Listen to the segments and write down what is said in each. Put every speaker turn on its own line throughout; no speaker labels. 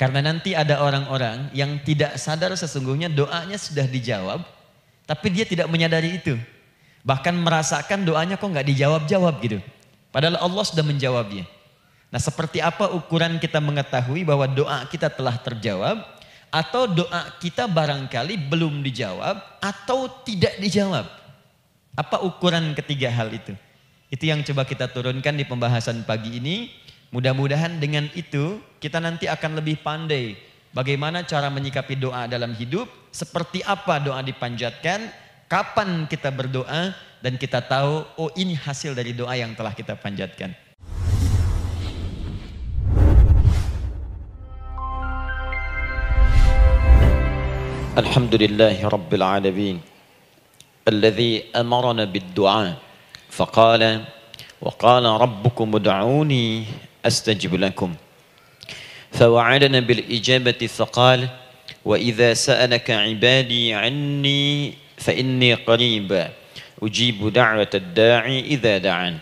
Karena nanti ada orang-orang yang tidak sadar sesungguhnya doanya sudah dijawab, tapi dia tidak menyadari itu. Bahkan merasakan doanya kok nggak dijawab-jawab gitu. Padahal Allah sudah menjawabnya. Nah seperti apa ukuran kita mengetahui bahwa doa kita telah terjawab, atau doa kita barangkali belum dijawab, atau tidak dijawab. Apa ukuran ketiga hal itu? Itu yang coba kita turunkan di pembahasan pagi ini. Mudah-mudahan dengan itu kita nanti akan lebih pandai bagaimana cara menyikapi doa dalam hidup, seperti apa doa dipanjatkan, kapan kita berdoa dan kita tahu oh ini hasil dari doa yang telah kita panjatkan. الحمد لله رب العالمين الذي أمرنا بالدعاء فقال وقال ربكم ادعوني أستجب لكم فوعدنا بالإجابة فقال وإذا سألك عبادي عني فإني قريب أجيب دعوة الداعي إذا دعان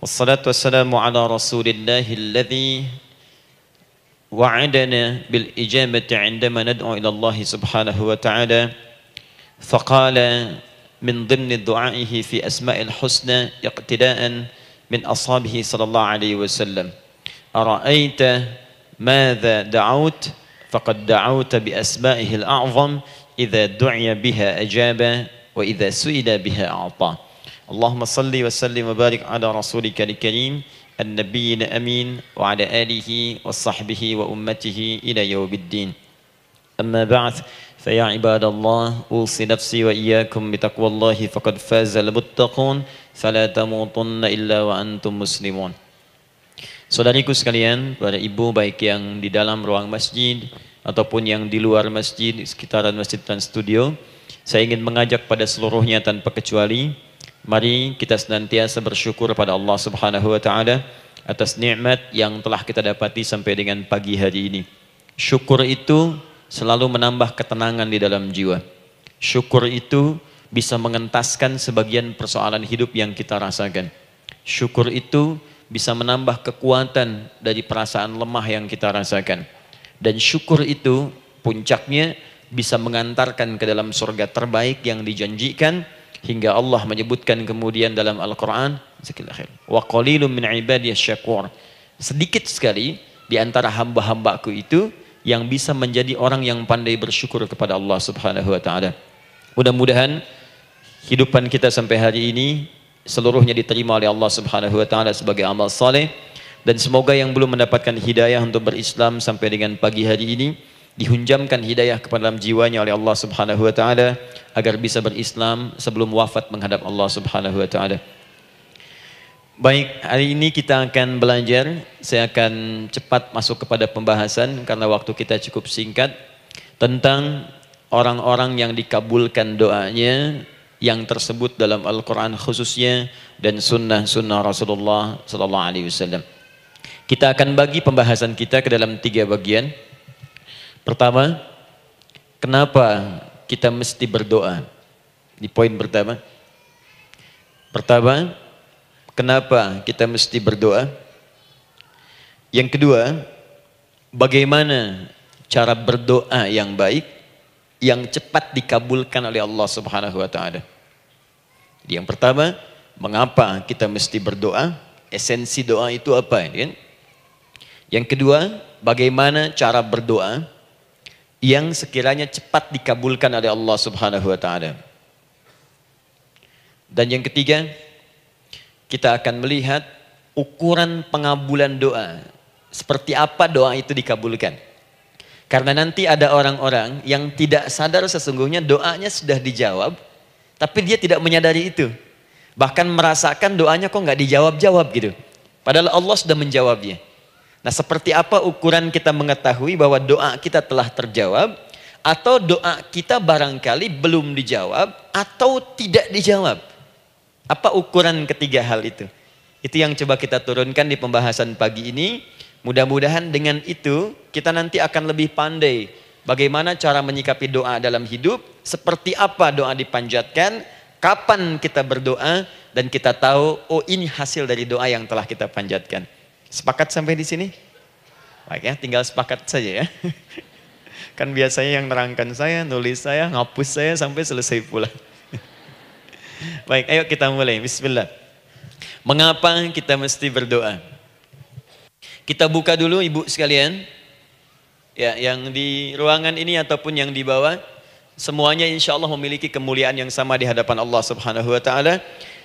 والصلاة والسلام على رسول الله الذي وعدنا بالإجابة عندما ندعو إلى الله سبحانه وتعالى فقال من ضمن دعائه في أسماء الحسنى اقتداءً من أصحابه صلى الله عليه وسلم أرأيت ماذا دعوت فقد دعوت بأسمائه الأعظم إذا دعي بها أجاب وإذا سئل بها أعطى اللهم صل وسلم وبارك على رسولك الكريم النبي الأمين وعلى آله وصحبه وأمته إلى يوم الدين أما بعد فيا عباد الله أوصي نفسي وإياكم بتقوى الله فقد فاز المتقون fala tamutunna illa wa antum Saudariku sekalian, para ibu baik yang di dalam ruang masjid ataupun yang di luar masjid, sekitaran masjid Trans Studio, saya ingin mengajak pada seluruhnya tanpa kecuali, mari kita senantiasa bersyukur pada Allah Subhanahu wa taala atas nikmat yang telah kita dapati sampai dengan pagi hari ini. Syukur itu selalu menambah ketenangan di dalam jiwa. Syukur itu bisa mengentaskan sebagian persoalan hidup yang kita rasakan. Syukur itu bisa menambah kekuatan dari perasaan lemah yang kita rasakan. Dan syukur itu puncaknya bisa mengantarkan ke dalam surga terbaik yang dijanjikan hingga Allah menyebutkan kemudian dalam Al-Qur'an wa qalilum min syakur. Sedikit sekali di antara hamba-hambaku itu yang bisa menjadi orang yang pandai bersyukur kepada Allah Subhanahu wa taala. Mudah-mudahan kehidupan kita sampai hari ini seluruhnya diterima oleh Allah Subhanahu wa taala sebagai amal saleh dan semoga yang belum mendapatkan hidayah untuk berislam sampai dengan pagi hari ini dihunjamkan hidayah kepada dalam jiwanya oleh Allah Subhanahu wa taala agar bisa berislam sebelum wafat menghadap Allah Subhanahu wa taala. Baik, hari ini kita akan belajar. Saya akan cepat masuk kepada pembahasan karena waktu kita cukup singkat tentang orang-orang yang dikabulkan doanya yang tersebut dalam Al-Quran khususnya dan sunnah-sunnah Rasulullah Sallallahu Alaihi Wasallam. Kita akan bagi pembahasan kita ke dalam tiga bagian. Pertama, kenapa kita mesti berdoa? Di poin pertama. Pertama, kenapa kita mesti berdoa? Yang kedua, bagaimana cara berdoa yang baik? yang cepat dikabulkan oleh Allah Subhanahu wa taala. Jadi yang pertama, mengapa kita mesti berdoa? Esensi doa itu apa, kan? Yang kedua, bagaimana cara berdoa yang sekiranya cepat dikabulkan oleh Allah Subhanahu wa taala. Dan yang ketiga, kita akan melihat ukuran pengabulan doa. Seperti apa doa itu dikabulkan? Karena nanti ada orang-orang yang tidak sadar sesungguhnya doanya sudah dijawab, tapi dia tidak menyadari itu. Bahkan merasakan doanya kok nggak dijawab-jawab gitu. Padahal Allah sudah menjawabnya. Nah seperti apa ukuran kita mengetahui bahwa doa kita telah terjawab, atau doa kita barangkali belum dijawab, atau tidak dijawab. Apa ukuran ketiga hal itu? Itu yang coba kita turunkan di pembahasan pagi ini. Mudah-mudahan dengan itu kita nanti akan lebih pandai bagaimana cara menyikapi doa dalam hidup, seperti apa doa dipanjatkan, kapan kita berdoa dan kita tahu oh ini hasil dari doa yang telah kita panjatkan. Sepakat sampai di sini? Baik ya, tinggal sepakat saja ya. Kan biasanya yang nerangkan saya, nulis saya, ngapus saya sampai selesai pula. Baik, ayo kita mulai. Bismillah. Mengapa kita mesti berdoa? Kita buka dulu Ibu sekalian. Ya, yang di ruangan ini ataupun yang di bawah semuanya insya Allah memiliki kemuliaan yang sama di hadapan Allah Subhanahu wa taala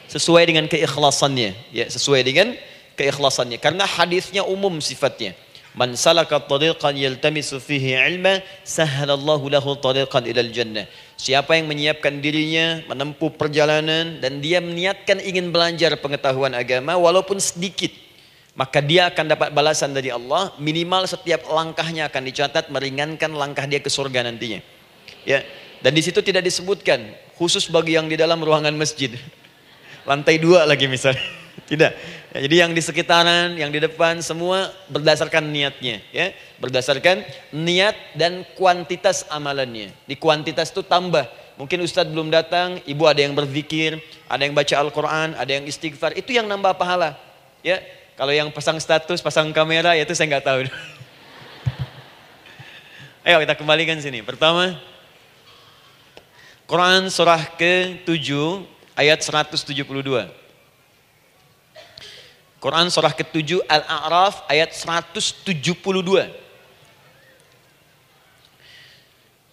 sesuai dengan keikhlasannya, ya, sesuai dengan keikhlasannya karena hadisnya umum sifatnya. Man salaka tariqan yaltamisu fihi ilma sahalallahu lahu tariqan ilal jannah. Siapa yang menyiapkan dirinya menempuh perjalanan dan dia meniatkan ingin belajar pengetahuan agama walaupun sedikit maka dia akan dapat balasan dari Allah minimal setiap langkahnya akan dicatat meringankan langkah dia ke surga nantinya ya dan di situ tidak disebutkan khusus bagi yang di dalam ruangan masjid lantai dua lagi misalnya tidak ya, jadi yang di sekitaran yang di depan semua berdasarkan niatnya ya berdasarkan niat dan kuantitas amalannya di kuantitas itu tambah mungkin ustadz belum datang ibu ada yang berzikir ada yang baca Al-Quran ada yang istighfar itu yang nambah pahala ya kalau yang pasang status, pasang kamera, ya itu saya nggak tahu. Ayo kita kembalikan sini. Pertama, Quran surah ke-7 ayat 172. Quran surah ke-7 Al-A'raf ayat 172.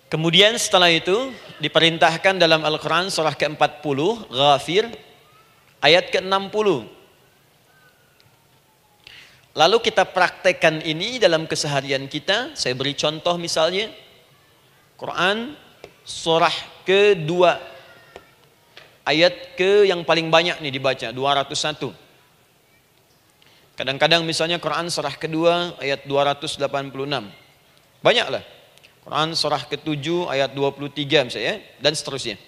Kemudian setelah itu diperintahkan dalam Al-Quran surah ke-40 Ghafir ayat ke-60 Lalu kita praktekkan ini dalam keseharian kita. Saya beri contoh misalnya. Quran surah kedua. Ayat ke yang paling banyak nih dibaca. 201. Kadang-kadang misalnya Quran surah kedua ayat 286. Banyaklah. Quran surah ketujuh ayat 23 misalnya. Ya. Dan seterusnya.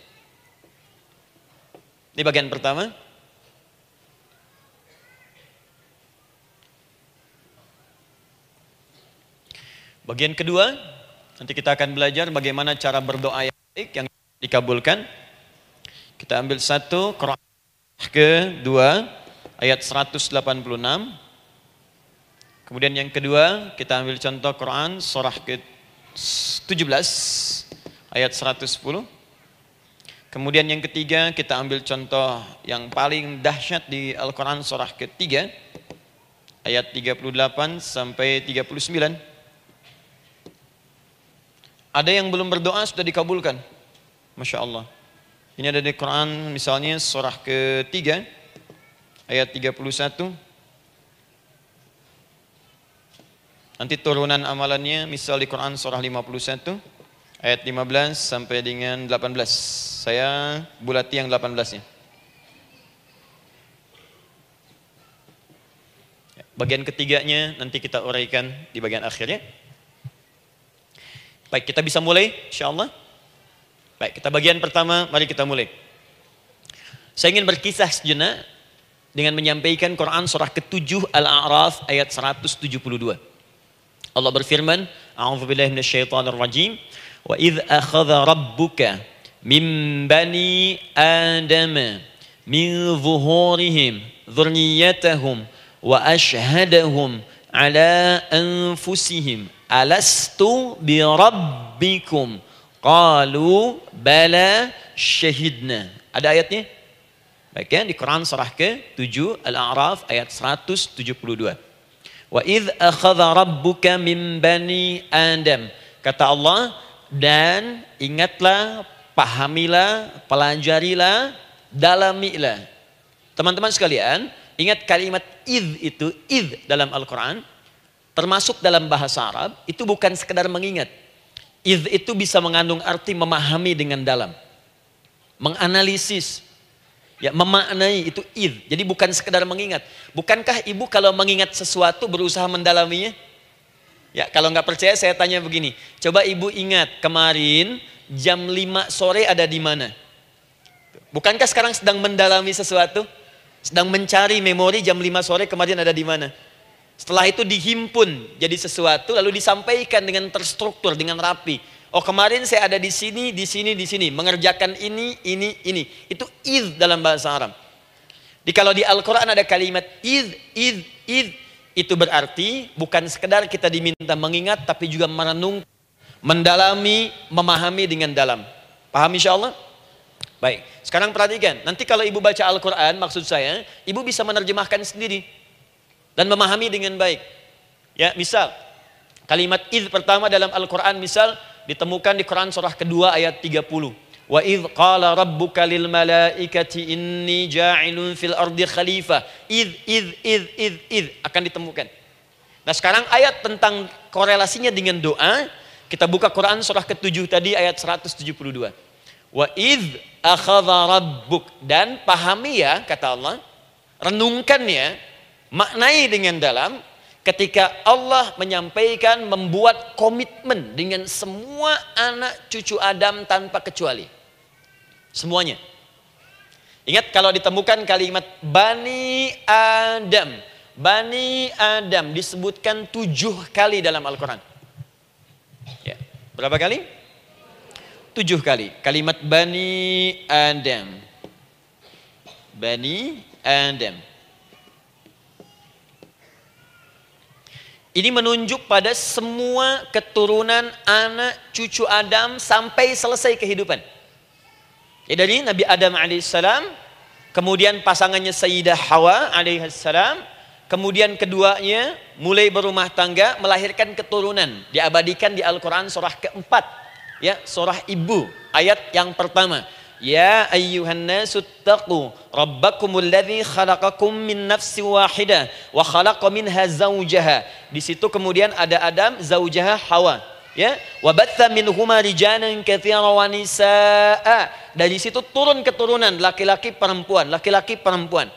Ini bagian pertama. Bagian kedua, nanti kita akan belajar bagaimana cara berdoa yang baik yang dikabulkan. Kita ambil satu, ke dua ayat 186. Kemudian yang kedua, kita ambil contoh Quran surah ke-17 ayat 110. Kemudian yang ketiga, kita ambil contoh yang paling dahsyat di Al-Quran surah ke-3 ayat 38 sampai 39. Ada yang belum berdoa sudah dikabulkan. Masya Allah. Ini ada di Quran misalnya surah ketiga ayat 31. Nanti turunan amalannya misal di Quran surah 51 ayat 15 sampai dengan 18. Saya bulati yang 18-nya. Bagian ketiganya nanti kita uraikan di bagian akhirnya. Baik, kita bisa mulai insyaAllah. Baik, kita bagian pertama, mari kita mulai. Saya ingin berkisah sejenak dengan menyampaikan Quran surah ke-7 Al-A'raf ayat 172. Allah berfirman, A'udzu billahi minasyaitonir rajim. Wa idh akhadha rabbuka min bani Adam min zuhurihim dzurriyyatahum wa ashhadahum ala anfusihim Alastu bi rabbikum. Qalu bala syahidna. Ada ayatnya? Baik ya, di Quran surah ke-7 Al-A'raf ayat 172. Wa id akhadha rabbuka min bani Adam. Kata Allah, dan ingatlah, pahamilah, pelajarilah, dalamilah. Teman-teman sekalian, ingat kalimat id itu, id dalam Al-Quran termasuk dalam bahasa Arab, itu bukan sekedar mengingat. id itu bisa mengandung arti memahami dengan dalam. Menganalisis, ya memaknai itu id. Jadi bukan sekedar mengingat. Bukankah ibu kalau mengingat sesuatu berusaha mendalaminya? Ya, kalau nggak percaya saya tanya begini. Coba ibu ingat kemarin jam 5 sore ada di mana? Bukankah sekarang sedang mendalami sesuatu? Sedang mencari memori jam 5 sore kemarin ada di mana? Setelah itu dihimpun jadi sesuatu lalu disampaikan dengan terstruktur, dengan rapi. Oh kemarin saya ada di sini, di sini, di sini. Mengerjakan ini, ini, ini. Itu id dalam bahasa Arab. Di kalau di Al-Quran ada kalimat id, id, id. Itu berarti bukan sekedar kita diminta mengingat tapi juga merenung, mendalami, memahami dengan dalam. Paham insya Allah? Baik, sekarang perhatikan. Nanti kalau ibu baca Al-Quran maksud saya, ibu bisa menerjemahkan sendiri dan memahami dengan baik. Ya, misal kalimat id pertama dalam Al-Qur'an misal ditemukan di Quran surah kedua ayat 30. Wa id qala rabbuka lil malaikati inni ja'ilun fil ardi khalifah. id id id id id Akan ditemukan. Nah sekarang ayat tentang korelasinya dengan doa. Kita buka Quran surah ke-7 tadi ayat 172. Wa id akhadha rabbuk. Dan pahami ya kata Allah. Renungkan ya Maknai dengan dalam ketika Allah menyampaikan membuat komitmen dengan semua anak cucu Adam tanpa kecuali. Semuanya. Ingat kalau ditemukan kalimat Bani Adam. Bani Adam disebutkan tujuh kali dalam Al-Quran. Ya. Berapa kali? Tujuh kali. Kalimat Bani Adam. Bani Adam. Ini menunjuk pada semua keturunan anak cucu Adam sampai selesai kehidupan. Ya dari Nabi Adam alaihissalam, kemudian pasangannya Sayyidah Hawa alaihissalam, kemudian keduanya mulai berumah tangga melahirkan keturunan. Diabadikan di Al-Quran surah keempat, ya surah ibu ayat yang pertama. Ya ayyuhan nasu taqu rabbakumul ladzi khalaqakum min nafsi wahidah wa khalaqa minha zawjaha. Di situ kemudian ada Adam, zawjaha Hawa. Ya, wa batha minhuma rijalan katsiran wa nisaa. Dari situ turun keturunan laki-laki perempuan, laki-laki perempuan.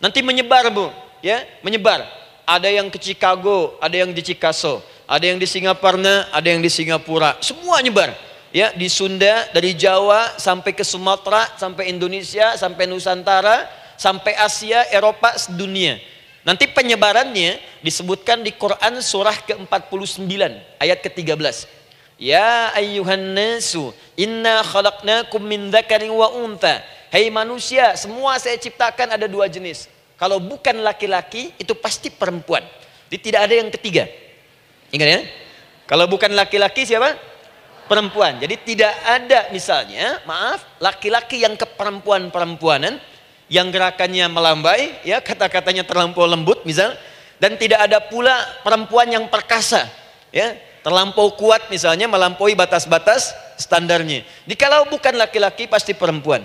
Nanti menyebar, Bu, ya, menyebar. Ada yang ke Chicago, ada yang di Chicago ada yang di Singaparna, ada yang di Singapura. Semua nyebar ya di Sunda dari Jawa sampai ke Sumatera sampai Indonesia sampai Nusantara sampai Asia Eropa dunia nanti penyebarannya disebutkan di Quran surah ke-49 ayat ke-13 Ya ayyuhan nasu inna khalaqnakum min dzakarin wa Hei manusia semua saya ciptakan ada dua jenis kalau bukan laki-laki itu pasti perempuan jadi tidak ada yang ketiga ingat ya kalau bukan laki-laki siapa perempuan. Jadi tidak ada misalnya, maaf, laki-laki yang ke perempuan-perempuanan yang gerakannya melambai, ya kata-katanya terlampau lembut misal dan tidak ada pula perempuan yang perkasa, ya, terlampau kuat misalnya melampaui batas-batas standarnya. kalau bukan laki-laki pasti perempuan.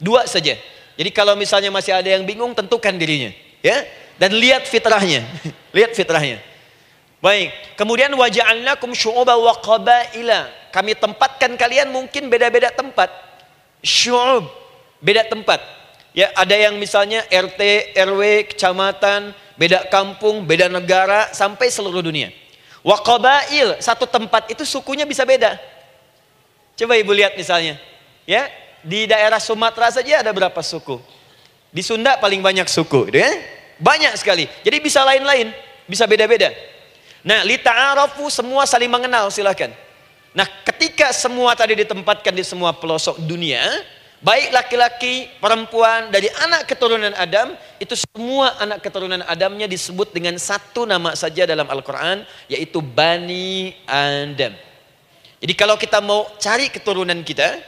Dua saja. Jadi kalau misalnya masih ada yang bingung tentukan dirinya, ya. Dan lihat fitrahnya. lihat fitrahnya. Baik, kemudian waja'alnakum syu'uba wa qabaila. Kami tempatkan kalian mungkin beda-beda tempat. Syu'ub, beda tempat. Ya, ada yang misalnya RT, RW, kecamatan, beda kampung, beda negara sampai seluruh dunia. Wa qabail, satu tempat itu sukunya bisa beda. Coba Ibu lihat misalnya. Ya, di daerah Sumatera saja ada berapa suku? Di Sunda paling banyak suku, deh. Gitu ya? Banyak sekali. Jadi bisa lain-lain, bisa beda-beda. Nah, lita'arafu semua saling mengenal, silahkan. Nah, ketika semua tadi ditempatkan di semua pelosok dunia, baik laki-laki, perempuan, dari anak keturunan Adam, itu semua anak keturunan Adamnya disebut dengan satu nama saja dalam Al-Quran, yaitu Bani Adam. Jadi kalau kita mau cari keturunan kita,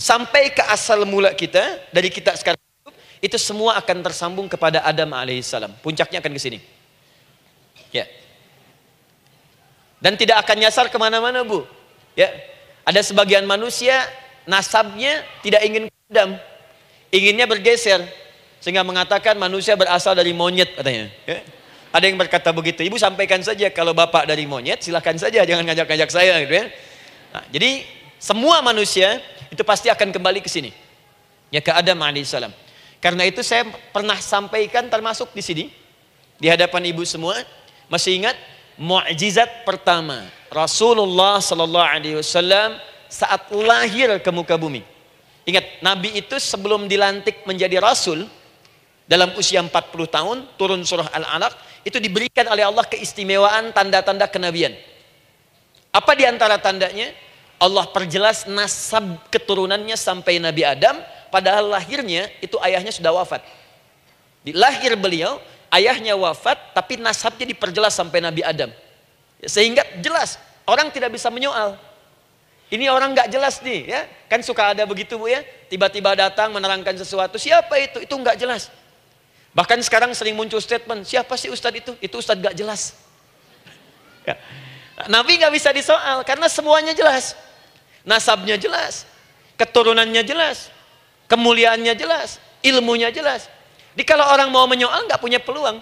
sampai ke asal mula kita, dari kita sekarang, itu semua akan tersambung kepada Adam alaihissalam. Puncaknya akan ke sini. Ya. Yeah dan tidak akan nyasar kemana-mana bu ya ada sebagian manusia nasabnya tidak ingin kudam inginnya bergeser sehingga mengatakan manusia berasal dari monyet katanya ya. ada yang berkata begitu ibu sampaikan saja kalau bapak dari monyet silahkan saja jangan ngajak-ngajak saya gitu ya nah, jadi semua manusia itu pasti akan kembali ke sini ya ke Adam alaihissalam karena itu saya pernah sampaikan termasuk di sini di hadapan ibu semua masih ingat mukjizat pertama Rasulullah Sallallahu Alaihi Wasallam saat lahir ke muka bumi. Ingat, Nabi itu sebelum dilantik menjadi Rasul dalam usia 40 tahun turun surah Al-Alaq itu diberikan oleh Allah keistimewaan tanda-tanda kenabian. Apa diantara tandanya? Allah perjelas nasab keturunannya sampai Nabi Adam padahal lahirnya itu ayahnya sudah wafat. Di lahir beliau ayahnya wafat tapi nasabnya diperjelas sampai Nabi Adam. Sehingga jelas orang tidak bisa menyoal. Ini orang nggak jelas nih ya. Kan suka ada begitu Bu ya. Tiba-tiba datang menerangkan sesuatu. Siapa itu? Itu nggak jelas. Bahkan sekarang sering muncul statement. Siapa sih Ustadz itu? Itu Ustadz nggak jelas. Ya. Nabi nggak bisa disoal karena semuanya jelas. Nasabnya jelas. Keturunannya jelas. Kemuliaannya jelas. Ilmunya jelas. Jadi kalau orang mau menyoal nggak punya peluang.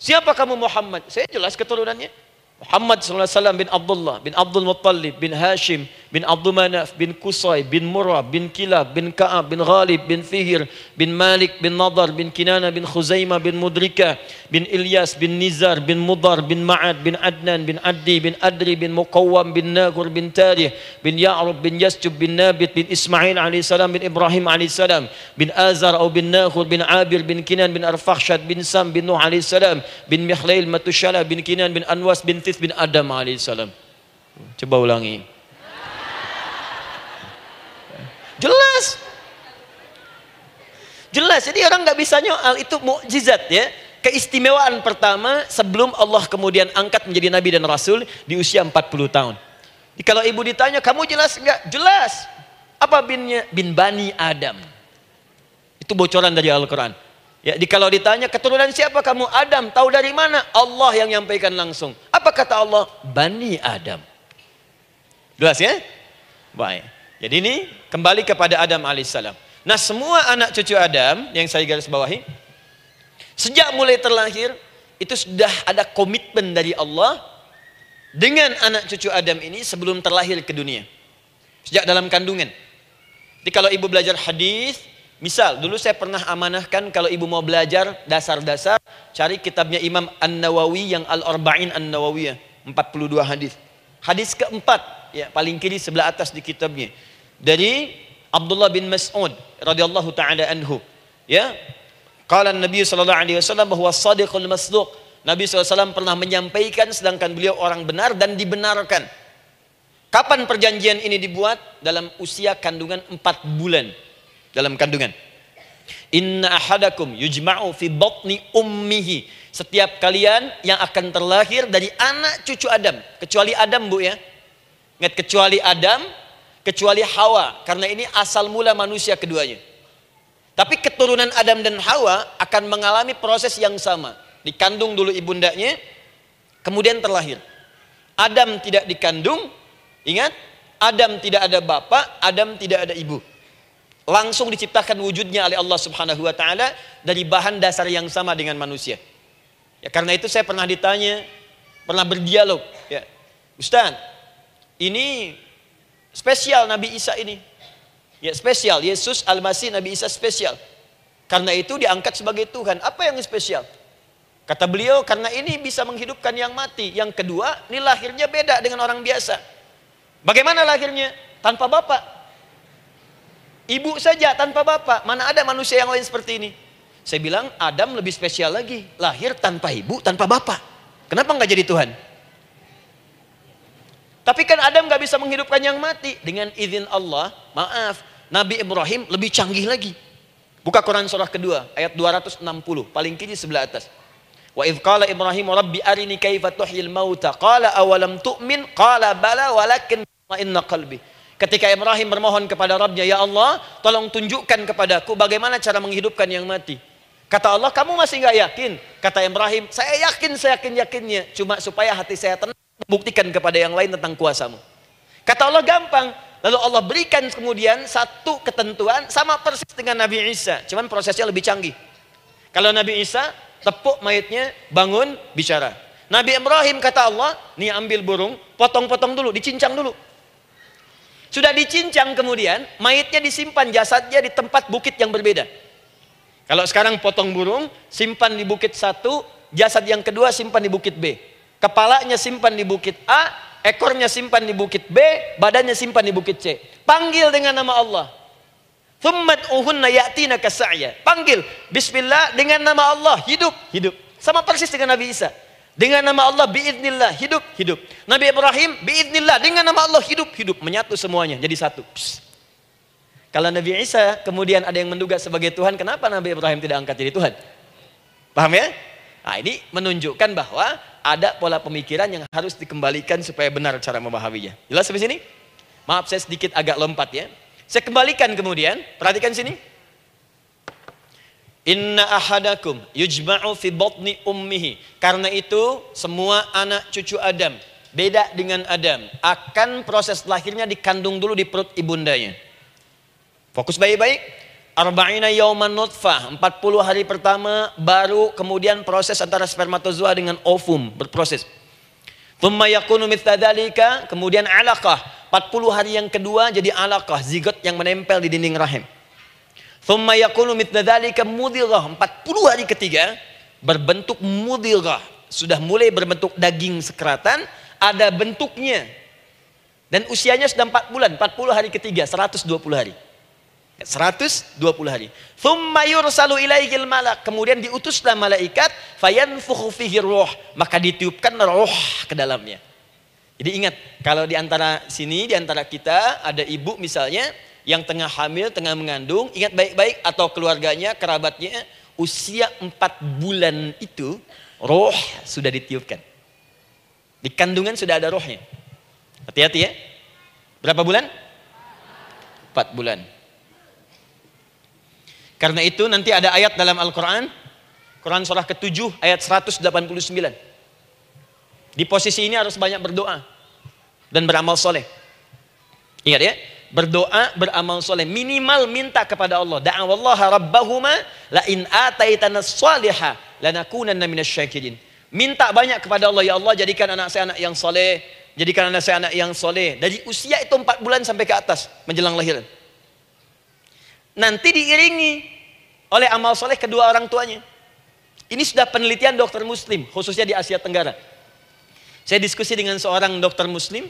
Siapa kamu Muhammad? Saya jelas keturunannya. Muhammad Alaihi sallallahu Wasallam bin Abdullah bin Abdul Muttalib bin Hashim بن عبد مناف بن قصي بن مرة بن كلاب بن كعب بن غالب بن فهر بن مالك بن نضر بن كنانة بن خزيمة بن مدركة بن إلياس بن نزار بن مضر بن معد بن عدنان بن عدي بن أدري بن مقوم بن ناقر بن تاريه بن يعرب بن يسجب بن نابت بن إسماعيل عليه السلام بن إبراهيم عليه السلام بن آزر أو بن ناخر بن عابر بن كنان بن أرفخشد بن سام بن نوح عليه السلام بن مخليل متشالة بن كنان بن أنواس بن تث بن آدم عليه السلام hmm. Coba ulangi. Jelas. Jelas. Jadi orang nggak bisa nyoal itu mukjizat ya. Keistimewaan pertama sebelum Allah kemudian angkat menjadi nabi dan rasul di usia 40 tahun. Jadi kalau ibu ditanya, kamu jelas nggak? Jelas. Apa binnya? Bin Bani Adam. Itu bocoran dari Al-Quran. Ya, di kalau ditanya keturunan siapa kamu Adam tahu dari mana Allah yang nyampaikan langsung apa kata Allah Bani Adam jelas ya baik jadi ini kembali kepada Adam alaihissalam. Nah semua anak cucu Adam yang saya garis bawahi, sejak mulai terlahir itu sudah ada komitmen dari Allah dengan anak cucu Adam ini sebelum terlahir ke dunia. Sejak dalam kandungan. Jadi kalau ibu belajar hadis, misal dulu saya pernah amanahkan kalau ibu mau belajar dasar-dasar, cari kitabnya Imam An-Nawawi yang Al-Arba'in An-Nawawiyah, 42 hadis. Hadis keempat, ya paling kiri sebelah atas di kitabnya dari Abdullah bin Mas'ud radhiyallahu taala anhu. Ya. Qala Nabi sallallahu alaihi wasallam bahwa sadiqul masduq. Nabi SAW pernah menyampaikan sedangkan beliau orang benar dan dibenarkan. Kapan perjanjian ini dibuat? Dalam usia kandungan 4 bulan. Dalam kandungan. Inna ahadakum yujma'u fi batni ummihi. Setiap kalian yang akan terlahir dari anak cucu Adam. Kecuali Adam bu ya. Ingat kecuali Adam kecuali Hawa karena ini asal mula manusia keduanya. Tapi keturunan Adam dan Hawa akan mengalami proses yang sama. Dikandung dulu ibundanya, kemudian terlahir. Adam tidak dikandung, ingat, Adam tidak ada bapak, Adam tidak ada ibu. Langsung diciptakan wujudnya oleh Allah Subhanahu wa taala dari bahan dasar yang sama dengan manusia. Ya karena itu saya pernah ditanya, pernah berdialog, ya. Ustaz, ini Spesial Nabi Isa ini. Ya spesial, Yesus Al-Masih Nabi Isa spesial. Karena itu diangkat sebagai Tuhan. Apa yang spesial? Kata beliau, karena ini bisa menghidupkan yang mati. Yang kedua, ini lahirnya beda dengan orang biasa. Bagaimana lahirnya? Tanpa bapak. Ibu saja tanpa bapak. Mana ada manusia yang lain seperti ini? Saya bilang, Adam lebih spesial lagi. Lahir tanpa ibu, tanpa bapak. Kenapa nggak jadi Tuhan? Tapi kan Adam nggak bisa menghidupkan yang mati. Dengan izin Allah, maaf, Nabi Ibrahim lebih canggih lagi. Buka Quran surah kedua, ayat 260, paling kiri sebelah atas. Wa idh qala Ibrahim rabbi arini kaifa tuhyil mauta qala awalam tu'min qala bala walakin inna qalbi. Ketika Ibrahim bermohon kepada Rabbnya, Ya Allah, tolong tunjukkan kepadaku bagaimana cara menghidupkan yang mati. Kata Allah, kamu masih nggak yakin? Kata Ibrahim, saya yakin, saya yakin-yakinnya. Cuma supaya hati saya tenang, buktikan kepada yang lain tentang kuasamu. Kata Allah gampang, lalu Allah berikan kemudian satu ketentuan sama persis dengan Nabi Isa, cuman prosesnya lebih canggih. Kalau Nabi Isa tepuk mayatnya, bangun, bicara. Nabi Ibrahim kata Allah, nih ambil burung, potong-potong dulu, dicincang dulu. Sudah dicincang kemudian, mayatnya disimpan jasadnya di tempat bukit yang berbeda. Kalau sekarang potong burung, simpan di bukit satu, jasad yang kedua simpan di bukit B. Kepalanya simpan di bukit A, ekornya simpan di bukit B, badannya simpan di bukit C. Panggil dengan nama Allah. Thummat uhunna ya'tina kasa'ya. Panggil. Bismillah dengan nama Allah. Hidup. Hidup. Sama persis dengan Nabi Isa. Dengan nama Allah biiznillah hidup hidup. Nabi Ibrahim biiznillah dengan nama Allah hidup hidup menyatu semuanya jadi satu. Kalau Nabi Isa kemudian ada yang menduga sebagai Tuhan, kenapa Nabi Ibrahim tidak angkat jadi Tuhan? Paham ya? Nah, ini menunjukkan bahwa ada pola pemikiran yang harus dikembalikan supaya benar cara memahaminya. Jelas sampai sini? Maaf saya sedikit agak lompat ya. Saya kembalikan kemudian, perhatikan sini. Inna ahadakum yujma'u fi batni ummihi. Karena itu semua anak cucu Adam beda dengan Adam akan proses lahirnya dikandung dulu di perut ibundanya. Fokus baik-baik. Arba'ina yauman nutfah, 40 hari pertama baru kemudian proses antara spermatozoa dengan ovum berproses. Thumma yakunu mitsadhalika, kemudian alaqah. 40 hari yang kedua jadi alaqah, zigot yang menempel di dinding rahim. Thumma yakunu mitsadhalika mudghah, 40 hari ketiga berbentuk mudghah, sudah mulai berbentuk daging sekeratan, ada bentuknya. Dan usianya sudah 4 bulan, 40 hari ketiga, 120 hari. 120 hari. Thumma yursalu ilaihil malak. Kemudian diutuslah malaikat. Fayanfukhu fihi ruh. Maka ditiupkan roh ke dalamnya. Jadi ingat, kalau di antara sini, di antara kita, ada ibu misalnya yang tengah hamil, tengah mengandung, ingat baik-baik atau keluarganya, kerabatnya, usia 4 bulan itu roh sudah ditiupkan. Di kandungan sudah ada rohnya. Hati-hati ya. Berapa bulan? 4 bulan. Karena itu nanti ada ayat dalam Al-Quran, Quran surah ke-7 ayat 189. Di posisi ini harus banyak berdoa dan beramal soleh. Ingat ya, berdoa, beramal soleh. Minimal minta kepada Allah. Da'awallaha rabbahuma la'in ataitana saliha lanakunanna minasyakirin. Minta banyak kepada Allah, ya Allah jadikan anak saya anak yang soleh, jadikan anak saya anak yang soleh. Dari usia itu 4 bulan sampai ke atas, menjelang lahiran. Nanti diiringi oleh amal soleh kedua orang tuanya. Ini sudah penelitian dokter muslim, khususnya di Asia Tenggara. Saya diskusi dengan seorang dokter muslim,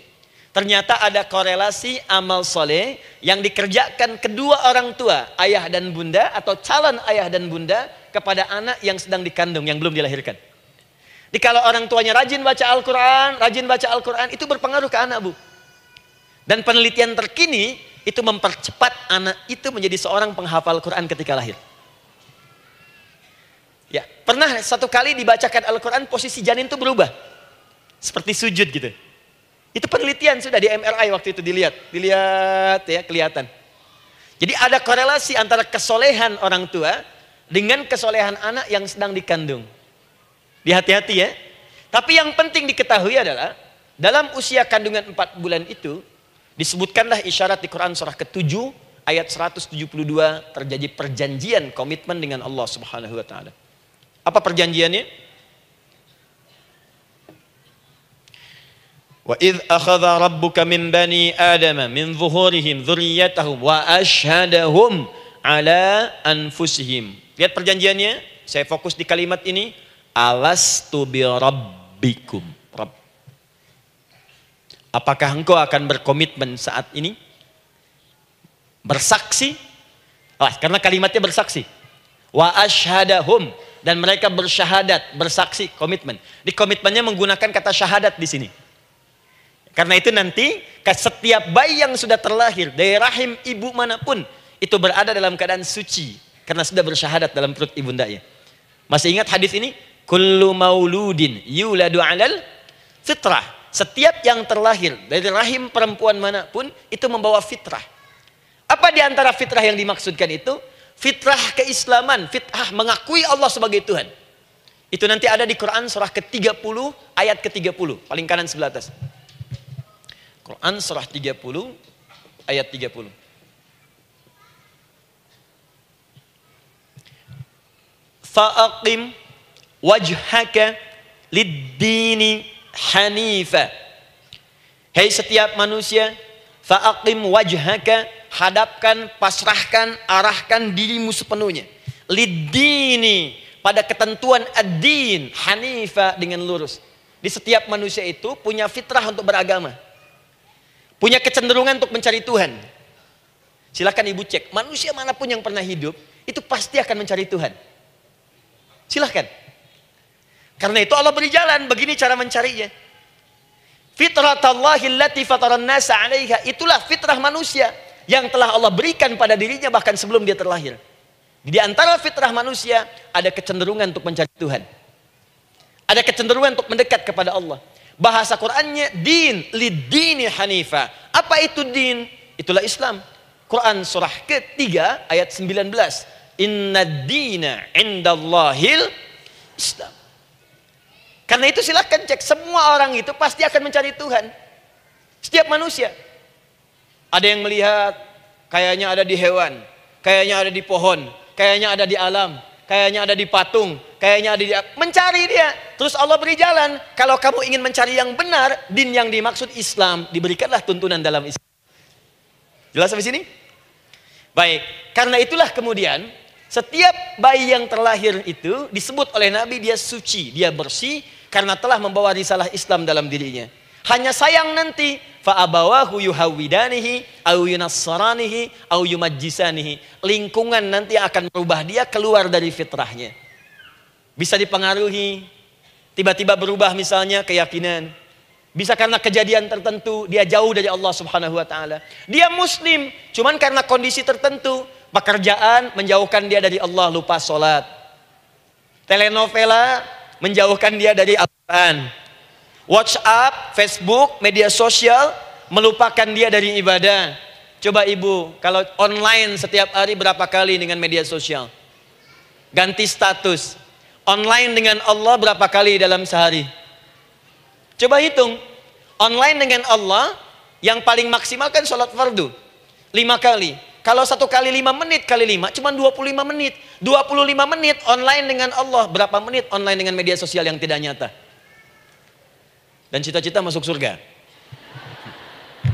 ternyata ada korelasi amal soleh yang dikerjakan kedua orang tua, ayah dan bunda atau calon ayah dan bunda kepada anak yang sedang dikandung, yang belum dilahirkan. Jadi kalau orang tuanya rajin baca Al-Quran, rajin baca Al-Quran, itu berpengaruh ke anak bu. Dan penelitian terkini itu mempercepat anak itu menjadi seorang penghafal Quran ketika lahir. Ya, pernah satu kali dibacakan Al-Quran posisi janin itu berubah. Seperti sujud gitu. Itu penelitian sudah di MRI waktu itu dilihat. Dilihat ya, kelihatan. Jadi ada korelasi antara kesolehan orang tua dengan kesolehan anak yang sedang dikandung. Dihati-hati ya. Tapi yang penting diketahui adalah dalam usia kandungan 4 bulan itu Disebutkanlah isyarat di Quran surah ke-7 ayat 172 terjadi perjanjian komitmen dengan Allah Subhanahu wa taala. Apa perjanjiannya? Wa id akhadha rabbuka min bani adam min zuhurihim dzurriyyatahum wa ashhadahum ala anfusihim. Lihat perjanjiannya, saya fokus di kalimat ini alastu bi rabbikum. Apakah engkau akan berkomitmen saat ini? Bersaksi? Awas, karena kalimatnya bersaksi. Wa ashadahum dan mereka bersyahadat, bersaksi, komitmen. Di komitmennya menggunakan kata syahadat di sini. Karena itu nanti setiap bayi yang sudah terlahir dari rahim ibu manapun itu berada dalam keadaan suci karena sudah bersyahadat dalam perut ibundanya. Masih ingat hadis ini? Kullu mauludin yuladu alal fitrah setiap yang terlahir dari rahim perempuan manapun itu membawa fitrah. Apa di antara fitrah yang dimaksudkan itu? Fitrah keislaman, fitrah mengakui Allah sebagai Tuhan. Itu nanti ada di Quran surah ke-30 ayat ke-30, paling kanan sebelah atas. Quran surah 30 ayat 30. Fa'aqim wajhaka lid-dini Hanifah, Hei setiap manusia, fa'aqim wajhaka, hadapkan, pasrahkan, arahkan dirimu sepenuhnya. Lidini, pada ketentuan ad-din, hanifa dengan lurus. Di setiap manusia itu punya fitrah untuk beragama. Punya kecenderungan untuk mencari Tuhan. Silahkan ibu cek, manusia manapun yang pernah hidup, itu pasti akan mencari Tuhan. Silahkan. Karena itu Allah beri jalan, begini cara mencarinya. Fitratallahi allati fataran nasa 'alaiha. Itulah fitrah manusia yang telah Allah berikan pada dirinya bahkan sebelum dia terlahir. Di antara fitrah manusia ada kecenderungan untuk mencari Tuhan. Ada kecenderungan untuk mendekat kepada Allah. Bahasa Qur'annya din lidini hanifa. Apa itu din? Itulah Islam. Quran surah ketiga ayat 19. Inna dina indallahil Islam. Karena itu silahkan cek, semua orang itu pasti akan mencari Tuhan. Setiap manusia. Ada yang melihat, kayaknya ada di hewan, kayaknya ada di pohon, kayaknya ada di alam, kayaknya ada di patung, kayaknya ada di mencari dia. Terus Allah beri jalan. Kalau kamu ingin mencari yang benar, din yang dimaksud Islam, diberikanlah tuntunan dalam Islam. Jelas sampai sini? Baik, karena itulah kemudian setiap bayi yang terlahir itu disebut oleh Nabi dia suci, dia bersih karena telah membawa risalah Islam dalam dirinya. Hanya sayang nanti fa'abawahu yuhawidanihi au yunassaranihi au yumajjisanihi. Lingkungan nanti akan merubah dia keluar dari fitrahnya. Bisa dipengaruhi, tiba-tiba berubah misalnya keyakinan. Bisa karena kejadian tertentu dia jauh dari Allah Subhanahu wa taala. Dia muslim, cuman karena kondisi tertentu Pekerjaan menjauhkan dia dari Allah lupa sholat. Telenovela menjauhkan dia dari Al-Quran. WhatsApp, Facebook, media sosial melupakan dia dari ibadah. Coba ibu, kalau online setiap hari berapa kali dengan media sosial? Ganti status. Online dengan Allah berapa kali dalam sehari? Coba hitung. Online dengan Allah yang paling maksimal kan sholat fardu. Lima kali. Kalau satu kali lima menit kali lima, cuma 25 menit. 25 menit online dengan Allah. Berapa menit online dengan media sosial yang tidak nyata. Dan cita-cita masuk surga.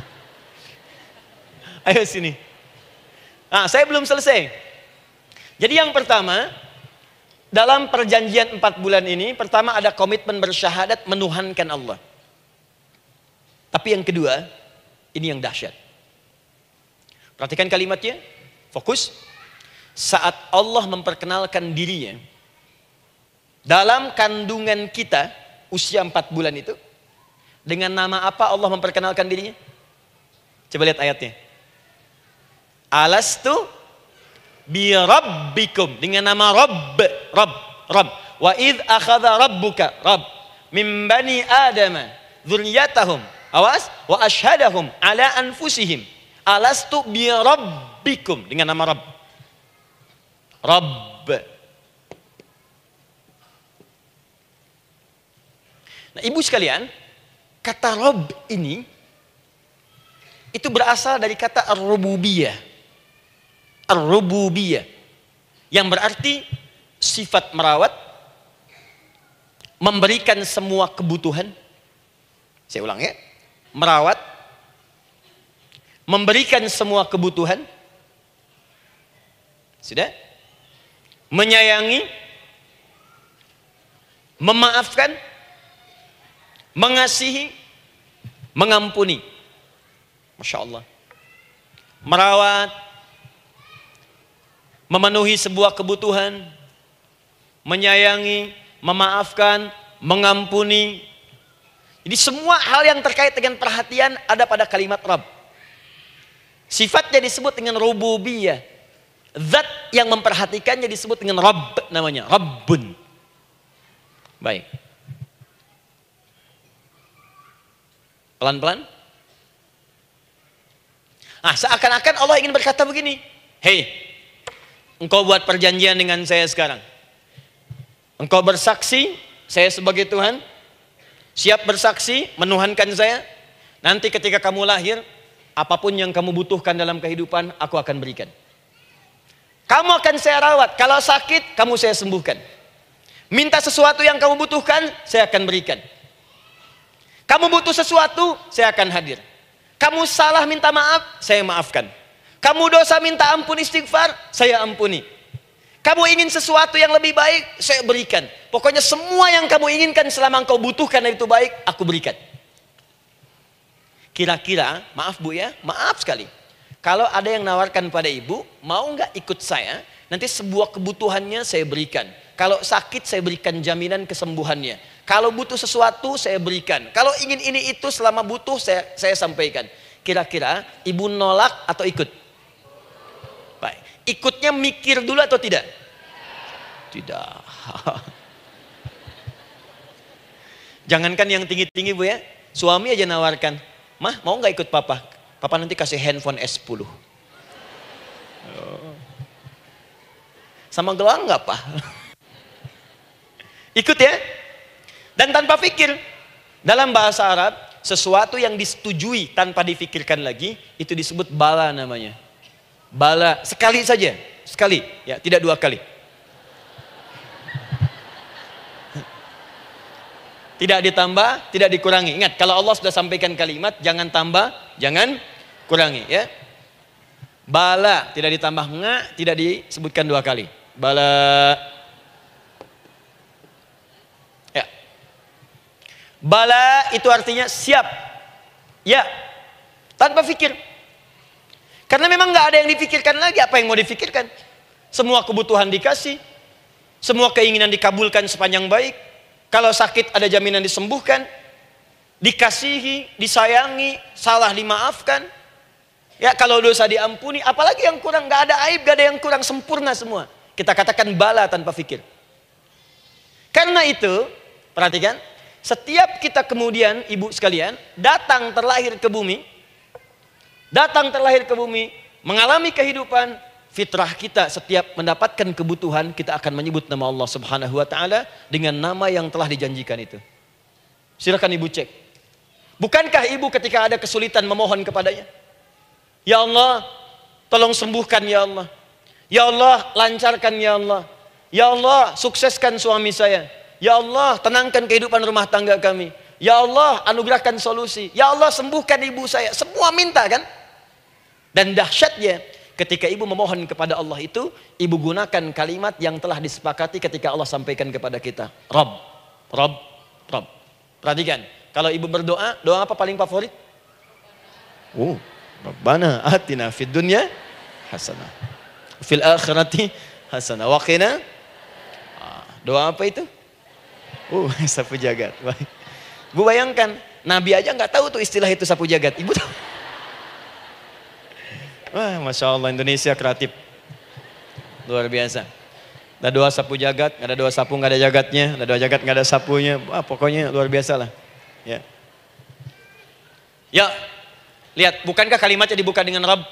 Ayo sini. Nah, saya belum selesai. Jadi yang pertama, dalam perjanjian empat bulan ini, pertama ada komitmen bersyahadat menuhankan Allah. Tapi yang kedua, ini yang dahsyat. Perhatikan kalimatnya, fokus. Saat Allah memperkenalkan dirinya, dalam kandungan kita, usia 4 bulan itu, dengan nama apa Allah memperkenalkan dirinya? Coba lihat ayatnya. Alastu rabbikum dengan nama Rabb, Rabb, Rabb. Wa id akhada rabbuka, Rabb min bani adama. dzurriyyatahum. Awas, wa ashhadahum ala anfusihim Alastu bi rabbikum dengan nama Rabb. Rabb. Nah, ibu sekalian, kata Rob ini itu berasal dari kata ar-rububiyah. Ar-rububiyah yang berarti sifat merawat, memberikan semua kebutuhan. Saya ulang ya. Merawat, memberikan semua kebutuhan? Sudah? Menyayangi, memaafkan, mengasihi, mengampuni. Masya Allah. Merawat, memenuhi sebuah kebutuhan, menyayangi, memaafkan, mengampuni. Jadi semua hal yang terkait dengan perhatian ada pada kalimat Rabb. Sifatnya disebut dengan rububiyah. Zat yang memperhatikannya disebut dengan Rabb namanya. Rabbun. Baik. Pelan-pelan. Nah, seakan-akan Allah ingin berkata begini. Hei, engkau buat perjanjian dengan saya sekarang. Engkau bersaksi, saya sebagai Tuhan. Siap bersaksi, menuhankan saya. Nanti ketika kamu lahir, apapun yang kamu butuhkan dalam kehidupan, aku akan berikan. Kamu akan saya rawat, kalau sakit, kamu saya sembuhkan. Minta sesuatu yang kamu butuhkan, saya akan berikan. Kamu butuh sesuatu, saya akan hadir. Kamu salah minta maaf, saya maafkan. Kamu dosa minta ampun istighfar, saya ampuni. Kamu ingin sesuatu yang lebih baik, saya berikan. Pokoknya semua yang kamu inginkan selama engkau butuhkan itu baik, aku berikan. Kira-kira, maaf bu ya, maaf sekali. Kalau ada yang nawarkan pada ibu, mau nggak ikut saya? Nanti sebuah kebutuhannya saya berikan. Kalau sakit saya berikan jaminan kesembuhannya. Kalau butuh sesuatu saya berikan. Kalau ingin ini itu selama butuh saya saya sampaikan. Kira-kira ibu nolak atau ikut? Baik. Ikutnya mikir dulu atau tidak? Tidak. Jangankan yang tinggi-tinggi Bu ya. Suami aja nawarkan. Mah mau nggak ikut papa? Papa nanti kasih handphone S10. Sama gelang nggak pak? Ikut ya. Dan tanpa pikir. Dalam bahasa Arab, sesuatu yang disetujui tanpa difikirkan lagi, itu disebut bala namanya. Bala, sekali saja. Sekali, ya tidak dua kali. tidak ditambah, tidak dikurangi. Ingat, kalau Allah sudah sampaikan kalimat, jangan tambah, jangan kurangi. Ya, bala tidak ditambah nga, tidak disebutkan dua kali. Bala, ya, bala itu artinya siap, ya, tanpa pikir. Karena memang nggak ada yang dipikirkan lagi apa yang mau dipikirkan. Semua kebutuhan dikasih, semua keinginan dikabulkan sepanjang baik, kalau sakit ada jaminan disembuhkan, dikasihi, disayangi, salah dimaafkan. Ya kalau dosa diampuni, apalagi yang kurang, gak ada aib, gak ada yang kurang, sempurna semua. Kita katakan bala tanpa fikir. Karena itu, perhatikan, setiap kita kemudian, ibu sekalian, datang terlahir ke bumi, datang terlahir ke bumi, mengalami kehidupan, fitrah kita setiap mendapatkan kebutuhan kita akan menyebut nama Allah Subhanahu wa taala dengan nama yang telah dijanjikan itu. Silakan Ibu cek. Bukankah Ibu ketika ada kesulitan memohon kepadanya? Ya Allah, tolong sembuhkan ya Allah. Ya Allah, lancarkan ya Allah. Ya Allah, sukseskan suami saya. Ya Allah, tenangkan kehidupan rumah tangga kami. Ya Allah, anugerahkan solusi. Ya Allah, sembuhkan ibu saya. Semua minta kan? Dan dahsyatnya, Ketika ibu memohon kepada Allah itu, ibu gunakan kalimat yang telah disepakati ketika Allah sampaikan kepada kita. Rob, Rob, Rob. Perhatikan, kalau ibu berdoa, doa apa paling favorit? Oh, Rabbana atina fid dunya hasanah. Fil akhirati hasanah. Waqina ah, Doa apa itu? Oh, sapu jagat. Baik. Bu bayangkan, Nabi aja nggak tahu tuh istilah itu sapu jagat. Ibu tahu? Wah, Masya Allah Indonesia kreatif. Luar biasa. Ada doa sapu jagat, ada doa sapu nggak ada jagatnya, ada doa jagat nggak ada sapunya. Wah, pokoknya luar biasa lah. Ya. Ya, lihat, bukankah kalimatnya dibuka dengan Rabb?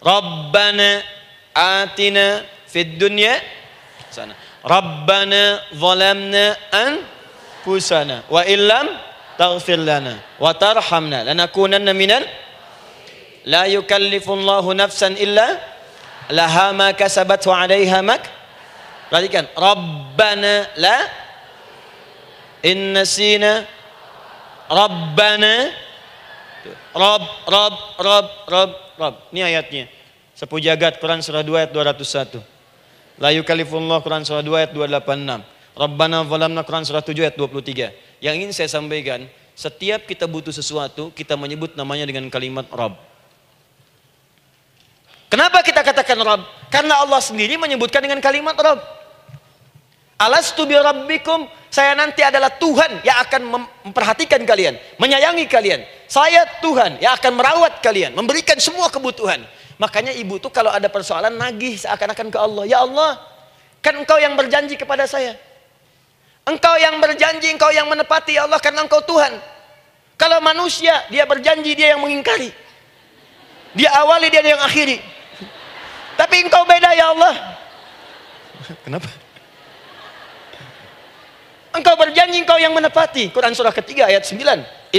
Rabbana atina fid dunya sana. Rabbana zalamna an pusana wa illam taghfir lana wa tarhamna lanakunanna minal لا يكلف الله نفسا إلا لها ما كسبت وعليها مك perhatikan rabbana la innasina rabbana rob rob rob rob rob ini ayatnya sepuh Quran surah 2 ayat 201 la yukallifullahu Quran surah 2 ayat 286 Rabbana zalamna Quran surah 7 ayat 23. Yang ingin saya sampaikan, setiap kita butuh sesuatu, kita menyebut namanya dengan kalimat Rabb. Kenapa kita katakan Rob? Karena Allah sendiri menyebutkan dengan kalimat Rob. Alastu bi rabbikum, saya nanti adalah Tuhan yang akan memperhatikan kalian, menyayangi kalian. Saya Tuhan yang akan merawat kalian, memberikan semua kebutuhan. Makanya ibu tuh kalau ada persoalan nagih seakan-akan ke Allah. Ya Allah, kan engkau yang berjanji kepada saya. Engkau yang berjanji, engkau yang menepati ya Allah karena engkau Tuhan. Kalau manusia, dia berjanji, dia yang mengingkari. Dia awali, dia yang akhiri. Tapi engkau beda ya Allah. Kenapa? Engkau berjanji engkau yang menepati. Quran surah ketiga ayat 9.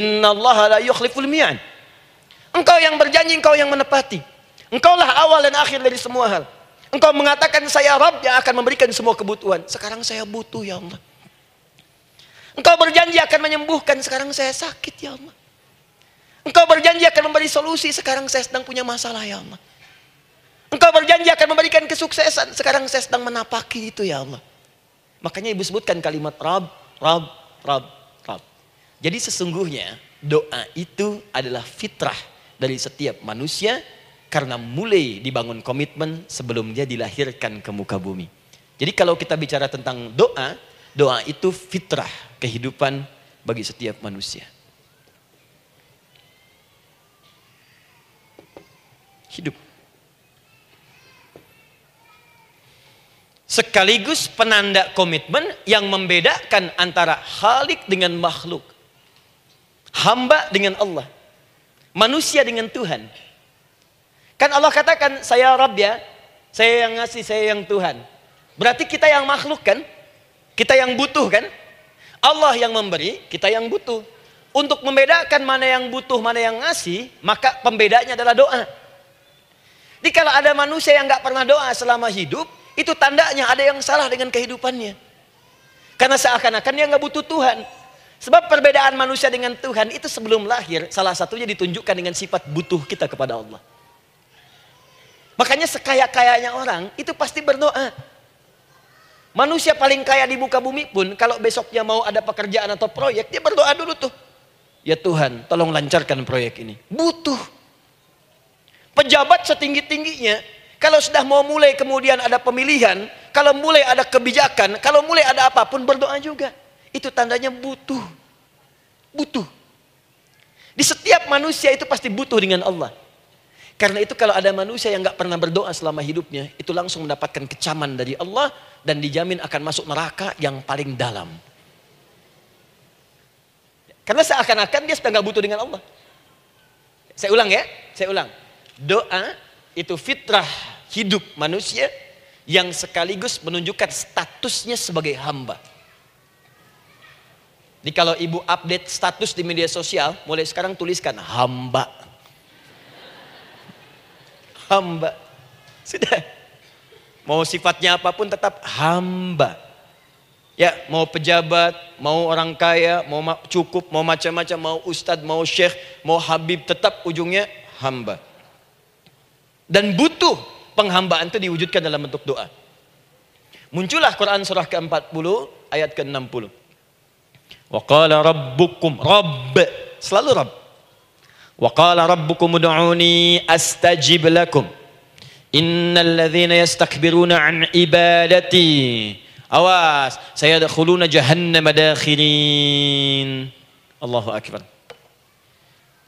Inna Allah la yukhliful mi'an. Engkau yang berjanji engkau yang menepati. Engkaulah awal dan akhir dari semua hal. Engkau mengatakan saya Rabb yang akan memberikan semua kebutuhan. Sekarang saya butuh ya Allah. Engkau berjanji akan menyembuhkan. Sekarang saya sakit ya Allah. Engkau berjanji akan memberi solusi. Sekarang saya sedang punya masalah ya Allah. Engkau berjanji akan memberikan kesuksesan. Sekarang saya sedang menapaki itu ya Allah. Makanya ibu sebutkan kalimat Rab, Rab, Rab, Rab. Jadi sesungguhnya doa itu adalah fitrah dari setiap manusia karena mulai dibangun komitmen sebelum dia dilahirkan ke muka bumi. Jadi kalau kita bicara tentang doa, doa itu fitrah kehidupan bagi setiap manusia. Hidup sekaligus penanda komitmen yang membedakan antara halik dengan makhluk, hamba dengan Allah, manusia dengan Tuhan. Kan Allah katakan, saya Rabb ya, saya yang ngasih, saya yang Tuhan. Berarti kita yang makhluk kan? Kita yang butuh kan? Allah yang memberi, kita yang butuh. Untuk membedakan mana yang butuh, mana yang ngasih, maka pembedanya adalah doa. Jadi kalau ada manusia yang nggak pernah doa selama hidup, itu tandanya ada yang salah dengan kehidupannya. Karena seakan-akan dia nggak butuh Tuhan. Sebab perbedaan manusia dengan Tuhan itu sebelum lahir salah satunya ditunjukkan dengan sifat butuh kita kepada Allah. Makanya sekaya-kayanya orang itu pasti berdoa. Manusia paling kaya di muka bumi pun kalau besoknya mau ada pekerjaan atau proyek dia berdoa dulu tuh. Ya Tuhan, tolong lancarkan proyek ini. Butuh. Pejabat setinggi-tingginya kalau sudah mau mulai kemudian ada pemilihan, kalau mulai ada kebijakan, kalau mulai ada apapun berdoa juga. Itu tandanya butuh. Butuh. Di setiap manusia itu pasti butuh dengan Allah. Karena itu kalau ada manusia yang gak pernah berdoa selama hidupnya, itu langsung mendapatkan kecaman dari Allah dan dijamin akan masuk neraka yang paling dalam. Karena seakan-akan dia sudah nggak butuh dengan Allah. Saya ulang ya, saya ulang. Doa itu fitrah hidup manusia yang sekaligus menunjukkan statusnya sebagai hamba. Jadi kalau ibu update status di media sosial, mulai sekarang tuliskan hamba. Hamba. Sudah. Mau sifatnya apapun tetap hamba. Ya, mau pejabat, mau orang kaya, mau cukup, mau macam-macam, mau ustadz, mau syekh, mau habib, tetap ujungnya hamba. Dan butuh penghambaan itu diwujudkan dalam bentuk doa. Muncullah Quran surah ke-40 ayat ke-60. Wa qala rabbukum rabb selalu rabb. Wa qala rabbukum ud'uni astajib lakum. Innal ladzina yastakbiruna an ibadati awas saya dakhuluna jahannam Allahu akbar.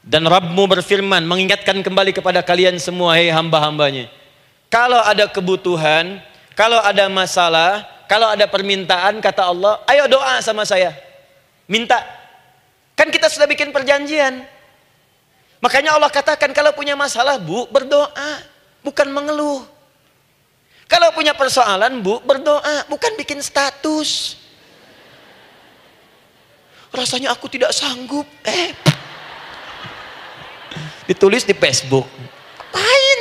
Dan Rabbmu berfirman, mengingatkan kembali kepada kalian semua, hei hamba-hambanya. Kalau ada kebutuhan, kalau ada masalah, kalau ada permintaan, kata Allah, ayo doa sama saya. Minta. Kan kita sudah bikin perjanjian. Makanya Allah katakan, kalau punya masalah, bu, berdoa. Bukan mengeluh. Kalau punya persoalan, bu, berdoa. Bukan bikin status. Rasanya aku tidak sanggup. Eh, ditulis di Facebook. Lain.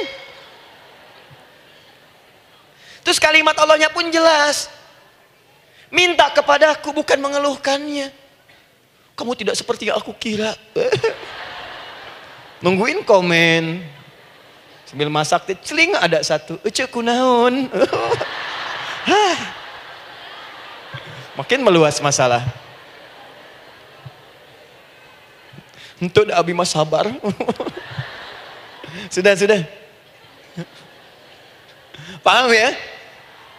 Terus kalimat Allahnya pun jelas. Minta kepadaku bukan mengeluhkannya. Kamu tidak seperti yang aku kira. Nungguin komen. Sambil masak, celing ada satu. Ucuk kunaun. Makin meluas masalah. Untuk dah Abi sabar. sudah, sudah. Paham ya?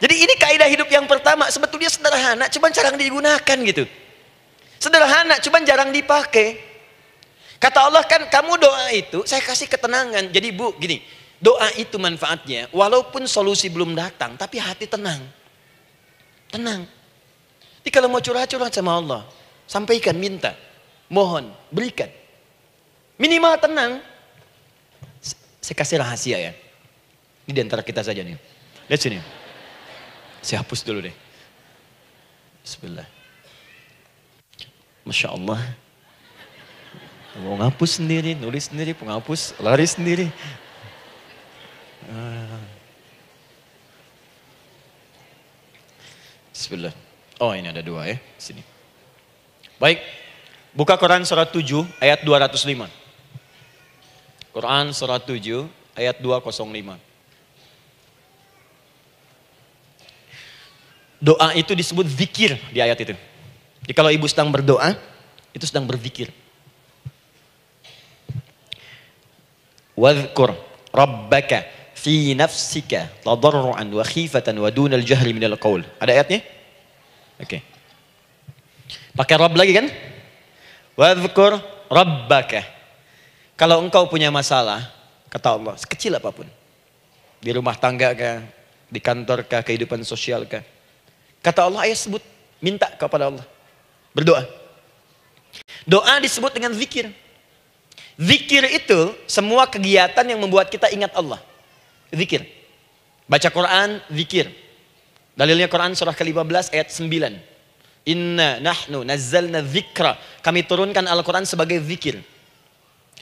Jadi ini kaidah hidup yang pertama sebetulnya sederhana, cuman jarang digunakan gitu. Sederhana, cuman jarang dipakai. Kata Allah kan kamu doa itu saya kasih ketenangan. Jadi Bu, gini, doa itu manfaatnya walaupun solusi belum datang tapi hati tenang. Tenang. Jadi kalau mau curhat-curhat sama Allah, sampaikan minta, mohon, berikan. Minimal tenang. Saya kasih rahasia ya. Ini di antara kita saja nih. Lihat sini. Saya hapus dulu deh. Bismillah. Masya Allah. Mau ngapus sendiri, nulis sendiri, penghapus, lari sendiri. Bismillah. Oh ini ada dua ya, sini. Baik, buka Quran surat 7 ayat 205. Quran surat 7 ayat 205. Doa itu disebut zikir di ayat itu. Jadi kalau ibu sedang berdoa, itu sedang berzikir. Wadhkur rabbaka fi nafsika tadarruan wa khifatan wa dunal jahri minal qawl. Ada ayatnya? Oke. Okay. Pakai Rabb lagi kan? Wadhkur rabbaka kalau engkau punya masalah, kata Allah, sekecil apapun. Di rumah tangga kah, di kantor kah, kehidupan sosial kah. Kata Allah, ayah sebut, minta kepada Allah. Berdoa. Doa disebut dengan zikir. Zikir itu semua kegiatan yang membuat kita ingat Allah. Zikir. Baca Quran, zikir. Dalilnya Quran surah ke-15 ayat 9. Inna nahnu nazzalna zikra. Kami turunkan Al-Quran sebagai zikir.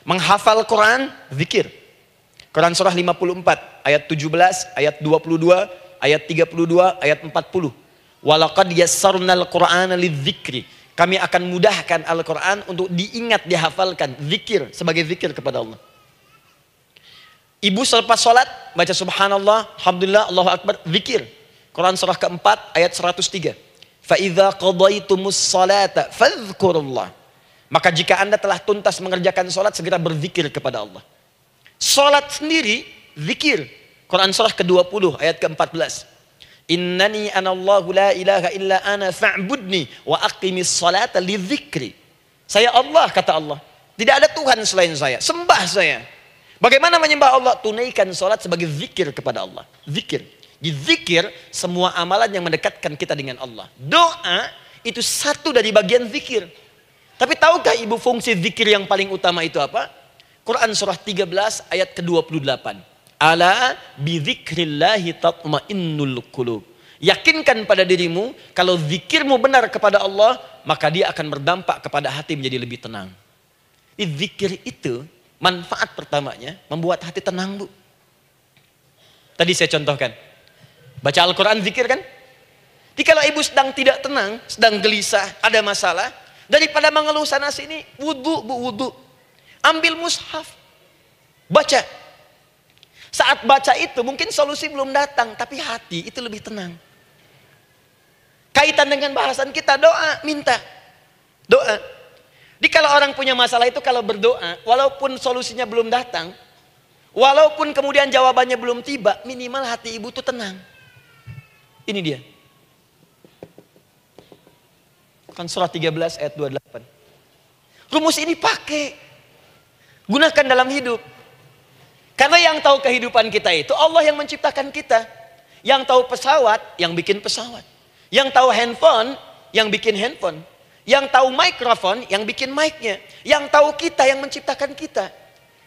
Menghafal Quran, zikir. Quran surah 54 ayat 17, ayat 22, ayat 32, ayat 40. Walaqad yassarnal Qur'ana lidzikri. Kami akan mudahkan Al-Qur'an untuk diingat, dihafalkan, zikir sebagai zikir kepada Allah. Ibu selepas sholat, baca subhanallah, alhamdulillah, Allahu Akbar, zikir. Quran surah keempat ayat 103. Fa'idha qadaitumus salata fadhkurullah. Maka jika anda telah tuntas mengerjakan sholat, segera berzikir kepada Allah. Sholat sendiri, zikir. Quran surah ke-20 ayat ke-14. Innani anallahu la ilaha illa ana fa'budni wa aqimis salata li zikri. Saya Allah, kata Allah. Tidak ada Tuhan selain saya. Sembah saya. Bagaimana menyembah Allah? Tunaikan sholat sebagai zikir kepada Allah. Zikir. Di zikir, semua amalan yang mendekatkan kita dengan Allah. Doa itu satu dari bagian zikir. Tapi tahukah ibu fungsi zikir yang paling utama itu apa? Quran surah 13 ayat ke-28. Ala bizikrillahi tatmainnul qulub. Yakinkan pada dirimu kalau zikirmu benar kepada Allah, maka dia akan berdampak kepada hati menjadi lebih tenang. Di zikir itu manfaat pertamanya membuat hati tenang, Bu. Tadi saya contohkan. Baca Al-Quran zikir kan? Jadi kalau ibu sedang tidak tenang, sedang gelisah, ada masalah, Daripada mengeluh sana sini, wudhu bu wudhu. Ambil mushaf. Baca. Saat baca itu mungkin solusi belum datang, tapi hati itu lebih tenang. Kaitan dengan bahasan kita doa, minta. Doa. Di kalau orang punya masalah itu kalau berdoa, walaupun solusinya belum datang, walaupun kemudian jawabannya belum tiba, minimal hati ibu tuh tenang. Ini dia. Bukan surah 13 ayat 28. Rumus ini pakai. Gunakan dalam hidup. Karena yang tahu kehidupan kita itu Allah yang menciptakan kita. Yang tahu pesawat, yang bikin pesawat. Yang tahu handphone, yang bikin handphone. Yang tahu mikrofon, yang bikin mic-nya. Yang tahu kita, yang menciptakan kita.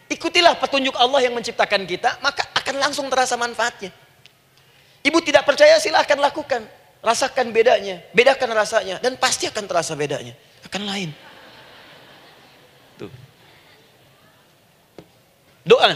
Ikutilah petunjuk Allah yang menciptakan kita, maka akan langsung terasa manfaatnya. Ibu tidak percaya silahkan lakukan. Rasakan bedanya, bedakan rasanya dan pasti akan terasa bedanya, akan lain. Tuh. Doa.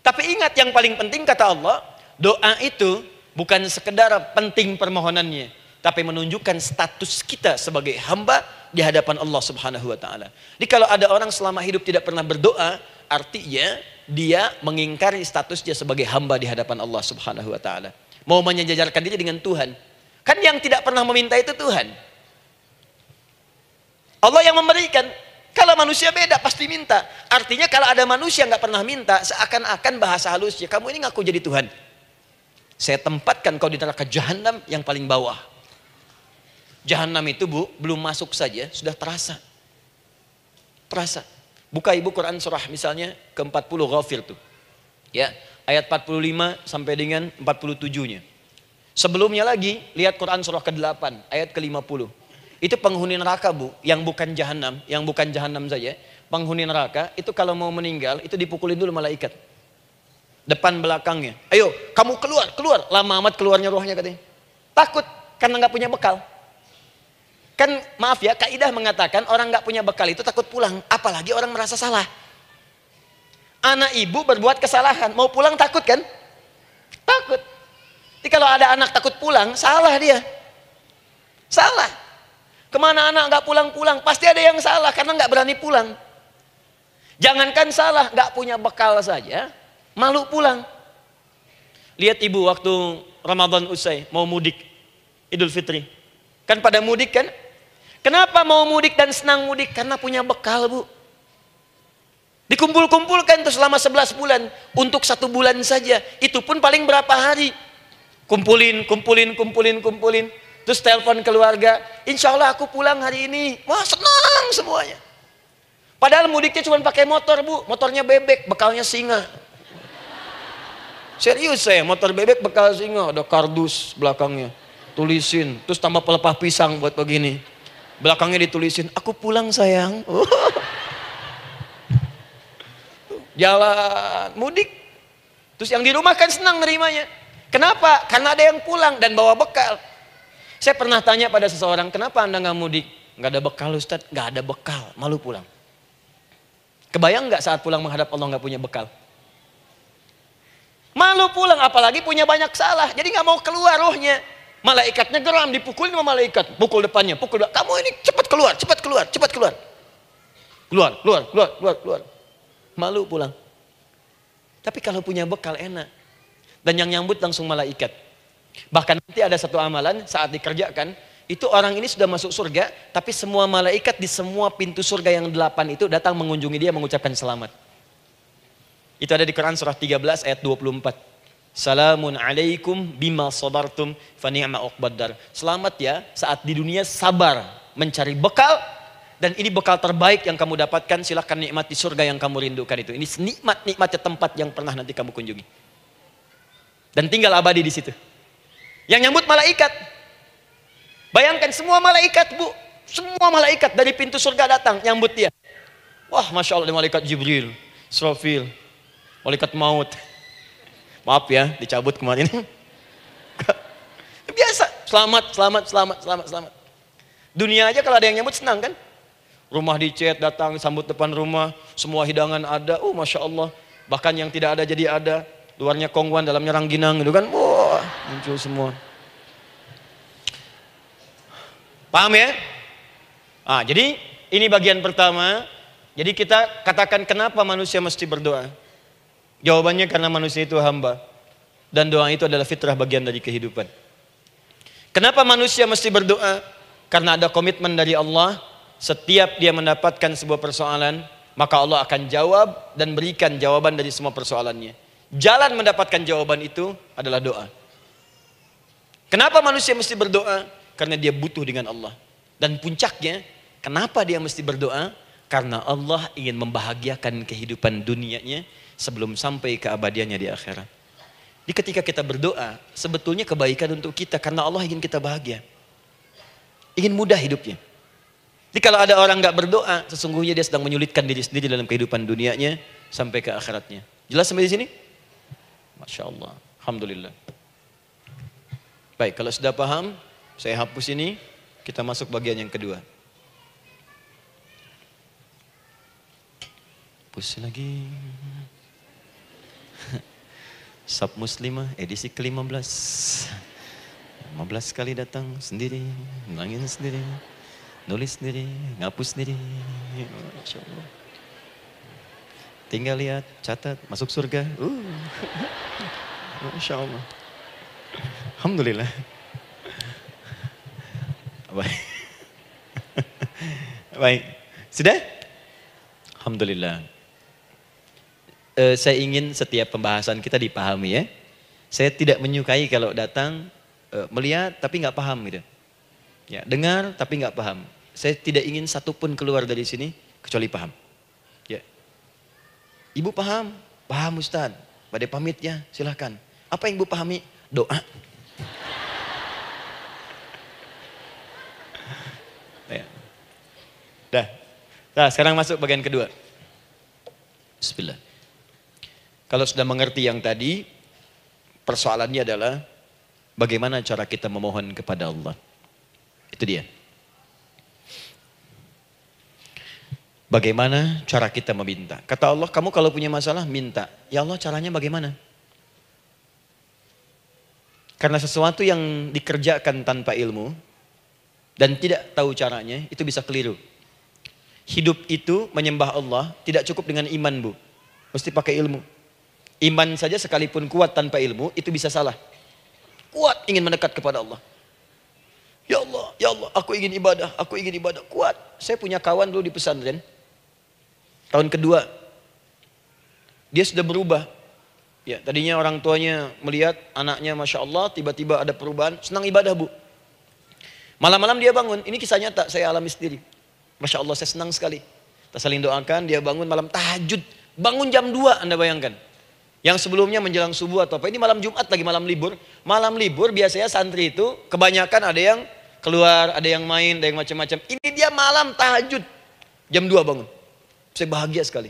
Tapi ingat yang paling penting kata Allah, doa itu bukan sekedar penting permohonannya, tapi menunjukkan status kita sebagai hamba di hadapan Allah Subhanahu wa taala. Jadi kalau ada orang selama hidup tidak pernah berdoa, artinya dia mengingkari statusnya sebagai hamba di hadapan Allah Subhanahu wa taala mau menyejajarkan diri dengan Tuhan. Kan yang tidak pernah meminta itu Tuhan. Allah yang memberikan. Kalau manusia beda pasti minta. Artinya kalau ada manusia nggak pernah minta, seakan-akan bahasa halusnya, kamu ini ngaku jadi Tuhan. Saya tempatkan kau di neraka jahanam yang paling bawah. Jahanam itu bu, belum masuk saja, sudah terasa. Terasa. Buka ibu Quran surah misalnya ke-40 Ghafir tuh. Ya, ayat 45 sampai dengan 47-nya. Sebelumnya lagi, lihat Quran surah ke-8, ayat ke-50. Itu penghuni neraka, Bu, yang bukan jahanam, yang bukan jahanam saja. Penghuni neraka itu kalau mau meninggal itu dipukulin dulu malaikat. Depan belakangnya. Ayo, kamu keluar, keluar. Lama amat keluarnya rohnya katanya. Takut karena nggak punya bekal. Kan maaf ya, kaidah mengatakan orang nggak punya bekal itu takut pulang, apalagi orang merasa salah anak ibu berbuat kesalahan, mau pulang takut kan? Takut. Jadi kalau ada anak takut pulang, salah dia. Salah. Kemana anak nggak pulang-pulang, pasti ada yang salah karena nggak berani pulang. Jangankan salah, nggak punya bekal saja, malu pulang. Lihat ibu waktu Ramadan usai, mau mudik, Idul Fitri. Kan pada mudik kan? Kenapa mau mudik dan senang mudik? Karena punya bekal bu. Dikumpul-kumpulkan terus selama 11 bulan untuk satu bulan saja. Itu pun paling berapa hari. Kumpulin, kumpulin, kumpulin, kumpulin. Terus telepon keluarga, insya Allah aku pulang hari ini. Wah senang semuanya. Padahal mudiknya cuma pakai motor bu, motornya bebek, bekalnya singa. Serius saya, motor bebek bekal singa, ada kardus belakangnya. Tulisin, terus tambah pelepah pisang buat begini. Belakangnya ditulisin, aku pulang sayang. jalan mudik. Terus yang di rumah kan senang nerimanya. Kenapa? Karena ada yang pulang dan bawa bekal. Saya pernah tanya pada seseorang, kenapa anda nggak mudik? Nggak ada bekal Ustaz, nggak ada bekal, malu pulang. Kebayang nggak saat pulang menghadap Allah nggak punya bekal? Malu pulang, apalagi punya banyak salah. Jadi nggak mau keluar rohnya. Malaikatnya geram, dipukulin sama malaikat. Pukul depannya, pukul depannya. Kamu ini cepat keluar, cepat keluar, cepat keluar. Keluar, keluar, keluar, keluar, keluar malu pulang. Tapi kalau punya bekal enak. Dan yang nyambut langsung malaikat. Bahkan nanti ada satu amalan saat dikerjakan, itu orang ini sudah masuk surga, tapi semua malaikat di semua pintu surga yang delapan itu datang mengunjungi dia mengucapkan selamat. Itu ada di Quran surah 13 ayat 24. Salamun alaikum bima sodartum fani'ma uqbaddar. Selamat ya saat di dunia sabar mencari bekal dan ini bekal terbaik yang kamu dapatkan, silahkan nikmati surga yang kamu rindukan itu. Ini nikmat-nikmatnya tempat yang pernah nanti kamu kunjungi. Dan tinggal abadi di situ. Yang nyambut malaikat. Bayangkan semua malaikat bu, semua malaikat dari pintu surga datang nyambut dia. Wah Masya Allah malaikat Jibril, Srofil, malaikat maut. Maaf ya, dicabut kemarin. Biasa, selamat, selamat, selamat, selamat, selamat. Dunia aja kalau ada yang nyambut senang kan? Rumah dicet datang sambut depan rumah, semua hidangan ada. Oh, masya Allah. Bahkan yang tidak ada jadi ada. Luarnya kongguan, dalamnya rangginang gitu kan. Wah, muncul semua. Paham ya? Ah, jadi ini bagian pertama. Jadi kita katakan kenapa manusia mesti berdoa. Jawabannya karena manusia itu hamba. Dan doa itu adalah fitrah bagian dari kehidupan. Kenapa manusia mesti berdoa? Karena ada komitmen dari Allah setiap dia mendapatkan sebuah persoalan, maka Allah akan jawab dan berikan jawaban dari semua persoalannya. Jalan mendapatkan jawaban itu adalah doa. Kenapa manusia mesti berdoa? Karena dia butuh dengan Allah. Dan puncaknya, kenapa dia mesti berdoa? Karena Allah ingin membahagiakan kehidupan dunianya sebelum sampai ke keabadiannya di akhirat. Di ketika kita berdoa, sebetulnya kebaikan untuk kita karena Allah ingin kita bahagia. Ingin mudah hidupnya. Jadi kalau ada orang nggak berdoa, sesungguhnya dia sedang menyulitkan diri sendiri dalam kehidupan dunianya sampai ke akhiratnya. Jelas sampai di sini? Masya Allah. Alhamdulillah. Baik, kalau sudah paham, saya hapus ini. Kita masuk bagian yang kedua. Hapus lagi. Sub muslimah edisi ke-15. 15 kali datang sendiri, nangis sendiri nulis sendiri, ngapus sendiri. Masya Allah. Tinggal lihat, catat, masuk surga. Uh. Masya Allah. Alhamdulillah. Baik. Baik. Sudah? Alhamdulillah. E, saya ingin setiap pembahasan kita dipahami ya. Saya tidak menyukai kalau datang e, melihat tapi nggak paham gitu. Ya, dengar tapi nggak paham. Saya tidak ingin satupun keluar dari sini kecuali paham. Ya. Ibu paham? Paham Ustaz. Pada pamitnya silahkan. Apa yang ibu pahami? Doa. ya. Dah. Nah, sekarang masuk bagian kedua. Bismillah. Kalau sudah mengerti yang tadi, persoalannya adalah bagaimana cara kita memohon kepada Allah. Itu dia. Bagaimana cara kita meminta? Kata Allah, kamu kalau punya masalah minta. Ya Allah caranya bagaimana? Karena sesuatu yang dikerjakan tanpa ilmu dan tidak tahu caranya itu bisa keliru. Hidup itu menyembah Allah tidak cukup dengan iman bu. Mesti pakai ilmu. Iman saja sekalipun kuat tanpa ilmu itu bisa salah. Kuat ingin mendekat kepada Allah. Ya Allah, ya Allah, aku ingin ibadah, aku ingin ibadah. Kuat. Saya punya kawan dulu di pesantren. Tahun kedua, dia sudah berubah. Ya, tadinya orang tuanya melihat anaknya Masya Allah, tiba-tiba ada perubahan, senang ibadah bu. Malam-malam dia bangun, ini kisahnya tak saya alami sendiri. Masya Allah, saya senang sekali. Kita saling doakan, dia bangun malam tahajud. Bangun jam 2, Anda bayangkan. Yang sebelumnya menjelang subuh atau apa, ini malam Jumat lagi malam libur. Malam libur biasanya santri itu kebanyakan ada yang keluar, ada yang main, ada yang macam-macam. Ini dia malam tahajud. Jam 2 bangun. Saya bahagia sekali.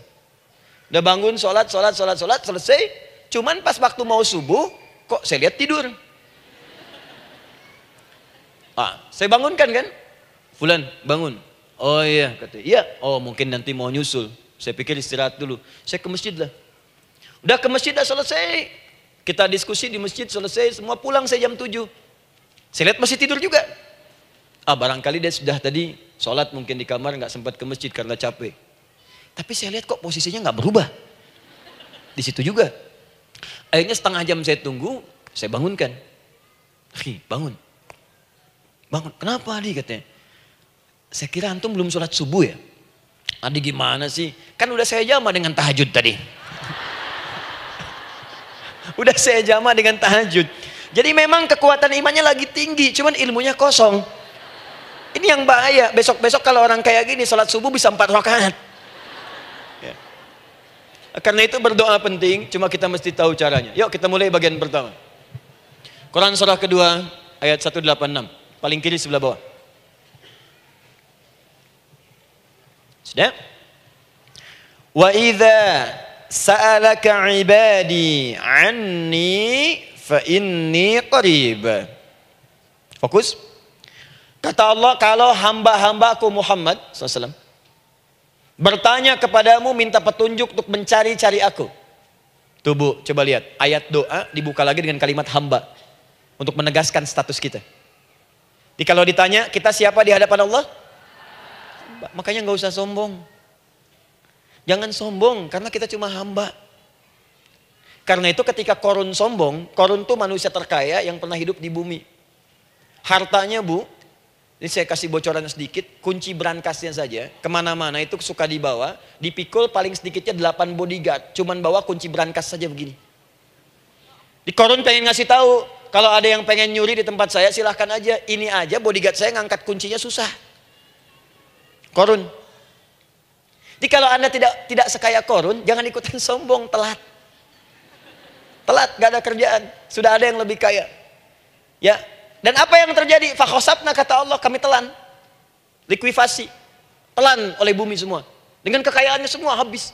Udah bangun sholat, sholat, sholat, sholat, selesai. Cuman pas waktu mau subuh, kok saya lihat tidur. Ah, saya bangunkan kan? Fulan, bangun. Oh iya, kata iya. Oh mungkin nanti mau nyusul. Saya pikir istirahat dulu. Saya ke masjid lah. Udah ke masjid dah selesai. Kita diskusi di masjid selesai. Semua pulang saya jam 7. Saya lihat masih tidur juga. Ah barangkali dia sudah tadi sholat mungkin di kamar nggak sempat ke masjid karena capek. Tapi saya lihat kok posisinya nggak berubah. Di situ juga. Akhirnya setengah jam saya tunggu, saya bangunkan. Hi, bangun. Bangun. Kenapa Adi katanya? Saya kira antum belum sholat subuh ya. Adi gimana sih? Kan udah saya jama dengan tahajud tadi. udah saya jama dengan tahajud. Jadi memang kekuatan imannya lagi tinggi, cuman ilmunya kosong. Ini yang bahaya. Besok-besok kalau orang kayak gini sholat subuh bisa empat rakaat. Karena itu berdoa penting, cuma kita mesti tahu caranya. Yuk kita mulai bagian pertama. Quran surah kedua ayat 186, paling kiri sebelah bawah. Sudah? Wa idza sa'alaka 'ibadi 'anni fa inni qarib. Fokus. Kata Allah, kalau hamba-hambaku Muhammad SAW, Bertanya kepadamu minta petunjuk untuk mencari-cari aku. Tubuh, coba lihat. Ayat doa dibuka lagi dengan kalimat hamba. Untuk menegaskan status kita. Jadi kalau ditanya, kita siapa di hadapan Allah? Makanya nggak usah sombong. Jangan sombong, karena kita cuma hamba. Karena itu ketika korun sombong, korun itu manusia terkaya yang pernah hidup di bumi. Hartanya bu, ini saya kasih bocoran sedikit, kunci berangkasnya saja, kemana-mana itu suka dibawa, dipikul paling sedikitnya 8 bodyguard, cuman bawa kunci berangkas saja begini. Di korun pengen ngasih tahu, kalau ada yang pengen nyuri di tempat saya silahkan aja, ini aja bodyguard saya ngangkat kuncinya susah. Korun. Jadi kalau anda tidak tidak sekaya korun, jangan ikutan sombong, telat. Telat, gak ada kerjaan, sudah ada yang lebih kaya. Ya, dan apa yang terjadi? Fakhosabna kata Allah, kami telan. Likuifasi. Telan oleh bumi semua. Dengan kekayaannya semua habis.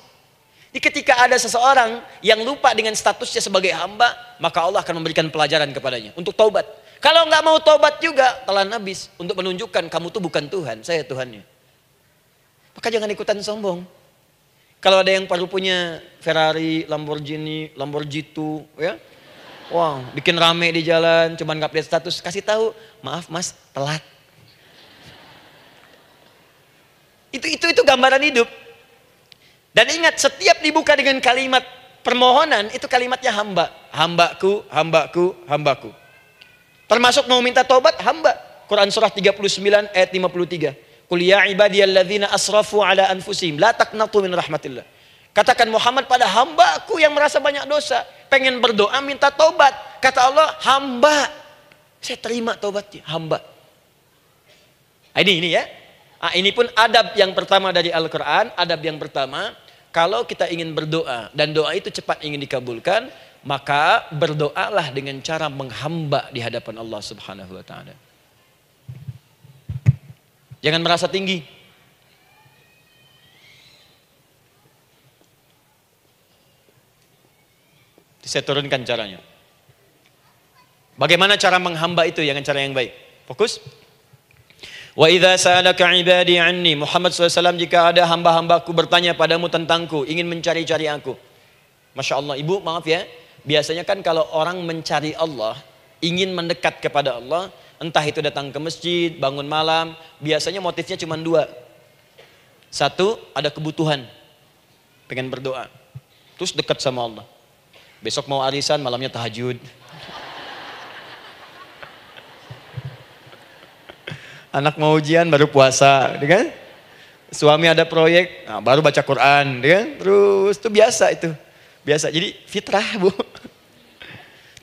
Jadi ketika ada seseorang yang lupa dengan statusnya sebagai hamba, maka Allah akan memberikan pelajaran kepadanya untuk taubat. Kalau nggak mau taubat juga, telan habis untuk menunjukkan kamu tuh bukan Tuhan, saya Tuhannya. Maka jangan ikutan sombong. Kalau ada yang perlu punya Ferrari, Lamborghini, Lamborghini, ya, Wow, bikin rame di jalan, cuman nggak update status. Kasih tahu, maaf mas, telat. Itu itu itu gambaran hidup. Dan ingat, setiap dibuka dengan kalimat permohonan, itu kalimatnya hamba. Hambaku, hambaku, hambaku. Termasuk mau minta tobat, hamba. Quran surah 39 ayat 53. Kuliya ibadiyalladzina asrafu ala anfusim, la taknatu min rahmatillah. Katakan Muhammad pada hambaku yang merasa banyak dosa pengen berdoa minta tobat. Kata Allah, hamba. Saya terima tobatnya, hamba. Ah, ini ini ya. Nah, ini pun adab yang pertama dari Al-Quran. Adab yang pertama, kalau kita ingin berdoa dan doa itu cepat ingin dikabulkan, maka berdoalah dengan cara menghamba di hadapan Allah Subhanahu wa taala. Jangan merasa tinggi. Saya turunkan caranya. Bagaimana cara menghamba itu dengan cara yang baik? Fokus. Wa idza sa'alaka 'ibadi 'anni Muhammad SAW jika ada hamba-hambaku bertanya padamu tentangku, ingin mencari-cari aku. Masya Allah, Ibu maaf ya. Biasanya kan kalau orang mencari Allah, ingin mendekat kepada Allah, entah itu datang ke masjid, bangun malam, biasanya motifnya cuma dua. Satu, ada kebutuhan, pengen berdoa. Terus dekat sama Allah. Besok mau arisan, malamnya tahajud. Anak mau ujian baru puasa, ya kan? Suami ada proyek, nah, baru baca Quran, ya kan? Terus itu biasa itu. Biasa. Jadi fitrah, Bu.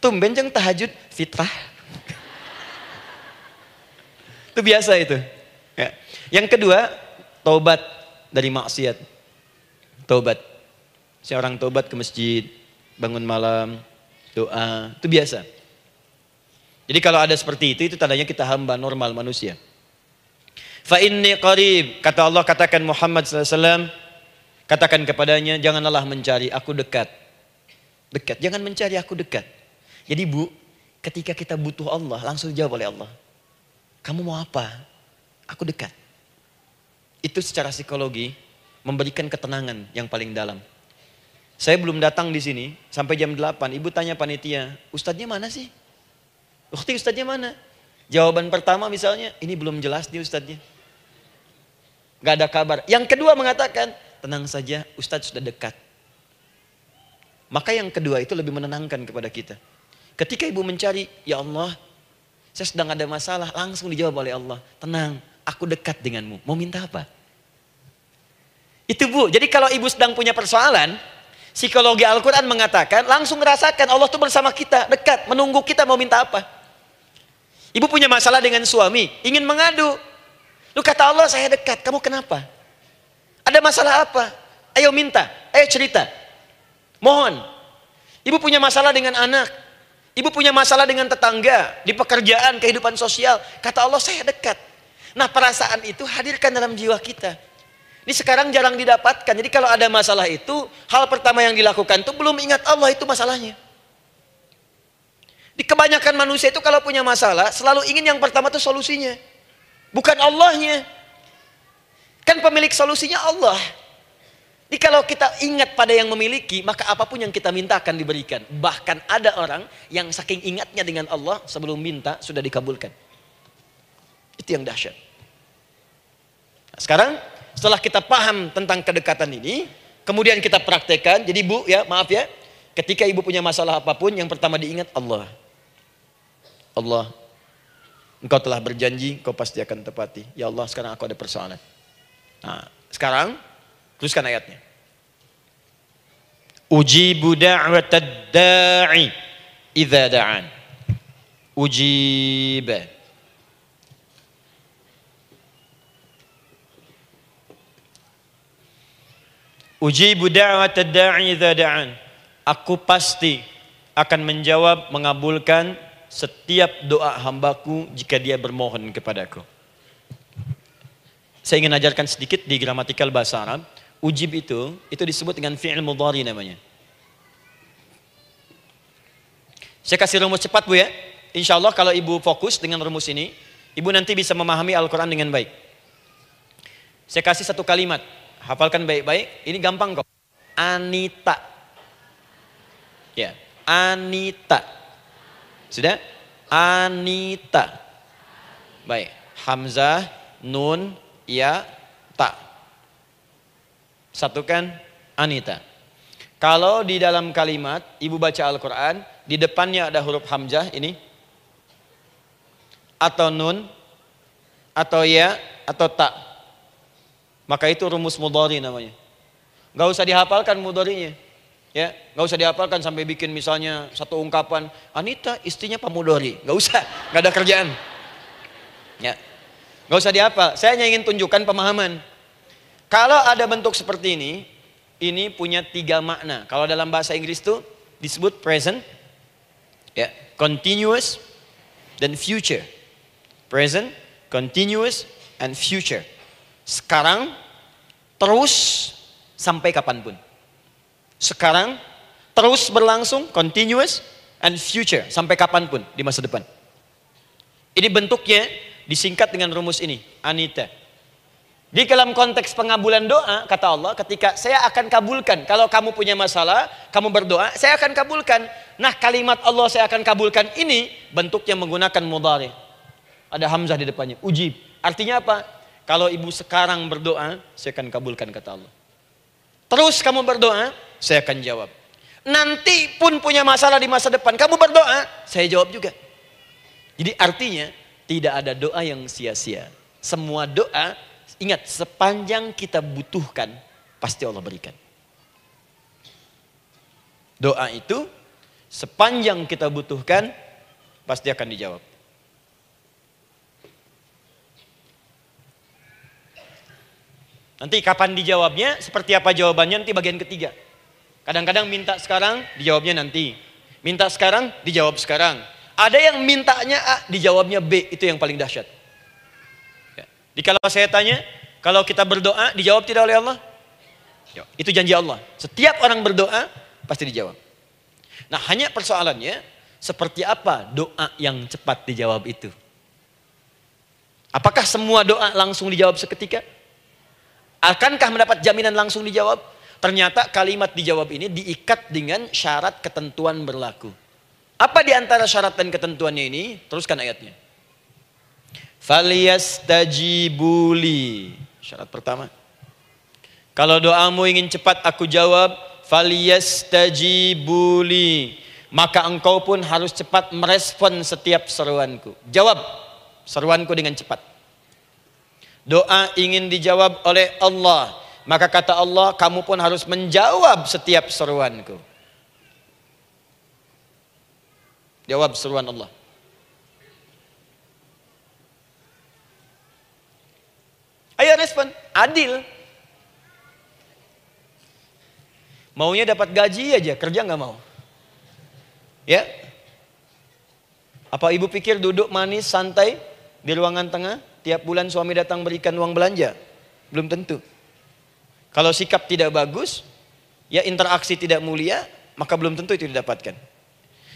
Tumben jeng tahajud fitrah. itu biasa itu. Ya. Yang kedua, taubat dari maksiat. Taubat. seorang tobat taubat ke masjid, bangun malam, doa, itu biasa. Jadi kalau ada seperti itu, itu tandanya kita hamba normal manusia. Fa inni qarib, kata Allah katakan Muhammad SAW, katakan kepadanya, janganlah mencari aku dekat. Dekat, jangan mencari aku dekat. Jadi bu, ketika kita butuh Allah, langsung jawab oleh Allah. Kamu mau apa? Aku dekat. Itu secara psikologi memberikan ketenangan yang paling dalam. Saya belum datang di sini sampai jam 8. Ibu tanya panitia, "Ustadznya mana sih?" "Ukti, ustadznya mana?" Jawaban pertama misalnya, "Ini belum jelas nih ustadznya." Gak ada kabar. Yang kedua mengatakan, "Tenang saja, ustadz sudah dekat." Maka yang kedua itu lebih menenangkan kepada kita. Ketika ibu mencari, "Ya Allah, saya sedang ada masalah," langsung dijawab oleh Allah, "Tenang, aku dekat denganmu. Mau minta apa?" Itu Bu. Jadi kalau ibu sedang punya persoalan, Psikologi Al-Quran mengatakan, langsung rasakan Allah tuh bersama kita, dekat, menunggu kita mau minta apa. Ibu punya masalah dengan suami, ingin mengadu. Lu kata Allah, saya dekat, kamu kenapa? Ada masalah apa? Ayo minta, ayo cerita. Mohon. Ibu punya masalah dengan anak, Ibu punya masalah dengan tetangga, di pekerjaan, kehidupan sosial. Kata Allah, saya dekat. Nah perasaan itu hadirkan dalam jiwa kita. Ini sekarang jarang didapatkan. Jadi kalau ada masalah itu, hal pertama yang dilakukan itu belum ingat Allah itu masalahnya. Di kebanyakan manusia itu kalau punya masalah, selalu ingin yang pertama itu solusinya. Bukan Allahnya. Kan pemilik solusinya Allah. Jadi kalau kita ingat pada yang memiliki, maka apapun yang kita minta akan diberikan. Bahkan ada orang yang saking ingatnya dengan Allah sebelum minta sudah dikabulkan. Itu yang dahsyat. Nah, sekarang setelah kita paham tentang kedekatan ini, kemudian kita praktekkan. Jadi Bu, ya, maaf ya. Ketika ibu punya masalah apapun, yang pertama diingat Allah. Allah, engkau telah berjanji, engkau pasti akan tepati. Ya Allah, sekarang aku ada persoalan. Nah, sekarang, teruskan ayatnya. Uji da'i idza da'an. Ujiba. Ujibu da'wata da'i da'an. Aku pasti akan menjawab, mengabulkan setiap doa hambaku jika dia bermohon kepadaku. Saya ingin ajarkan sedikit di gramatikal bahasa Arab. Ujib itu, itu disebut dengan fi'il mudhari namanya. Saya kasih rumus cepat Bu ya. Insya Allah kalau Ibu fokus dengan rumus ini, Ibu nanti bisa memahami Al-Quran dengan baik. Saya kasih satu kalimat. Hafalkan baik-baik. Ini gampang kok. Anita. Ya, Anita. Sudah? Anita. Baik. Hamzah, nun, ya, ta. Satukan Anita. Kalau di dalam kalimat ibu baca Al-Qur'an, di depannya ada huruf hamzah ini atau nun atau ya atau tak maka itu rumus mudhari namanya. Gak usah dihafalkan mudharinya. Ya, gak usah dihafalkan sampai bikin misalnya satu ungkapan, Anita istrinya Pak Mudhari. Gak usah, gak ada kerjaan. Ya. Gak usah dihafal. Saya hanya ingin tunjukkan pemahaman. Kalau ada bentuk seperti ini, ini punya tiga makna. Kalau dalam bahasa Inggris itu disebut present, ya, continuous, dan future. Present, continuous, and future. Sekarang, terus sampai kapanpun. Sekarang, terus berlangsung, continuous, and future, sampai kapanpun di masa depan. Ini bentuknya disingkat dengan rumus ini, Anita. Di dalam konteks pengabulan doa, kata Allah, ketika saya akan kabulkan. Kalau kamu punya masalah, kamu berdoa, saya akan kabulkan. Nah kalimat Allah saya akan kabulkan ini bentuknya menggunakan mudari. Ada hamzah di depannya, ujib. Artinya apa? Kalau ibu sekarang berdoa, saya akan kabulkan kata Allah. Terus kamu berdoa, saya akan jawab. Nanti pun punya masalah di masa depan, kamu berdoa, saya jawab juga. Jadi artinya tidak ada doa yang sia-sia. Semua doa, ingat sepanjang kita butuhkan, pasti Allah berikan. Doa itu sepanjang kita butuhkan, pasti akan dijawab. Nanti kapan dijawabnya, seperti apa jawabannya nanti bagian ketiga. Kadang-kadang minta sekarang, dijawabnya nanti. Minta sekarang, dijawab sekarang. Ada yang mintanya A, dijawabnya B. Itu yang paling dahsyat. Ya. Di kalau saya tanya, kalau kita berdoa, dijawab tidak oleh Allah? Ya. Itu janji Allah. Setiap orang berdoa, pasti dijawab. Nah hanya persoalannya, seperti apa doa yang cepat dijawab itu? Apakah semua doa langsung dijawab seketika? Akankah mendapat jaminan langsung dijawab? Ternyata kalimat dijawab ini diikat dengan syarat ketentuan berlaku. Apa di antara syarat dan ketentuannya ini? Teruskan ayatnya. Falyastajibuli. Syarat pertama. Kalau doamu ingin cepat aku jawab, falyastajibuli. Maka engkau pun harus cepat merespon setiap seruanku. Jawab seruanku dengan cepat. Doa ingin dijawab oleh Allah. Maka kata Allah, kamu pun harus menjawab setiap seruanku. Jawab seruan Allah. Ayo respon, adil. Maunya dapat gaji aja, kerja nggak mau. Ya? Apa ibu pikir duduk manis, santai di ruangan tengah? tiap bulan suami datang berikan uang belanja? Belum tentu. Kalau sikap tidak bagus, ya interaksi tidak mulia, maka belum tentu itu didapatkan.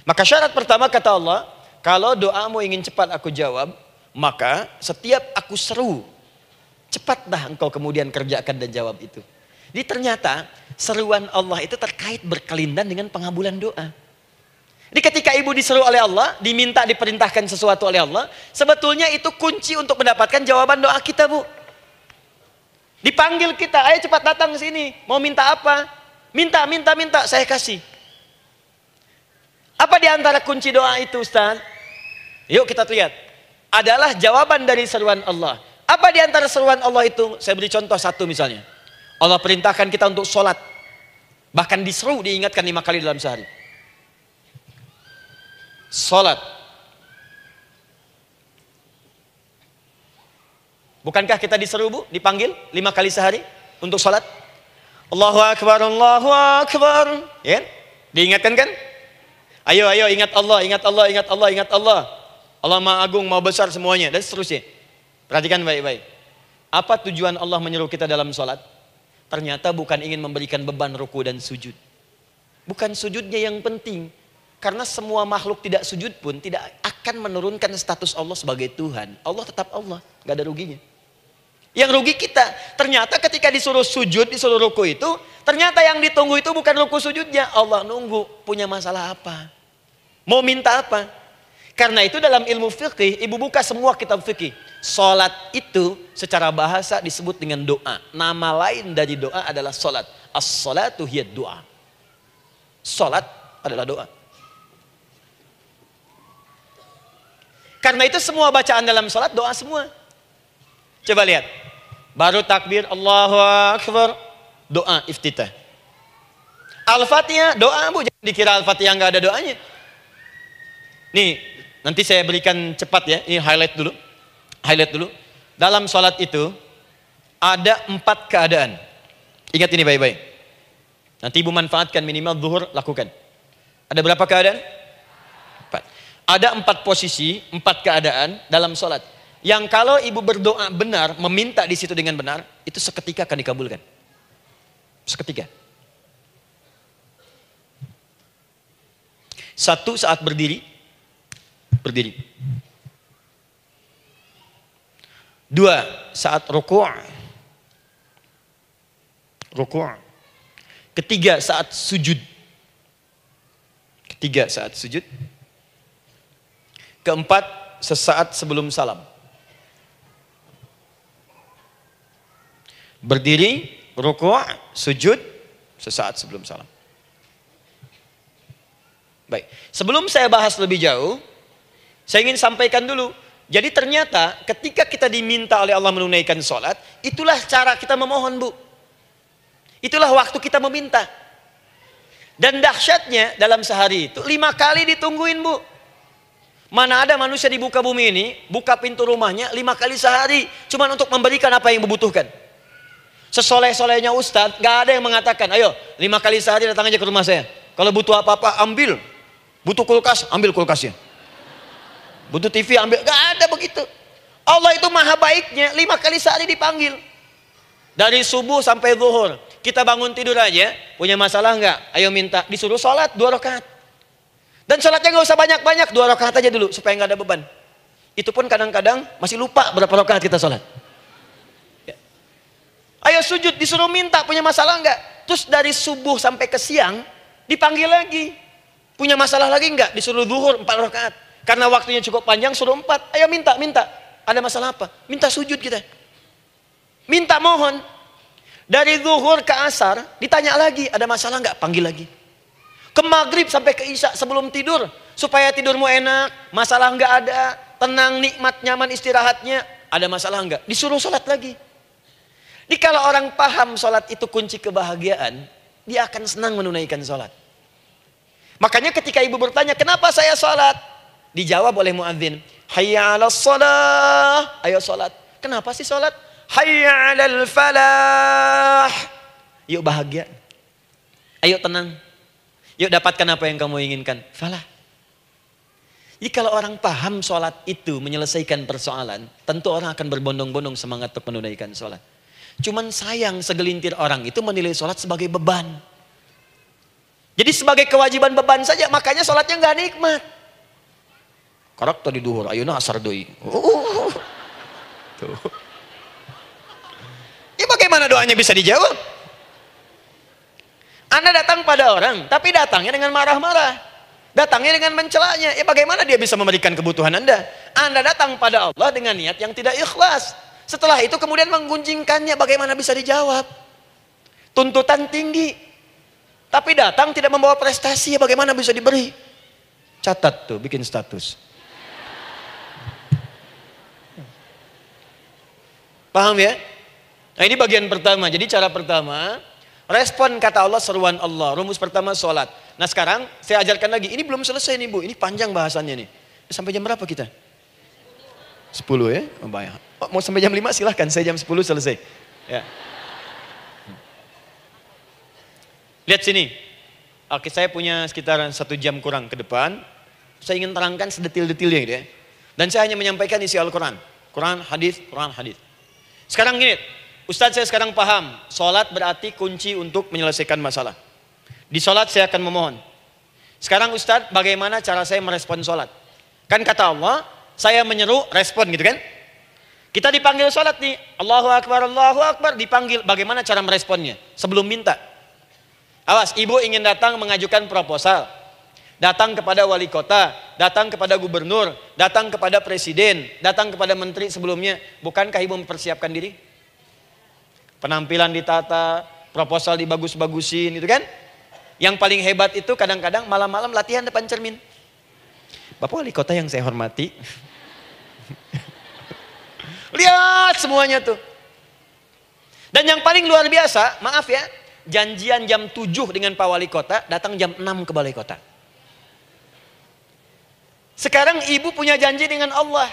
Maka syarat pertama kata Allah, kalau doamu ingin cepat aku jawab, maka setiap aku seru, cepatlah engkau kemudian kerjakan dan jawab itu. Jadi ternyata seruan Allah itu terkait berkelindan dengan pengabulan doa. Jadi ketika ibu diseru oleh Allah, diminta diperintahkan sesuatu oleh Allah, sebetulnya itu kunci untuk mendapatkan jawaban doa kita, Bu. Dipanggil kita, ayo cepat datang ke sini, mau minta apa? Minta, minta, minta, saya kasih. Apa di antara kunci doa itu, Ustaz? Yuk kita lihat. Adalah jawaban dari seruan Allah. Apa di antara seruan Allah itu? Saya beri contoh satu misalnya. Allah perintahkan kita untuk sholat. Bahkan diseru, diingatkan lima kali dalam sehari. Salat. Bukankah kita diseru bu, dipanggil lima kali sehari untuk salat? Allahu Akbar, Allahu Akbar. Ya, kan? diingatkan kan? Ayo, ayo, ingat Allah, ingat Allah, ingat Allah, ingat Allah. Allah Maha Agung, Maha Besar semuanya dan seterusnya. Perhatikan baik-baik. Apa tujuan Allah menyuruh kita dalam sholat? Ternyata bukan ingin memberikan beban ruku dan sujud. Bukan sujudnya yang penting, karena semua makhluk tidak sujud pun tidak akan menurunkan status Allah sebagai Tuhan. Allah tetap Allah, gak ada ruginya. Yang rugi kita, ternyata ketika disuruh sujud, disuruh ruku itu, ternyata yang ditunggu itu bukan ruku sujudnya. Allah nunggu punya masalah apa. Mau minta apa? Karena itu dalam ilmu fikih, ibu buka semua kitab fikih. Salat itu secara bahasa disebut dengan doa. Nama lain dari doa adalah salat. As-salatu hiya doa. Salat adalah doa. Karena itu semua bacaan dalam sholat doa semua. Coba lihat. Baru takbir Allahu Akbar. Doa iftitah. Al-Fatihah doa bu. Jangan dikira Al-Fatihah nggak ada doanya. Nih nanti saya berikan cepat ya. Ini highlight dulu. Highlight dulu. Dalam sholat itu ada empat keadaan. Ingat ini baik-baik. Nanti ibu manfaatkan minimal zuhur lakukan. Ada berapa keadaan? Ada empat posisi, empat keadaan dalam sholat. Yang kalau ibu berdoa benar, meminta di situ dengan benar, itu seketika akan dikabulkan. Seketika. Satu saat berdiri, berdiri. Dua, saat ruku' ruku' Ketiga, saat sujud. Ketiga, saat sujud. Keempat, sesaat sebelum salam. Berdiri, rukuk, sujud, sesaat sebelum salam. Baik, sebelum saya bahas lebih jauh, saya ingin sampaikan dulu. Jadi ternyata ketika kita diminta oleh Allah menunaikan sholat, itulah cara kita memohon bu. Itulah waktu kita meminta. Dan dahsyatnya dalam sehari itu lima kali ditungguin bu. Mana ada manusia di buka bumi ini, buka pintu rumahnya lima kali sehari, cuman untuk memberikan apa yang dibutuhkan. Sesoleh-solehnya Ustadz, gak ada yang mengatakan, ayo lima kali sehari datang aja ke rumah saya. Kalau butuh apa-apa, ambil. Butuh kulkas, ambil kulkasnya. Butuh TV, ambil. Gak ada begitu. Allah itu maha baiknya, lima kali sehari dipanggil. Dari subuh sampai zuhur. Kita bangun tidur aja, punya masalah nggak? Ayo minta, disuruh sholat dua rakaat. Dan sholatnya nggak usah banyak-banyak, dua rakaat aja dulu supaya nggak ada beban. Itu pun kadang-kadang masih lupa berapa rakaat kita sholat. Ya. Ayo sujud, disuruh minta punya masalah nggak? Terus dari subuh sampai ke siang dipanggil lagi. Punya masalah lagi nggak? Disuruh duhur empat rakaat. Karena waktunya cukup panjang suruh empat. Ayo minta, minta. Ada masalah apa? Minta sujud kita. Minta mohon. Dari zuhur ke asar ditanya lagi ada masalah nggak? Panggil lagi ke maghrib sampai ke isya sebelum tidur supaya tidurmu enak masalah nggak ada tenang nikmat nyaman istirahatnya ada masalah nggak disuruh sholat lagi jadi kalau orang paham sholat itu kunci kebahagiaan dia akan senang menunaikan sholat makanya ketika ibu bertanya kenapa saya sholat dijawab oleh muadzin hayya ala sholat ayo sholat kenapa sih sholat hayya ala falah yuk bahagia ayo tenang Yuk dapatkan apa yang kamu inginkan. Salah. Jadi kalau orang paham sholat itu menyelesaikan persoalan, tentu orang akan berbondong-bondong semangat untuk menunaikan sholat. Cuman sayang segelintir orang itu menilai sholat sebagai beban. Jadi sebagai kewajiban beban saja, makanya sholatnya nggak nikmat. Karakter di duhur, ayo asar doi. Uh. Tuh. Ya bagaimana doanya bisa dijawab? Anda datang pada orang, tapi datangnya dengan marah-marah. Datangnya dengan mencelanya. Ya bagaimana dia bisa memberikan kebutuhan Anda? Anda datang pada Allah dengan niat yang tidak ikhlas. Setelah itu kemudian menggunjingkannya, bagaimana bisa dijawab? Tuntutan tinggi. Tapi datang tidak membawa prestasi, ya bagaimana bisa diberi? Catat tuh, bikin status. Paham ya? Nah ini bagian pertama. Jadi cara pertama, Respon kata Allah seruan Allah. Rumus pertama sholat. Nah sekarang saya ajarkan lagi. Ini belum selesai nih bu. Ini panjang bahasannya nih. Sampai jam berapa kita? 10 ya? Oh, bayang. Oh, mau sampai jam 5 silahkan. Saya jam 10 selesai. Ya. Lihat sini. Oke, saya punya sekitar satu jam kurang ke depan. Saya ingin terangkan sedetil-detilnya gitu ya. Dan saya hanya menyampaikan isi Al-Quran. Quran, hadis, Quran, hadis. Sekarang gini, Ustadz saya sekarang paham, sholat berarti kunci untuk menyelesaikan masalah. Di sholat saya akan memohon. Sekarang Ustadz bagaimana cara saya merespon sholat? Kan kata Allah, saya menyeru, respon gitu kan? Kita dipanggil sholat nih, Allahu Akbar, Allahu Akbar, dipanggil bagaimana cara meresponnya? Sebelum minta. Awas, ibu ingin datang mengajukan proposal, datang kepada wali kota, datang kepada gubernur, datang kepada presiden, datang kepada menteri sebelumnya, bukankah ibu mempersiapkan diri? penampilan ditata, proposal dibagus-bagusin gitu kan. Yang paling hebat itu kadang-kadang malam-malam latihan depan cermin. Bapak wali kota yang saya hormati. Lihat semuanya tuh. Dan yang paling luar biasa, maaf ya, janjian jam 7 dengan Pak Wali Kota, datang jam 6 ke Balai Kota. Sekarang ibu punya janji dengan Allah.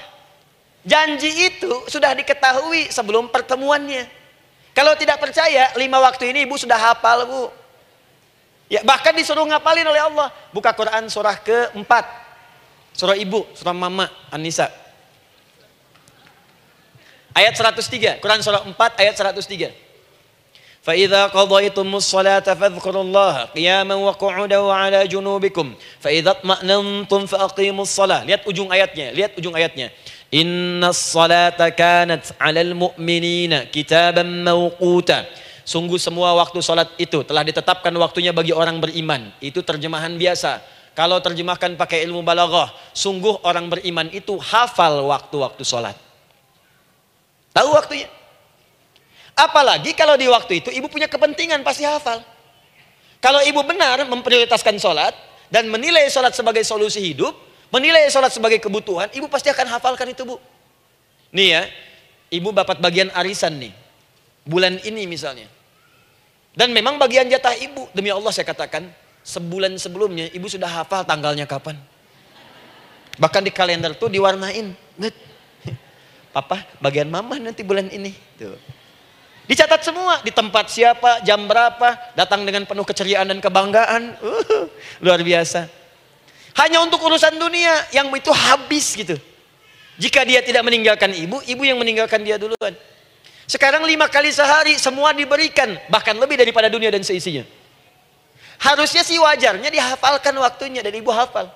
Janji itu sudah diketahui sebelum pertemuannya. Kalau tidak percaya, lima waktu ini ibu sudah hafal bu. Ya, bahkan disuruh ngapalin oleh Allah. Buka Quran surah keempat. Surah ibu, surah mama, Anissa Ayat 103, Quran surah 4 ayat 103. فإذا قضيتم الصلاة فاذكروا الله قياما وقعودا وعلى جنوبكم فإذا اطمأننتم فأقيموا الصلاة lihat ujung ayatnya lihat ujung ayatnya Inna salata kanat alal mu'minina kitaban mawquta. Sungguh semua waktu salat itu telah ditetapkan waktunya bagi orang beriman. Itu terjemahan biasa. Kalau terjemahkan pakai ilmu balaghah, sungguh orang beriman itu hafal waktu-waktu salat. Tahu waktunya. Apalagi kalau di waktu itu ibu punya kepentingan pasti hafal. Kalau ibu benar memprioritaskan salat dan menilai salat sebagai solusi hidup, menilai sholat sebagai kebutuhan, ibu pasti akan hafalkan itu bu. Nih ya, ibu dapat bagian arisan nih, bulan ini misalnya. Dan memang bagian jatah ibu, demi Allah saya katakan, sebulan sebelumnya ibu sudah hafal tanggalnya kapan. Bahkan di kalender tuh diwarnain. Papa, bagian mama nanti bulan ini. Tuh. Dicatat semua, di tempat siapa, jam berapa, datang dengan penuh keceriaan dan kebanggaan. Uh, luar biasa. Hanya untuk urusan dunia yang itu habis gitu. Jika dia tidak meninggalkan ibu, ibu yang meninggalkan dia duluan. Sekarang lima kali sehari semua diberikan, bahkan lebih daripada dunia dan seisinya. Harusnya sih wajarnya dihafalkan waktunya dan ibu hafal.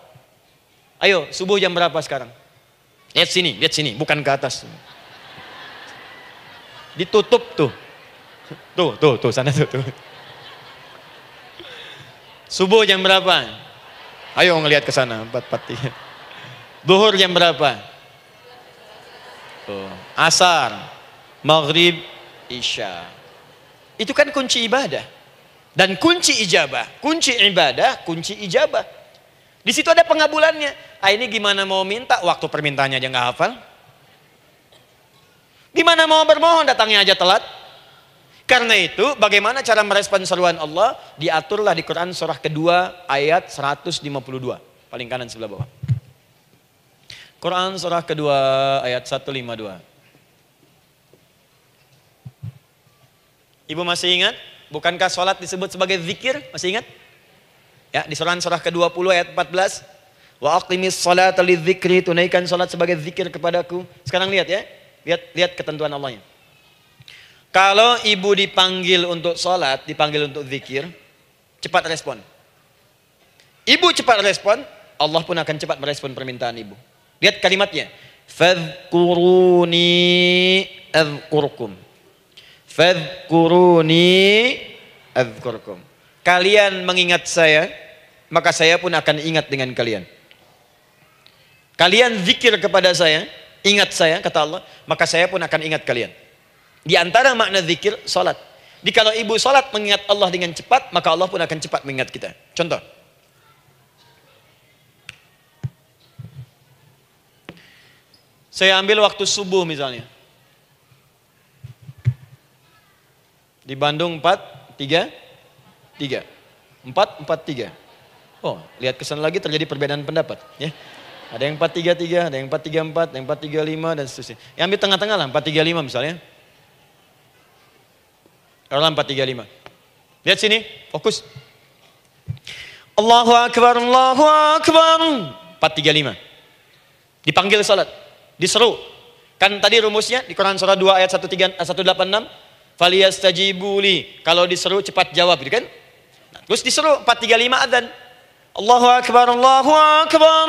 Ayo, subuh jam berapa sekarang? Lihat sini, lihat sini, bukan ke atas. Ditutup tuh. Tuh, tuh, tuh, sana tuh, tuh. Subuh jam berapa? Ayo ngelihat ke sana, pati. Iya. Duhur jam berapa? Tuh. Asar, Maghrib, Isya. Itu kan kunci ibadah. Dan kunci ijabah, kunci ibadah, kunci ijabah. Di situ ada pengabulannya. Ah ini gimana mau minta waktu permintaannya aja nggak hafal? Gimana mau bermohon datangnya aja telat? Karena itu bagaimana cara merespon seruan Allah diaturlah di Quran surah kedua ayat 152. Paling kanan sebelah bawah. Quran surah kedua ayat 152. Ibu masih ingat? Bukankah sholat disebut sebagai zikir? Masih ingat? Ya, di surah surah ke-20 ayat 14. Wa aqimis salata lidzikri, tunaikan sholat sebagai zikir kepadaku. Sekarang lihat ya. Lihat lihat ketentuan Allahnya. Kalau ibu dipanggil untuk sholat, dipanggil untuk zikir, cepat respon. Ibu cepat respon, Allah pun akan cepat merespon permintaan ibu. Lihat kalimatnya. Fadhkuruni adhkurkum. Fadhkuruni adhkurkum. Kalian mengingat saya, maka saya pun akan ingat dengan kalian. Kalian zikir kepada saya, ingat saya, kata Allah, maka saya pun akan ingat kalian. Di antara makna zikir, salat. Jadi kalau ibu salat mengingat Allah dengan cepat, maka Allah pun akan cepat mengingat kita. Contoh. Saya ambil waktu subuh misalnya. Di Bandung 4, 3, 3. 4, 4, 3. Oh, lihat kesan lagi terjadi perbedaan pendapat. Ya. Ada yang 3, ada yang 4, ada yang 5, dan seterusnya. Yang ambil tengah-tengah lah, 5 misalnya. Dalam 435. Lihat sini, fokus. Allahu Akbar, Allahu Akbar. 435. Dipanggil salat, diseru. Kan tadi rumusnya di Quran surah 2 ayat 13, 186. Eh, li." Kalau diseru cepat jawab gitu kan. Nah, terus diseru 435 adzan. Allahu Akbar, Allahu Akbar.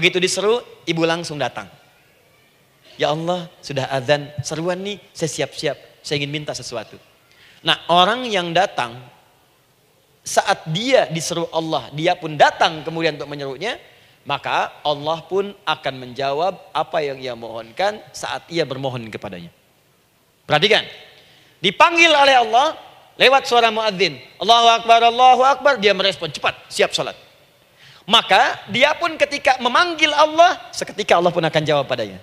Begitu diseru, ibu langsung datang. Ya Allah, sudah adzan seruan nih, saya siap-siap. Saya ingin minta sesuatu. Nah orang yang datang saat dia diseru Allah, dia pun datang kemudian untuk menyerunya, maka Allah pun akan menjawab apa yang ia mohonkan saat ia bermohon kepadanya. Perhatikan, dipanggil oleh Allah lewat suara muadzin. Allahu Akbar, Allahu Akbar, dia merespon cepat, siap sholat. Maka dia pun ketika memanggil Allah, seketika Allah pun akan jawab padanya.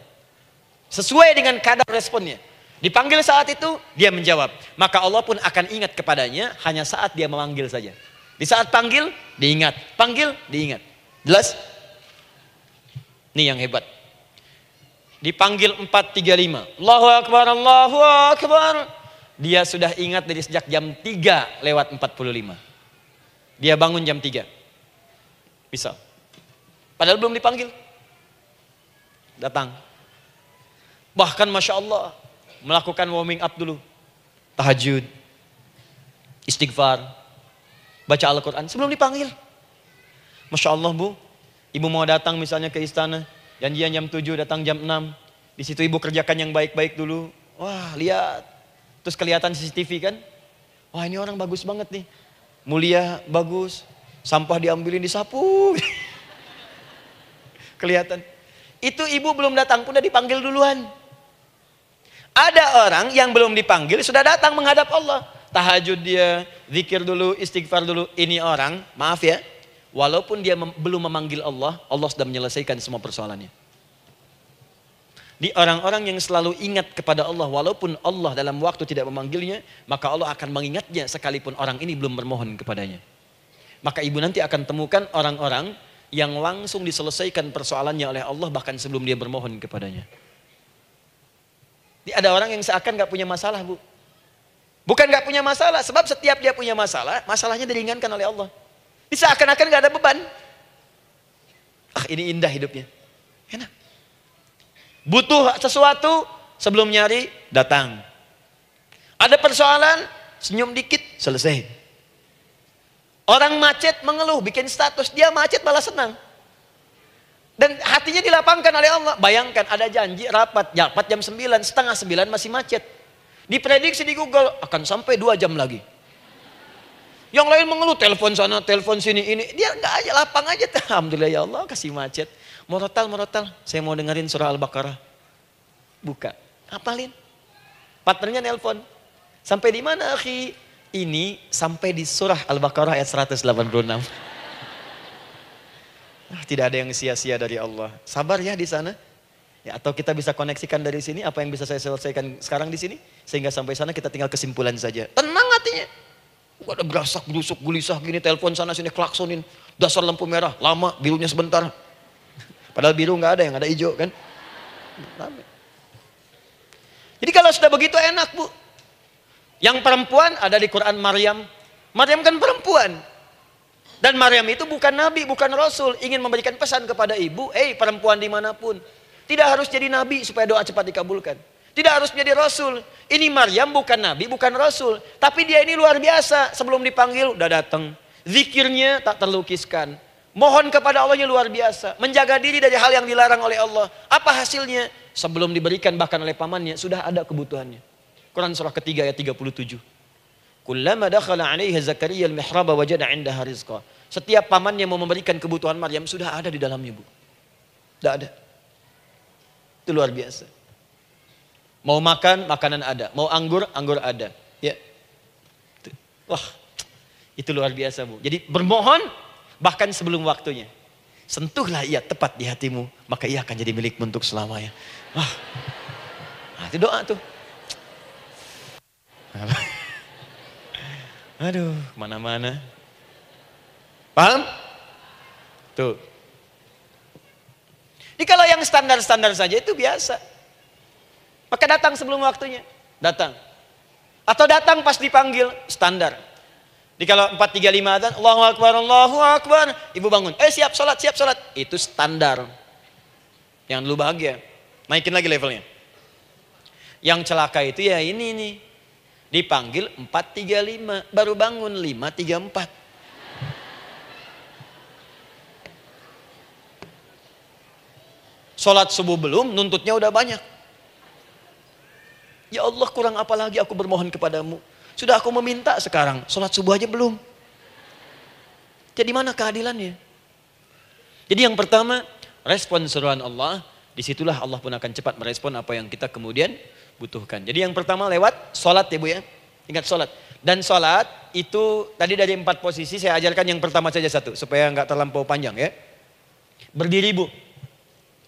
Sesuai dengan kadar responnya. Dipanggil saat itu, dia menjawab. Maka Allah pun akan ingat kepadanya hanya saat dia memanggil saja. Di saat panggil, diingat. Panggil, diingat. Jelas? Ini yang hebat. Dipanggil 435. Allahu Akbar, Allahu Akbar. Dia sudah ingat dari sejak jam 3 lewat 45. Dia bangun jam 3. Bisa. Padahal belum dipanggil. Datang. Bahkan Masya Allah, melakukan warming up dulu. Tahajud, istighfar, baca Al-Quran sebelum dipanggil. Masya Allah bu, ibu mau datang misalnya ke istana, janjian jam 7 datang jam 6. Di situ ibu kerjakan yang baik-baik dulu. Wah lihat, terus kelihatan CCTV kan. Wah ini orang bagus banget nih. Mulia, bagus. Sampah diambilin, disapu. kelihatan. Itu ibu belum datang pun udah dipanggil duluan. Ada orang yang belum dipanggil sudah datang menghadap Allah. Tahajud dia, zikir dulu, istighfar dulu. Ini orang, maaf ya, walaupun dia mem belum memanggil Allah, Allah sudah menyelesaikan semua persoalannya. Di orang-orang yang selalu ingat kepada Allah, walaupun Allah dalam waktu tidak memanggilnya, maka Allah akan mengingatnya sekalipun orang ini belum bermohon kepadanya. Maka ibu nanti akan temukan orang-orang yang langsung diselesaikan persoalannya oleh Allah bahkan sebelum dia bermohon kepadanya. Ada orang yang seakan gak punya masalah bu. Bukan gak punya masalah, sebab setiap dia punya masalah, masalahnya diringankan oleh Allah. Bisa akan-akan gak ada beban. Ah ini indah hidupnya. Enak. Butuh sesuatu, sebelum nyari, datang. Ada persoalan, senyum dikit, selesai. Orang macet mengeluh, bikin status. Dia macet malah senang. Dan hatinya dilapangkan oleh Allah. Bayangkan ada janji rapat, rapat jam 9, setengah 9 masih macet. Diprediksi di Google akan sampai 2 jam lagi. Yang lain mengeluh, telepon sana, telepon sini, ini. Dia nggak aja, lapang aja. Alhamdulillah ya Allah kasih macet. Morotal, morotal, saya mau dengerin surah Al-Baqarah. Buka, apalin. Partnernya nelpon. Sampai di mana akhi? Ini sampai di surah Al-Baqarah ayat 186. Tidak ada yang sia-sia dari Allah. Sabar ya di sana. Ya, atau kita bisa koneksikan dari sini apa yang bisa saya selesaikan sekarang di sini sehingga sampai sana kita tinggal kesimpulan saja. Tenang hatinya. Gak ada berasak berusuk gulisah gini telepon sana sini klaksonin dasar lampu merah lama birunya sebentar. Padahal biru nggak ada yang ada hijau kan. Jadi kalau sudah begitu enak bu. Yang perempuan ada di Quran Maryam. Maryam kan perempuan. Dan Maryam itu bukan nabi, bukan rasul. Ingin memberikan pesan kepada ibu, eh hey, perempuan dimanapun. Tidak harus jadi nabi supaya doa cepat dikabulkan. Tidak harus menjadi rasul. Ini Maryam bukan nabi, bukan rasul. Tapi dia ini luar biasa. Sebelum dipanggil udah datang. Zikirnya tak terlukiskan. Mohon kepada Allahnya luar biasa. Menjaga diri dari hal yang dilarang oleh Allah. Apa hasilnya? Sebelum diberikan bahkan oleh pamannya, sudah ada kebutuhannya. Quran surah ketiga ayat 37. Kullama dakhala 'alaiha Zakaria al mihrab wajada 'indaha rizqa. Setiap paman yang mau memberikan kebutuhan Maryam sudah ada di dalamnya, Bu. Tidak ada. Itu luar biasa. Mau makan, makanan ada. Mau anggur, anggur ada. Ya. Wah, itu luar biasa, Bu. Jadi bermohon bahkan sebelum waktunya. Sentuhlah ia tepat di hatimu, maka ia akan jadi milikmu untuk selamanya. Wah. Nah, itu doa tuh. Aduh, mana-mana. Paham? Tuh. Jadi kalau yang standar-standar saja itu biasa. Maka datang sebelum waktunya. Datang. Atau datang pas dipanggil, standar. Jadi kalau 435 dan Allahu Akbar, Allahu Akbar. Ibu bangun, eh siap sholat, siap sholat. Itu standar. Yang lu bahagia. Naikin lagi levelnya. Yang celaka itu ya ini nih. Dipanggil 435, baru bangun 534. Sholat subuh belum, nuntutnya udah banyak. Ya Allah kurang apa lagi aku bermohon kepadamu. Sudah aku meminta sekarang, sholat subuh aja belum. Jadi mana keadilannya? Jadi yang pertama, respon seruan Allah, disitulah Allah pun akan cepat merespon apa yang kita kemudian butuhkan. Jadi yang pertama lewat sholat ya Bu ya. Ingat sholat. Dan sholat itu tadi dari empat posisi saya ajarkan yang pertama saja satu. Supaya nggak terlampau panjang ya. Berdiri Bu.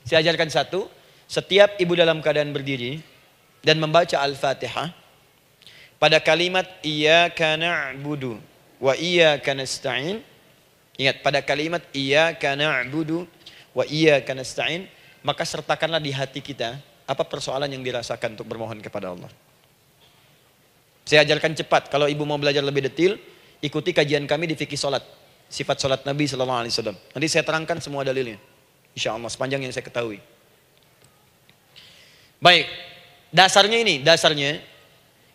Saya ajarkan satu. Setiap ibu dalam keadaan berdiri dan membaca Al-Fatihah pada kalimat kana na'budu wa kana nasta'in ingat pada kalimat kana na'budu wa kana nasta'in maka sertakanlah di hati kita apa persoalan yang dirasakan untuk bermohon kepada Allah. Saya ajarkan cepat, kalau ibu mau belajar lebih detail, ikuti kajian kami di fikih solat, sifat solat Nabi Sallallahu Alaihi Wasallam. Nanti saya terangkan semua dalilnya, insya Allah sepanjang yang saya ketahui. Baik, dasarnya ini, dasarnya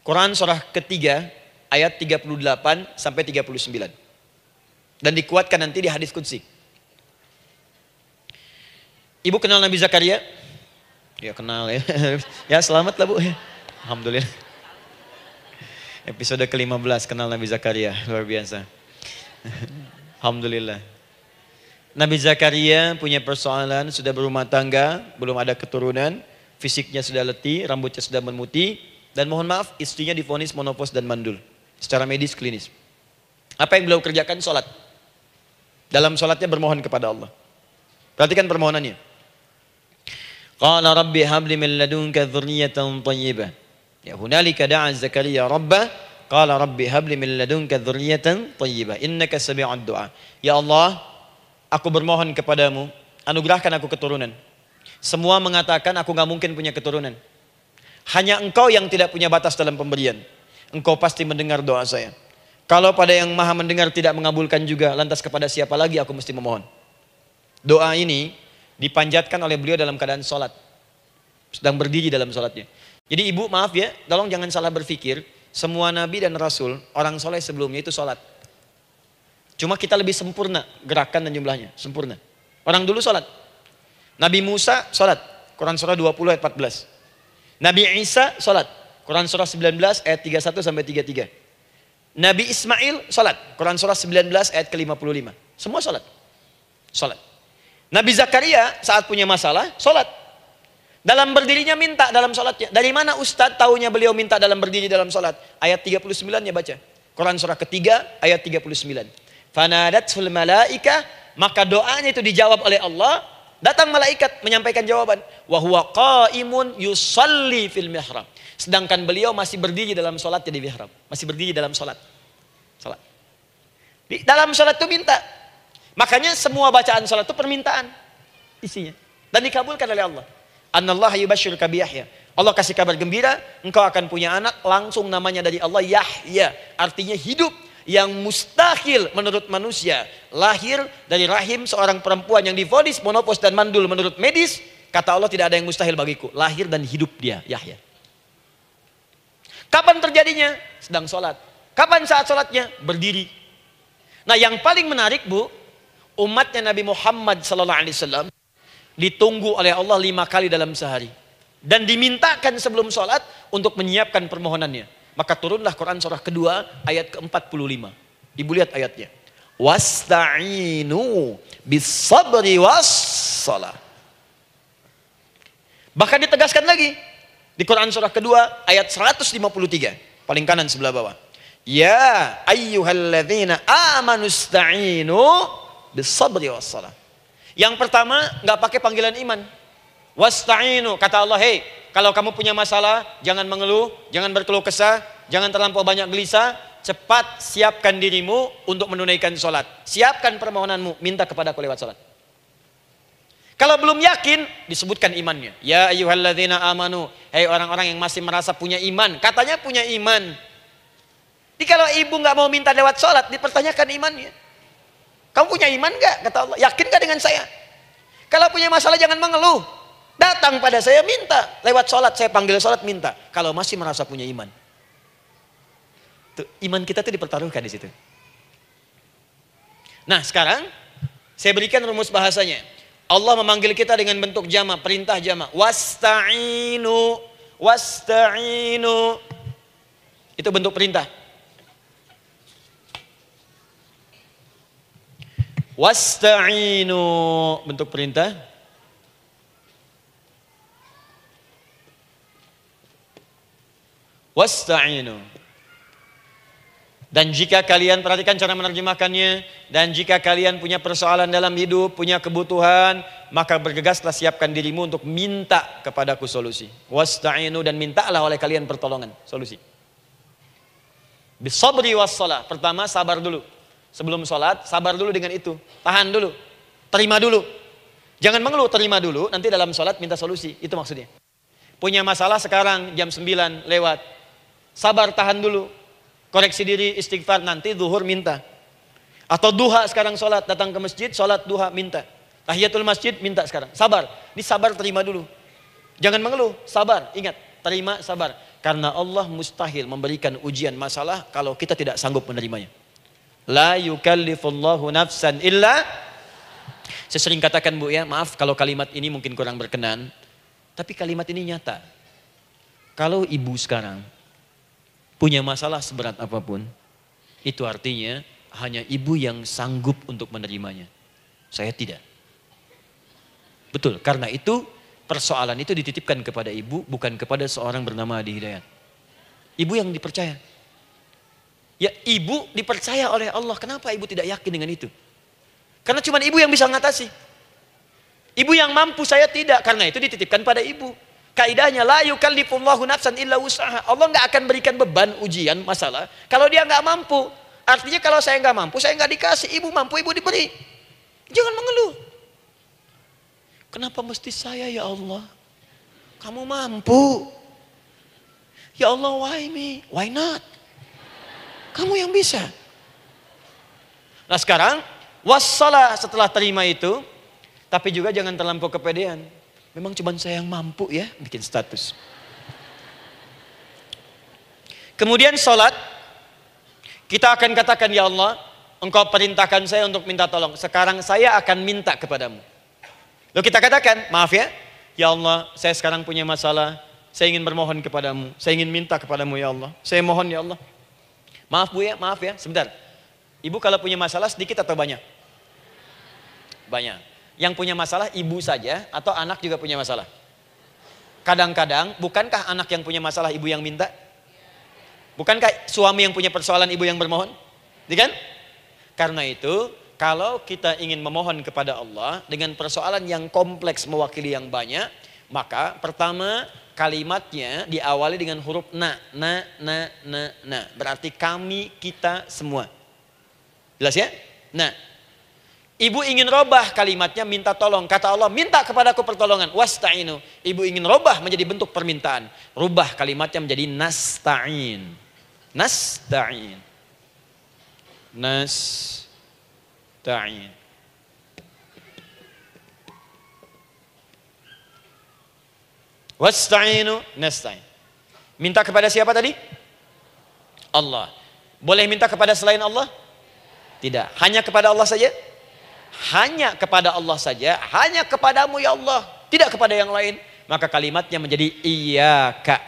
Quran surah ketiga ayat 38 sampai 39. Dan dikuatkan nanti di hadis kunci. Ibu kenal Nabi Zakaria? Ya kenal ya. ya selamat lah Bu. Alhamdulillah. Episode ke-15 kenal Nabi Zakaria. Luar biasa. Alhamdulillah. Nabi Zakaria punya persoalan, sudah berumah tangga, belum ada keturunan, fisiknya sudah letih, rambutnya sudah memutih, dan mohon maaf istrinya difonis monopos dan mandul secara medis klinis. Apa yang beliau kerjakan? Sholat. Dalam sholatnya bermohon kepada Allah. Perhatikan permohonannya. Qala rabbi habli min ladunka dhurriyatan thayyibah. Ya hunalika da'a Zakaria rabbah qala rabbi habli min ladunka dhurriyatan thayyibah innaka sami'ud du'a. Ya Allah, aku bermohon kepadamu, anugerahkan aku keturunan. Semua mengatakan aku nggak mungkin punya keturunan. Hanya engkau yang tidak punya batas dalam pemberian. Engkau pasti mendengar doa saya. Kalau pada yang maha mendengar tidak mengabulkan juga, lantas kepada siapa lagi aku mesti memohon. Doa ini dipanjatkan oleh beliau dalam keadaan sholat. Sedang berdiri dalam sholatnya. Jadi ibu maaf ya, tolong jangan salah berpikir. Semua nabi dan rasul, orang sholat sebelumnya itu sholat. Cuma kita lebih sempurna gerakan dan jumlahnya, sempurna. Orang dulu sholat. Nabi Musa sholat, Quran surah 20 ayat 14. Nabi Isa sholat, Quran surah 19 ayat 31 sampai 33. Nabi Ismail sholat, Quran surah 19 ayat ke-55. Semua sholat. Sholat. Nabi Zakaria saat punya masalah, sholat. Dalam berdirinya minta dalam sholatnya. Dari mana Ustadz tahunya beliau minta dalam berdiri dalam sholat? Ayat 39-nya baca. Quran surah ketiga ayat 39. Fanadatul malaika maka doanya itu dijawab oleh Allah. Datang malaikat menyampaikan jawaban. Wahuwa qaimun yusalli fil mihram Sedangkan beliau masih berdiri dalam sholat jadi mihram Masih berdiri dalam sholat. Sholat. Di, dalam sholat itu minta. Makanya semua bacaan sholat itu permintaan isinya dan dikabulkan oleh Allah. Anallah yubashir kabiyahya. Allah kasih kabar gembira, engkau akan punya anak, langsung namanya dari Allah Yahya. Artinya hidup yang mustahil menurut manusia. Lahir dari rahim seorang perempuan yang divonis monopos dan mandul menurut medis, kata Allah tidak ada yang mustahil bagiku. Lahir dan hidup dia, Yahya. Kapan terjadinya? Sedang sholat. Kapan saat sholatnya? Berdiri. Nah yang paling menarik bu, umatnya Nabi Muhammad sallallahu alaihi wasallam ditunggu oleh Allah lima kali dalam sehari dan dimintakan sebelum sholat untuk menyiapkan permohonannya. Maka turunlah Quran surah kedua ayat ke-45. Ibu lihat ayatnya. Wasta'inu bisabri wassalah. Bahkan ditegaskan lagi di Quran surah kedua ayat 153 paling kanan sebelah bawah. Ya ayyuhalladzina amanu bisabri Yang pertama, nggak pakai panggilan iman. Wasta'inu, kata Allah, hei, kalau kamu punya masalah, jangan mengeluh, jangan berkeluh kesah, jangan terlampau banyak gelisah, cepat siapkan dirimu untuk menunaikan sholat. Siapkan permohonanmu, minta kepada aku lewat sholat. Kalau belum yakin, disebutkan imannya. Ya ayuhalladzina amanu. Hei orang-orang yang masih merasa punya iman. Katanya punya iman. Jadi kalau ibu nggak mau minta lewat sholat, dipertanyakan imannya. Kamu punya iman gak? Kata Allah, yakin gak dengan saya? Kalau punya masalah jangan mengeluh. Datang pada saya minta. Lewat sholat, saya panggil sholat minta. Kalau masih merasa punya iman. Tuh, iman kita tuh dipertaruhkan di situ. Nah sekarang, saya berikan rumus bahasanya. Allah memanggil kita dengan bentuk jama, perintah jama. Wasta'inu, wasta'inu. Itu bentuk perintah. Wasta'inu bentuk perintah. Wasta'inu. Dan jika kalian perhatikan cara menerjemahkannya dan jika kalian punya persoalan dalam hidup, punya kebutuhan, maka bergegaslah siapkan dirimu untuk minta kepadaku solusi. Wasta'inu dan mintalah oleh kalian pertolongan, solusi. Bisabri wassalah. Pertama sabar dulu. Sebelum sholat, sabar dulu dengan itu. Tahan dulu. Terima dulu. Jangan mengeluh, terima dulu. Nanti dalam sholat minta solusi. Itu maksudnya. Punya masalah sekarang jam 9 lewat. Sabar, tahan dulu. Koreksi diri, istighfar. Nanti zuhur minta. Atau duha sekarang sholat. Datang ke masjid, sholat duha minta. Tahiyatul masjid minta sekarang. Sabar. Ini sabar terima dulu. Jangan mengeluh, sabar. Ingat, terima sabar. Karena Allah mustahil memberikan ujian masalah kalau kita tidak sanggup menerimanya. La yukallifullahu nafsan illa Saya sering katakan Bu ya, maaf kalau kalimat ini mungkin kurang berkenan, tapi kalimat ini nyata. Kalau ibu sekarang punya masalah seberat apapun, itu artinya hanya ibu yang sanggup untuk menerimanya. Saya tidak. Betul, karena itu persoalan itu dititipkan kepada ibu, bukan kepada seorang bernama Adi Hidayat. Ibu yang dipercaya. Ya ibu dipercaya oleh Allah. Kenapa ibu tidak yakin dengan itu? Karena cuma ibu yang bisa mengatasi. Ibu yang mampu saya tidak. Karena itu dititipkan pada ibu. Kaidahnya la yukallifullahu nafsan illa usaha. Allah nggak akan berikan beban ujian masalah kalau dia nggak mampu. Artinya kalau saya nggak mampu, saya nggak dikasih. Ibu mampu, ibu diberi. Jangan mengeluh. Kenapa mesti saya ya Allah? Kamu mampu. Ya Allah, why me? Why not? Kamu yang bisa. Nah sekarang, wassalah setelah terima itu, tapi juga jangan terlampau kepedean. Memang cuma saya yang mampu ya, bikin status. Kemudian sholat, kita akan katakan ya Allah, engkau perintahkan saya untuk minta tolong. Sekarang saya akan minta kepadamu. Lalu kita katakan, maaf ya, ya Allah, saya sekarang punya masalah, saya ingin bermohon kepadamu, saya ingin minta kepadamu ya Allah, saya mohon ya Allah, Maaf Bu ya, maaf ya, sebentar. Ibu kalau punya masalah sedikit atau banyak? Banyak. Yang punya masalah ibu saja atau anak juga punya masalah? Kadang-kadang, bukankah anak yang punya masalah ibu yang minta? Bukankah suami yang punya persoalan ibu yang bermohon? Dikan? Iya Karena itu, kalau kita ingin memohon kepada Allah dengan persoalan yang kompleks mewakili yang banyak, maka pertama kalimatnya diawali dengan huruf na, na, na, na, na. Berarti kami, kita, semua. Jelas ya? Nah, ibu ingin robah kalimatnya minta tolong. Kata Allah, minta kepadaku pertolongan. Wasta'inu. Ibu ingin robah menjadi bentuk permintaan. Rubah kalimatnya menjadi nasta'in. Nasta'in. Nasta'in. Wasta'inu nasta'in. Minta kepada siapa tadi? Allah. Boleh minta kepada selain Allah? Tidak. Hanya kepada Allah saja? Hanya kepada Allah saja. Hanya kepadamu ya Allah. Tidak kepada yang lain. Maka kalimatnya menjadi Iya kak.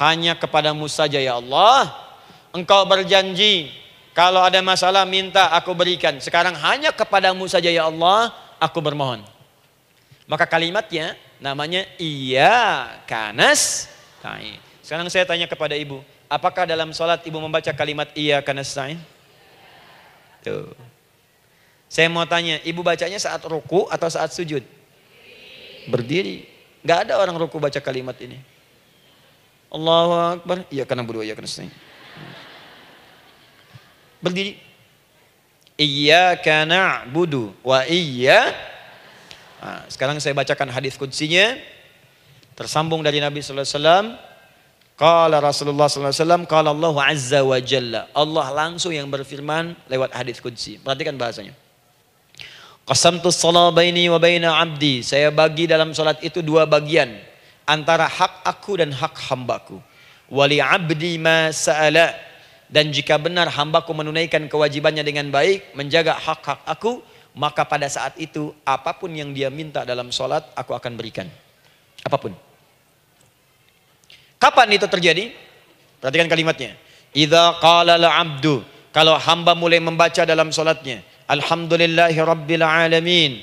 Hanya kepadamu saja ya Allah. Engkau berjanji kalau ada masalah minta aku berikan. Sekarang hanya kepadamu saja ya Allah aku bermohon. Maka kalimatnya namanya iya kanas tain. Sekarang saya tanya kepada ibu, apakah dalam sholat ibu membaca kalimat iya kanas tain? Tuh. Saya mau tanya, ibu bacanya saat ruku atau saat sujud? Berdiri. Gak ada orang ruku baca kalimat ini. Allahu Akbar. Iya karena berdua, iya karena sering. Berdiri. Iyyaka na'budu wa iya. Nah, sekarang saya bacakan hadis kudsinya. Tersambung dari Nabi sallallahu alaihi wasallam. Qala Rasulullah sallallahu alaihi wasallam qala Allah azza wa jalla. Allah langsung yang berfirman lewat hadis kudsi. Perhatikan bahasanya. Qasamtu shalah baini wa baina 'abdi. Saya bagi dalam salat itu dua bagian antara hak aku dan hak hambaku. Wali 'abdi ma sa'ala dan jika benar hambaku menunaikan kewajibannya dengan baik, menjaga hak-hak aku, maka pada saat itu apapun yang dia minta dalam sholat, aku akan berikan. Apapun. Kapan itu terjadi? Perhatikan kalimatnya. Iza qala abdu kalau hamba mulai membaca dalam sholatnya. Alhamdulillahi rabbil alamin.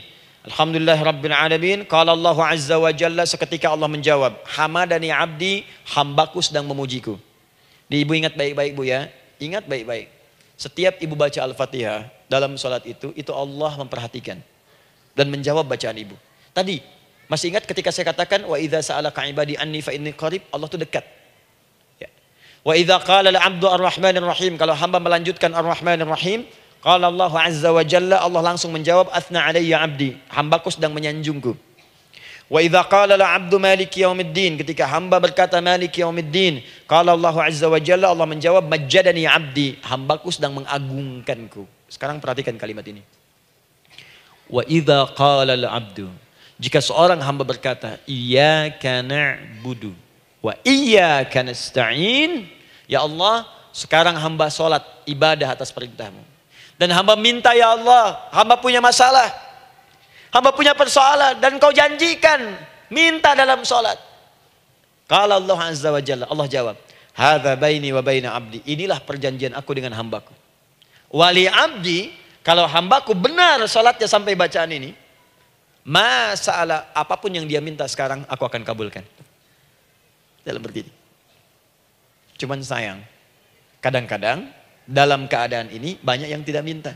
Alhamdulillah Rabbil Alamin. Kalau Allah Azza wa Jalla seketika Allah menjawab. Hamadani abdi, hambaku sedang memujiku. Di ibu ingat baik-baik bu ya, ingat baik-baik. Setiap ibu baca Al-Fatihah dalam sholat itu, itu Allah memperhatikan dan menjawab bacaan ibu. Tadi masih ingat ketika saya katakan wa idza sa'alaka ibadi anni fa inni qarib, Allah tu dekat. Ya. Wa idza qala al abdu ar ar rahim, kalau hamba melanjutkan ar rahman ar rahim, qala Allah azza wa jalla, Allah langsung menjawab athna alaiya abdi, hambaku sedang menyanjungku. Wa idza qala la abdu maliki yaumiddin ketika hamba berkata maliki yaumiddin qala Allah azza wa jalla Allah menjawab majjadani abdi hambaku sedang mengagungkanku. Sekarang perhatikan kalimat ini. Wa idza qala la abdu jika seorang hamba berkata iyyaka na'budu wa iyyaka nasta'in ya Allah sekarang hamba salat ibadah atas perintahmu dan hamba minta ya Allah hamba punya masalah hamba punya persoalan dan kau janjikan minta dalam sholat kalau Allah azza wa Allah jawab hadza baini wa baina abdi inilah perjanjian aku dengan hambaku wali abdi kalau hambaku benar sholatnya sampai bacaan ini masalah apapun yang dia minta sekarang aku akan kabulkan dalam berdiri. cuman sayang kadang-kadang dalam keadaan ini banyak yang tidak minta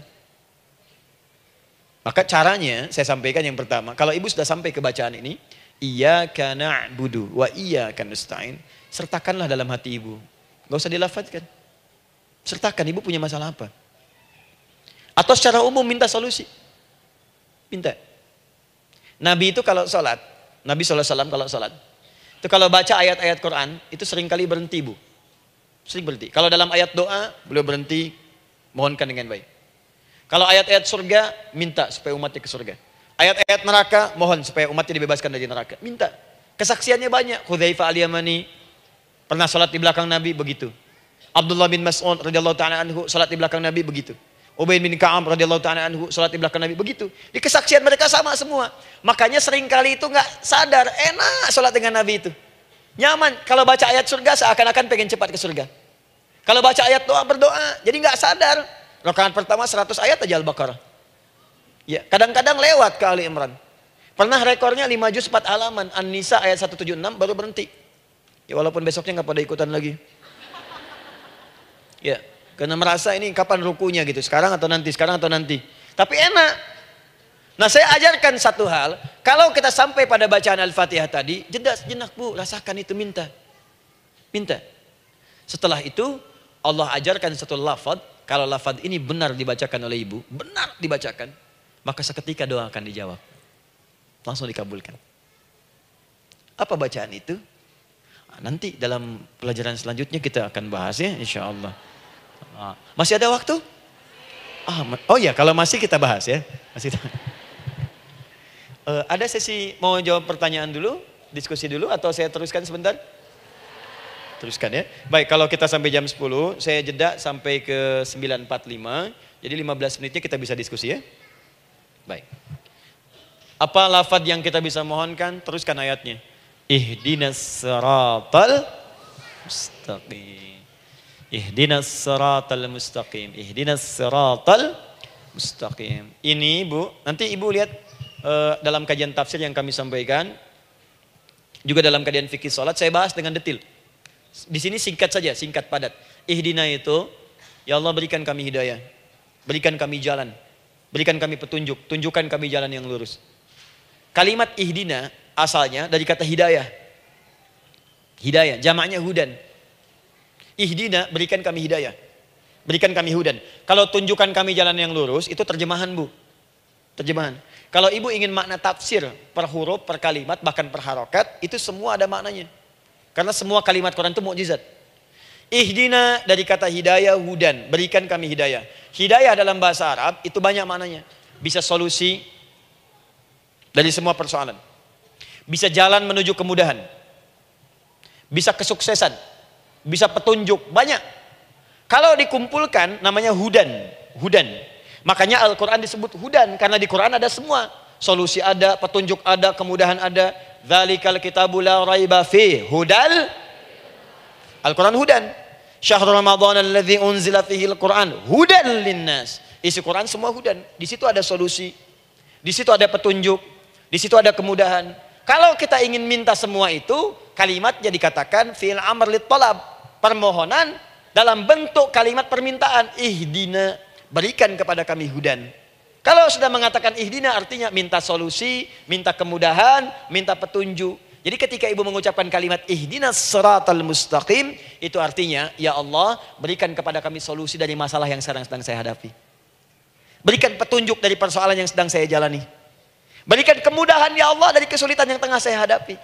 maka caranya saya sampaikan yang pertama, kalau ibu sudah sampai ke bacaan ini, iya karena budu wa iya nasta'in, sertakanlah dalam hati ibu. nggak usah dilafatkan. Sertakan ibu punya masalah apa. Atau secara umum minta solusi. Minta. Nabi itu kalau sholat, Nabi SAW kalau sholat, itu kalau baca ayat-ayat Quran, itu seringkali berhenti ibu, Sering berhenti. Kalau dalam ayat doa, beliau berhenti, mohonkan dengan baik. Kalau ayat-ayat surga, minta supaya umatnya ke surga. Ayat-ayat neraka, mohon supaya umatnya dibebaskan dari neraka. Minta. Kesaksiannya banyak. Hudzaifah al-Yamani pernah sholat di belakang Nabi begitu. Abdullah bin Mas'ud radhiyallahu taala anhu salat di belakang Nabi begitu. Ubay bin Kaam radhiyallahu taala anhu salat di belakang Nabi begitu. Di kesaksian mereka sama semua. Makanya seringkali itu nggak sadar enak sholat dengan Nabi itu. Nyaman kalau baca ayat surga seakan-akan pengen cepat ke surga. Kalau baca ayat doa berdoa jadi nggak sadar Rokaan pertama 100 ayat aja Al-Baqarah. Ya, kadang-kadang lewat ke Ali Imran. Pernah rekornya 5 juz 4 halaman, An-Nisa ayat 176 baru berhenti. Ya walaupun besoknya nggak pada ikutan lagi. Ya, karena merasa ini kapan rukunya gitu, sekarang atau nanti, sekarang atau nanti. Tapi enak. Nah saya ajarkan satu hal, kalau kita sampai pada bacaan Al-Fatihah tadi, jeda sejenak bu, rasakan itu minta. Minta. Setelah itu, Allah ajarkan satu lafad kalau lafad ini benar dibacakan oleh ibu, benar dibacakan, maka seketika doa akan dijawab. Langsung dikabulkan. Apa bacaan itu? Ah, nanti dalam pelajaran selanjutnya kita akan bahas ya insya Allah. Ah, masih ada waktu? Ah, oh ya kalau masih kita bahas ya. Masih kita... Uh, eh, ada sesi mau jawab pertanyaan dulu, diskusi dulu atau saya teruskan sebentar? teruskan ya. Baik, kalau kita sampai jam 10, saya jeda sampai ke 9.45. Jadi 15 menitnya kita bisa diskusi ya. Baik. Apa lafad yang kita bisa mohonkan? Teruskan ayatnya. Ihdinas siratal mustaqim. Ihdinas siratal mustaqim. Ihdinas siratal mustaqim. Ini Ibu, nanti Ibu lihat uh, dalam kajian tafsir yang kami sampaikan juga dalam kajian fikih sholat, saya bahas dengan detail. Di sini singkat saja, singkat padat. Ihdina itu, ya Allah berikan kami hidayah. Berikan kami jalan. Berikan kami petunjuk. Tunjukkan kami jalan yang lurus. Kalimat ihdina asalnya dari kata hidayah. Hidayah, jamaknya hudan. Ihdina, berikan kami hidayah. Berikan kami hudan. Kalau tunjukkan kami jalan yang lurus, itu terjemahan bu. Terjemahan. Kalau ibu ingin makna tafsir per huruf, per kalimat, bahkan per harokat, itu semua ada maknanya. Karena semua kalimat Quran itu mukjizat. Ihdina dari kata hidayah hudan, berikan kami hidayah. Hidayah dalam bahasa Arab itu banyak maknanya. Bisa solusi dari semua persoalan. Bisa jalan menuju kemudahan. Bisa kesuksesan. Bisa petunjuk, banyak. Kalau dikumpulkan namanya hudan, hudan. Makanya Al-Qur'an disebut hudan karena di Quran ada semua. Solusi ada, petunjuk ada, kemudahan ada, Dzalikal kitabu la raiba fi hudal Al-Qur'an hudan. Syahrul Ramadan alladzi unzila fihi al-Qur'an hudan linnas. Isi Quran semua hudan. Di situ ada solusi. Di situ ada petunjuk. Di situ ada kemudahan. Kalau kita ingin minta semua itu, kalimatnya dikatakan fil amr lit talab. Permohonan dalam bentuk kalimat permintaan. Ihdina, berikan kepada kami hudan. Kalau sudah mengatakan ihdina artinya minta solusi, minta kemudahan, minta petunjuk. Jadi ketika ibu mengucapkan kalimat ihdina siratal mustaqim, itu artinya ya Allah berikan kepada kami solusi dari masalah yang sedang sedang saya hadapi. Berikan petunjuk dari persoalan yang sedang saya jalani. Berikan kemudahan ya Allah dari kesulitan yang tengah saya hadapi.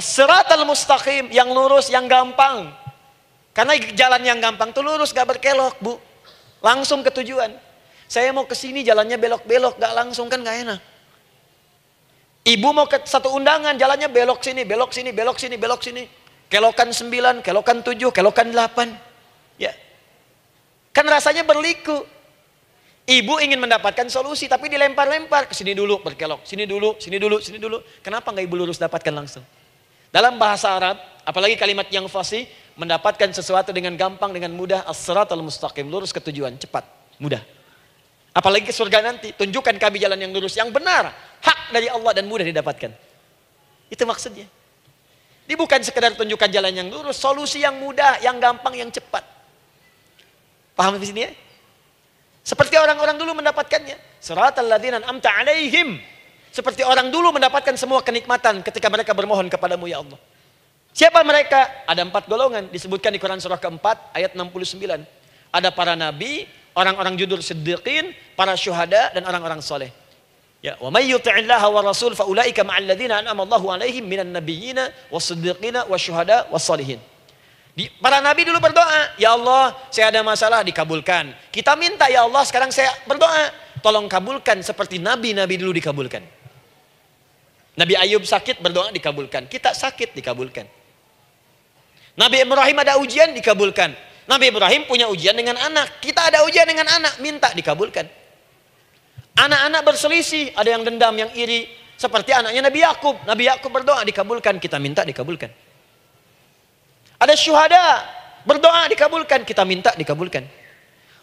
Siratal mustaqim yang lurus, yang gampang. Karena jalan yang gampang itu lurus, gak berkelok, Bu. Langsung ke tujuan. Saya mau ke sini jalannya belok-belok, gak langsung kan gak enak. Ibu mau ke satu undangan, jalannya belok sini, belok sini, belok sini, belok sini. Kelokan sembilan, kelokan tujuh, kelokan delapan. Ya. Kan rasanya berliku. Ibu ingin mendapatkan solusi, tapi dilempar-lempar. ke Sini dulu, berkelok. Sini dulu, sini dulu, sini dulu. Kenapa nggak ibu lurus dapatkan langsung? Dalam bahasa Arab, apalagi kalimat yang fasih, mendapatkan sesuatu dengan gampang, dengan mudah, asratul mustaqim, lurus ke tujuan, cepat, mudah. Apalagi ke surga nanti, tunjukkan kami jalan yang lurus, yang benar, hak dari Allah dan mudah didapatkan. Itu maksudnya. Ini bukan sekedar tunjukkan jalan yang lurus, solusi yang mudah, yang gampang, yang cepat. Paham di sini ya? Seperti orang-orang dulu mendapatkannya. Suratul ladzinan amta alaihim. Seperti orang dulu mendapatkan semua kenikmatan ketika mereka bermohon kepadamu ya Allah. Siapa mereka? Ada empat golongan disebutkan di Quran surah keempat ayat 69. Ada para nabi, orang-orang judul siddiqin, para syuhada dan orang-orang soleh. Ya, wa may yuti'illah wa rasul fa ulaika ma'al ladzina an'ama Allahu 'alaihim minan nabiyyina was-siddiqina wasyuhada was-solihin. Di, para nabi dulu berdoa, ya Allah, saya ada masalah dikabulkan. Kita minta ya Allah, sekarang saya berdoa, tolong kabulkan seperti nabi-nabi dulu dikabulkan. Nabi Ayub sakit berdoa dikabulkan, kita sakit dikabulkan. Nabi Ibrahim ada ujian dikabulkan. Nabi Ibrahim punya ujian dengan anak. Kita ada ujian dengan anak, minta dikabulkan. Anak-anak berselisih, ada yang dendam, yang iri. Seperti anaknya Nabi Yakub. Nabi Yakub berdoa dikabulkan, kita minta dikabulkan. Ada syuhada, berdoa dikabulkan, kita minta dikabulkan.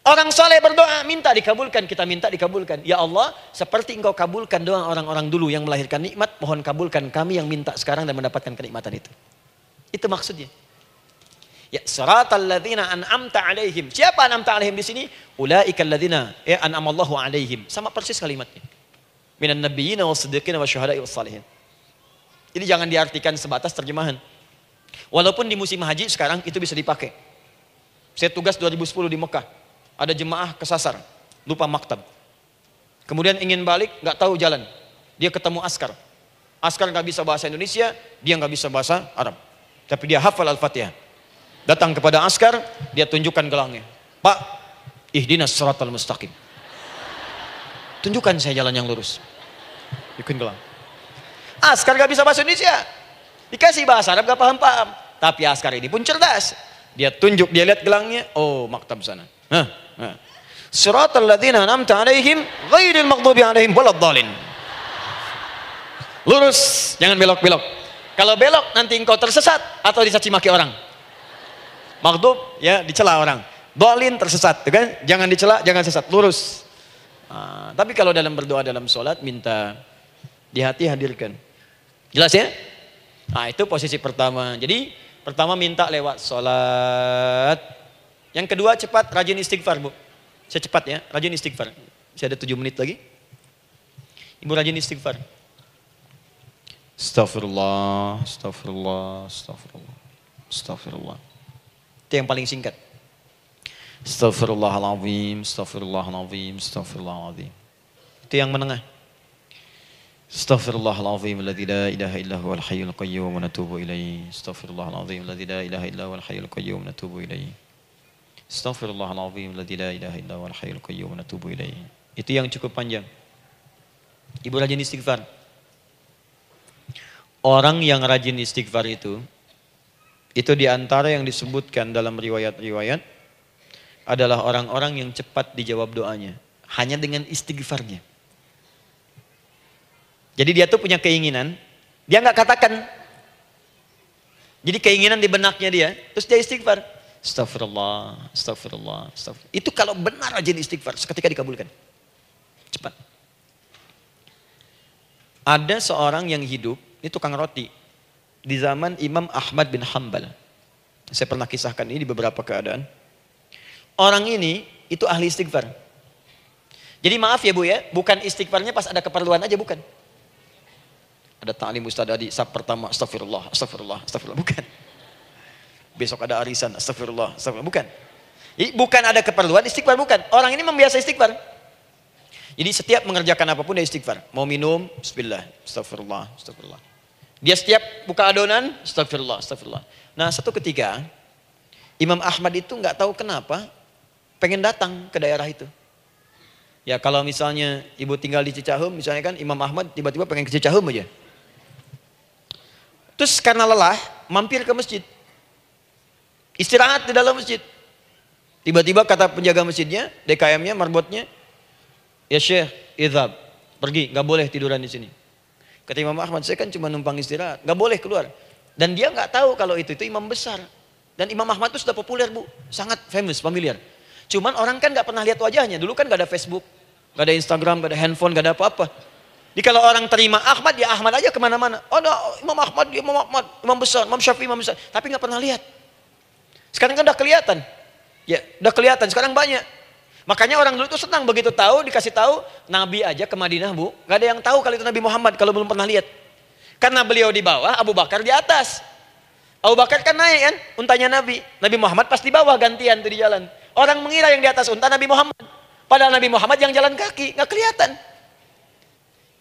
Orang Saleh berdoa, minta dikabulkan, kita minta dikabulkan. Ya Allah, seperti engkau kabulkan doa orang-orang dulu yang melahirkan nikmat, mohon kabulkan kami yang minta sekarang dan mendapatkan kenikmatan itu. Itu maksudnya. Ya, siratal ladzina an'amta alaihim. Siapa an'amta alaihim di sini? Ulaikal ladzina ya an'amallahu alaihim. Sama persis kalimatnya. Minan nabiyina wasiddiqina wasyuhada'i wassalihin. Jadi jangan diartikan sebatas terjemahan. Walaupun di musim haji sekarang itu bisa dipakai. Saya tugas 2010 di Mekah. Ada jemaah kesasar, lupa maktab. Kemudian ingin balik, nggak tahu jalan. Dia ketemu askar. Askar nggak bisa bahasa Indonesia, dia nggak bisa bahasa Arab. Tapi dia hafal Al-Fatihah. Datang kepada askar, dia tunjukkan gelangnya. Pak, ihdinas suratal mustaqim. Tunjukkan saya jalan yang lurus. Bikin gelang. Askar gak bisa bahasa Indonesia. Dikasih bahasa Arab gak paham-paham. Tapi askar ini pun cerdas. Dia tunjuk, dia lihat gelangnya. Oh, maktab sana. Hah, hah. ladhina namta alaihim ghairil maghdubi alaihim waladhalin. Lurus, jangan belok-belok. Kalau belok nanti engkau tersesat atau dicaci maki orang. Maghdub ya dicela orang. Dolin tersesat, gitu kan? Jangan dicela, jangan sesat, lurus. Nah, tapi kalau dalam berdoa dalam sholat minta di hati hadirkan. Jelas ya? Nah itu posisi pertama. Jadi pertama minta lewat sholat. Yang kedua cepat rajin istighfar bu. Saya cepat ya, rajin istighfar. Saya ada tujuh menit lagi. Ibu rajin istighfar. Astaghfirullah, astaghfirullah, astaghfirullah, astaghfirullah. Itu yang paling singkat. Astaghfirullahaladzim, astaghfirullahaladzim, astaghfirullahaladzim. Itu yang menengah. Astaghfirullahaladzim, alladhi la ilaha illa huwa al-hayyul qayyum, wa natubu ilaih. Astaghfirullahaladzim, alladhi la ilaha illa huwa al-hayyul qayyum, wa natubu ilaih. Astaghfirullahaladzim, alladhi la ilaha illa huwa al-hayyul qayyum, wa natubu ilaih. Itu yang cukup panjang. Ibu rajin istighfar. Orang yang rajin istighfar itu, itu diantara yang disebutkan dalam riwayat-riwayat adalah orang-orang yang cepat dijawab doanya. Hanya dengan istighfarnya. Jadi dia tuh punya keinginan. Dia nggak katakan. Jadi keinginan di benaknya dia. Terus dia istighfar. Astagfirullah, astagfirullah, astagfirullah. Itu kalau benar aja di istighfar. Seketika dikabulkan. Cepat. Ada seorang yang hidup. Ini tukang roti di zaman Imam Ahmad bin Hambal. Saya pernah kisahkan ini di beberapa keadaan. Orang ini itu ahli istighfar. Jadi maaf ya Bu ya, bukan istighfarnya pas ada keperluan aja bukan. Ada ta'lim Ustaz Adi, sab pertama astagfirullah, astagfirullah, astagfirullah, bukan. Besok ada arisan, astagfirullah, astagfirullah, bukan. Jadi bukan ada keperluan istighfar bukan. Orang ini membiasa istighfar. Jadi setiap mengerjakan apapun dia istighfar. Mau minum, bismillah, astagfirullah, astagfirullah. Dia setiap buka adonan, astagfirullah, astagfirullah. Nah satu ketiga, Imam Ahmad itu nggak tahu kenapa pengen datang ke daerah itu. Ya kalau misalnya ibu tinggal di Cicahum, misalnya kan Imam Ahmad tiba-tiba pengen ke Cicahum aja. Terus karena lelah, mampir ke masjid. Istirahat di dalam masjid. Tiba-tiba kata penjaga masjidnya, DKM-nya, marbotnya, ya Syekh, idhab, pergi, nggak boleh tiduran di sini. Kata Imam Ahmad, saya kan cuma numpang istirahat, nggak boleh keluar. Dan dia nggak tahu kalau itu itu imam besar. Dan Imam Ahmad itu sudah populer bu, sangat famous, familiar. Cuman orang kan nggak pernah lihat wajahnya. Dulu kan gak ada Facebook, gak ada Instagram, gak ada handphone, gak ada apa-apa. Jadi kalau orang terima Ahmad, ya Ahmad aja kemana-mana. Oh no, Imam Ahmad, Imam Ahmad, Imam besar, Imam Syafi'i, Imam besar. Tapi nggak pernah lihat. Sekarang kan udah kelihatan. Ya, udah kelihatan. Sekarang banyak. Makanya orang dulu itu senang begitu tahu, dikasih tahu, Nabi aja ke Madinah bu, gak ada yang tahu kalau itu Nabi Muhammad kalau belum pernah lihat. Karena beliau di bawah, Abu Bakar di atas. Abu Bakar kan naik kan, untanya Nabi. Nabi Muhammad pas di bawah gantian tuh di jalan. Orang mengira yang di atas unta Nabi Muhammad. Padahal Nabi Muhammad yang jalan kaki, gak kelihatan.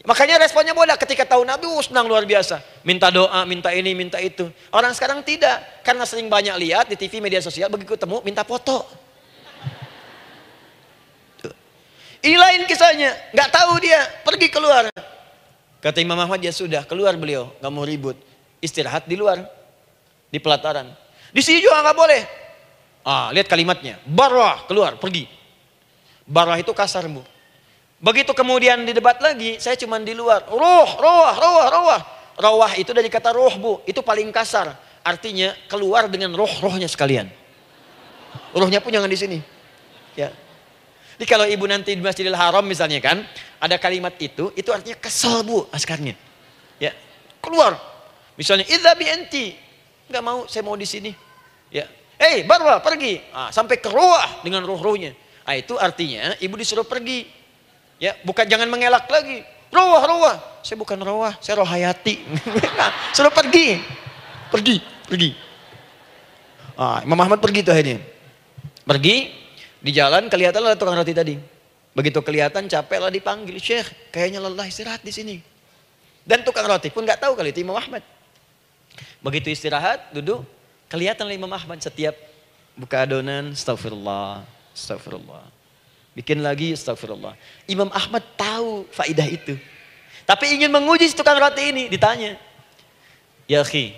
Makanya responnya bola ketika tahu Nabi oh, senang luar biasa. Minta doa, minta ini, minta itu. Orang sekarang tidak. Karena sering banyak lihat di TV, media sosial, begitu ketemu minta foto. Ini lain kisahnya, nggak tahu dia, pergi keluar. Kata Imam Ahmad, ya sudah, keluar beliau, nggak mau ribut. Istirahat di luar, di pelataran. Di sini juga nggak boleh. Ah, lihat kalimatnya, barwah keluar, pergi. Barwah itu kasar, Bu. Begitu kemudian didebat lagi, saya cuma di luar. roh, roh, roh, roh. Roh itu dari kata roh Bu. Itu paling kasar. Artinya keluar dengan roh-rohnya sekalian. Rohnya pun jangan di sini. Ya, jadi kalau ibu nanti di Masjidil Haram misalnya kan, ada kalimat itu, itu artinya kesel bu askarnya. Ya, keluar. Misalnya, idha bi'enti. enti. Enggak mau, saya mau di sini. Ya. Eh, hey, Barwa, pergi. Ah, sampai ke ruah dengan ruh-ruhnya. Ah, itu artinya ibu disuruh pergi. Ya, bukan jangan mengelak lagi. Ruah, ruah. Saya bukan ruah, saya rohayati. nah, suruh pergi. Pergi, pergi. Ah, Imam Ahmad pergi tuh akhirnya. Pergi, di jalan kelihatan ada tukang roti tadi. Begitu kelihatan capek lah dipanggil, Syekh kayaknya lelah istirahat di sini. Dan tukang roti pun nggak tahu kali itu Imam Ahmad. Begitu istirahat, duduk, kelihatan Imam Ahmad setiap buka adonan, astagfirullah, astagfirullah. Bikin lagi, astagfirullah. Imam Ahmad tahu faidah itu. Tapi ingin menguji tukang roti ini, ditanya. Ya khi,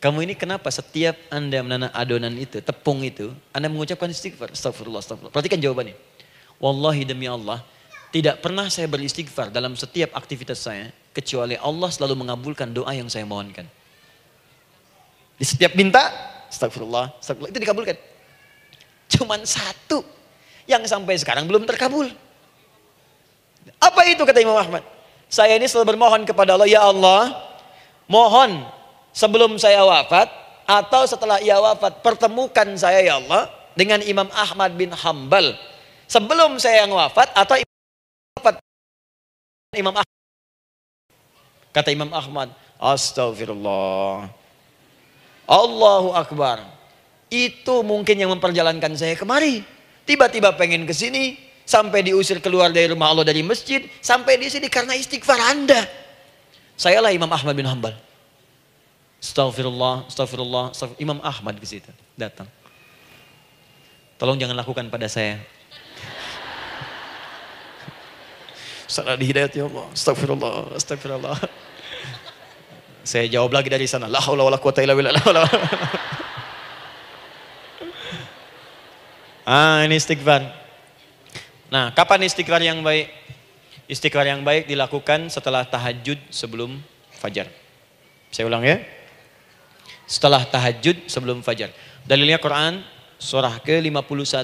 kamu ini kenapa setiap Anda menanam adonan itu, tepung itu, Anda mengucapkan istighfar. Astagfirullah, astagfirullah. Perhatikan jawabannya. Wallahi demi Allah, tidak pernah saya beristighfar dalam setiap aktivitas saya, kecuali Allah selalu mengabulkan doa yang saya mohonkan. Di setiap minta, astagfirullah, astagfirullah, itu dikabulkan. Cuman satu yang sampai sekarang belum terkabul. Apa itu kata Imam Ahmad? Saya ini selalu bermohon kepada Allah, ya Allah, mohon sebelum saya wafat atau setelah ia wafat pertemukan saya ya Allah dengan Imam Ahmad bin Hambal sebelum saya yang wafat atau wafat Imam Ahmad kata Imam Ahmad astagfirullah Allahu Akbar itu mungkin yang memperjalankan saya kemari tiba-tiba pengen ke sini sampai diusir keluar dari rumah Allah dari masjid sampai di sini karena istighfar Anda sayalah Imam Ahmad bin Hambal Astaghfirullah, astaghfirullah, astaghfirullah. Imam Ahmad di situ datang. Tolong jangan lakukan pada saya. Salah dihidayat ya Allah. Astagfirullah, astagfirullah. Saya jawab lagi dari sana. La haula wala quwata illa billah. Ah, ini istighfar. Nah, kapan istighfar yang baik? Istighfar yang baik dilakukan setelah tahajud sebelum fajar. Saya ulang ya setelah tahajud sebelum fajar. Dalilnya Quran surah ke-51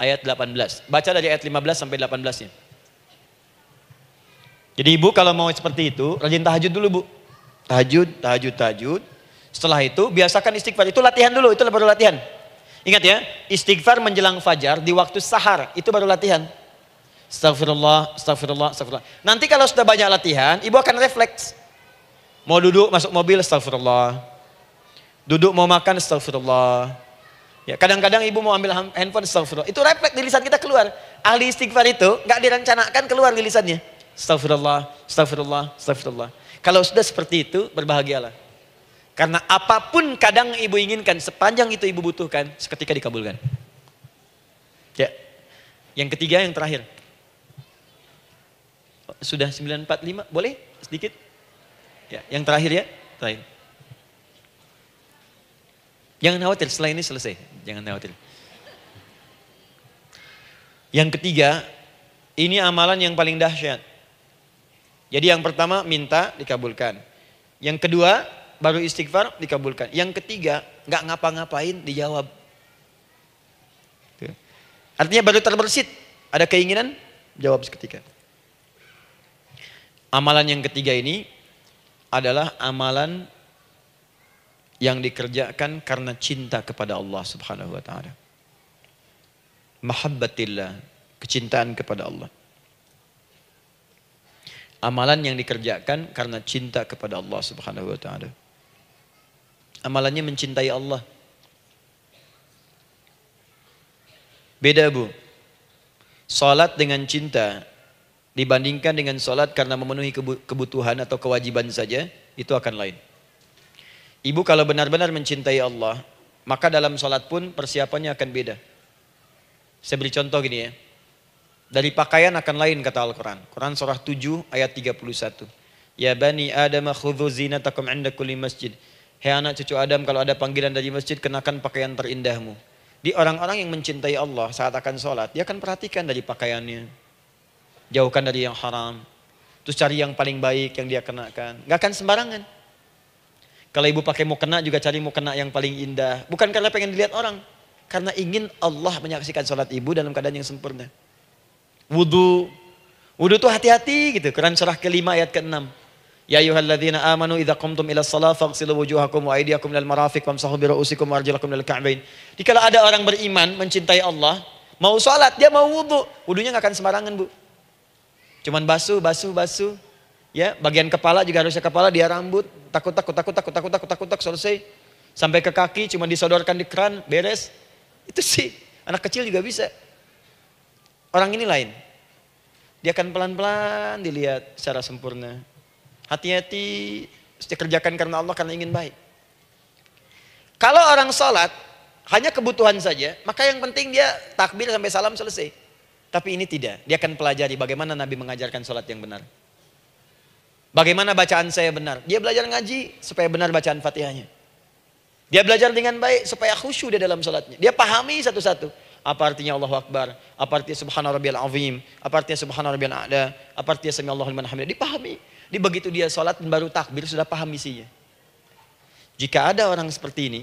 ayat 18. Baca dari ayat 15 sampai 18 ya. Jadi ibu kalau mau seperti itu, rajin tahajud dulu bu. Tahajud, tahajud, tahajud. Setelah itu biasakan istighfar. Itu latihan dulu, itu baru latihan. Ingat ya, istighfar menjelang fajar di waktu sahar, itu baru latihan. Astagfirullah, astagfirullah, astagfirullah. Nanti kalau sudah banyak latihan, ibu akan refleks. Mau duduk, masuk mobil, astagfirullah. Duduk mau makan, astagfirullah. Ya, kadang-kadang ibu mau ambil handphone, astagfirullah. Itu refleks di lisan kita keluar. Ahli istighfar itu nggak direncanakan keluar di lisannya. Astagfirullah, astagfirullah, astagfirullah. Kalau sudah seperti itu, berbahagialah. Karena apapun kadang ibu inginkan, sepanjang itu ibu butuhkan, seketika dikabulkan. Ya. Yang ketiga, yang terakhir. Sudah 945, boleh sedikit? Ya, yang terakhir ya, terakhir. Jangan khawatir, setelah ini selesai. Jangan khawatir. Yang ketiga, ini amalan yang paling dahsyat. Jadi yang pertama minta dikabulkan. Yang kedua baru istighfar dikabulkan. Yang ketiga nggak ngapa-ngapain dijawab. Artinya baru terbersit ada keinginan jawab seketika. Amalan yang ketiga ini adalah amalan yang dikerjakan karena cinta kepada Allah Subhanahu wa taala. Mahabbatillah, kecintaan kepada Allah. Amalan yang dikerjakan karena cinta kepada Allah Subhanahu wa taala. Amalannya mencintai Allah. Beda, Bu. Salat dengan cinta dibandingkan dengan salat karena memenuhi kebutuhan atau kewajiban saja, itu akan lain. Ibu kalau benar-benar mencintai Allah, maka dalam sholat pun persiapannya akan beda. Saya beri contoh gini ya. Dari pakaian akan lain kata Al-Quran. Quran surah 7 ayat 31. Ya bani Adam khudhu zinatakum inda kulli masjid. Hei anak cucu Adam kalau ada panggilan dari masjid kenakan pakaian terindahmu. Di orang-orang yang mencintai Allah saat akan sholat, dia akan perhatikan dari pakaiannya. Jauhkan dari yang haram. Terus cari yang paling baik yang dia kenakan. Gak akan sembarangan. Kalau ibu pakai mukena juga cari mukena yang paling indah. Bukan karena pengen dilihat orang. Karena ingin Allah menyaksikan sholat ibu dalam keadaan yang sempurna. Wudhu. Wudhu tuh hati-hati gitu. Quran surah kelima ayat ke-6. Ya ayyuhalladzina amanu idza qumtum ila shalah faghsilu wujuhakum wa aydiyakum ilal marafiq wamsahu bi ru'usikum wa arjulakum ilal ka'bain. Jika ada orang beriman mencintai Allah, mau sholat, dia mau wudu, wudunya nggak akan sembarangan, Bu. Cuman basuh, basuh, basuh. Ya, bagian kepala juga harusnya kepala dia rambut. Takut takut takut takut takut takut takut, takut selesai. Sampai ke kaki cuma disodorkan di keran, beres. Itu sih anak kecil juga bisa. Orang ini lain. Dia akan pelan-pelan dilihat secara sempurna. Hati-hati, kerjakan karena Allah karena ingin baik. Kalau orang sholat hanya kebutuhan saja, maka yang penting dia takbir sampai salam selesai. Tapi ini tidak, dia akan pelajari bagaimana Nabi mengajarkan sholat yang benar. Bagaimana bacaan saya benar? Dia belajar ngaji supaya benar bacaan Fatihahnya. Dia belajar dengan baik supaya khusyuk dia dalam salatnya. Dia pahami satu-satu. Apa artinya Allahu Akbar? Apa artinya Subhanallah Rabbiyal Azim? Apa artinya Subhanallah Rabbiyal A'la? Apa artinya Sami Allahu liman Dipahami. Di begitu dia salat baru takbir sudah paham isinya. Jika ada orang seperti ini,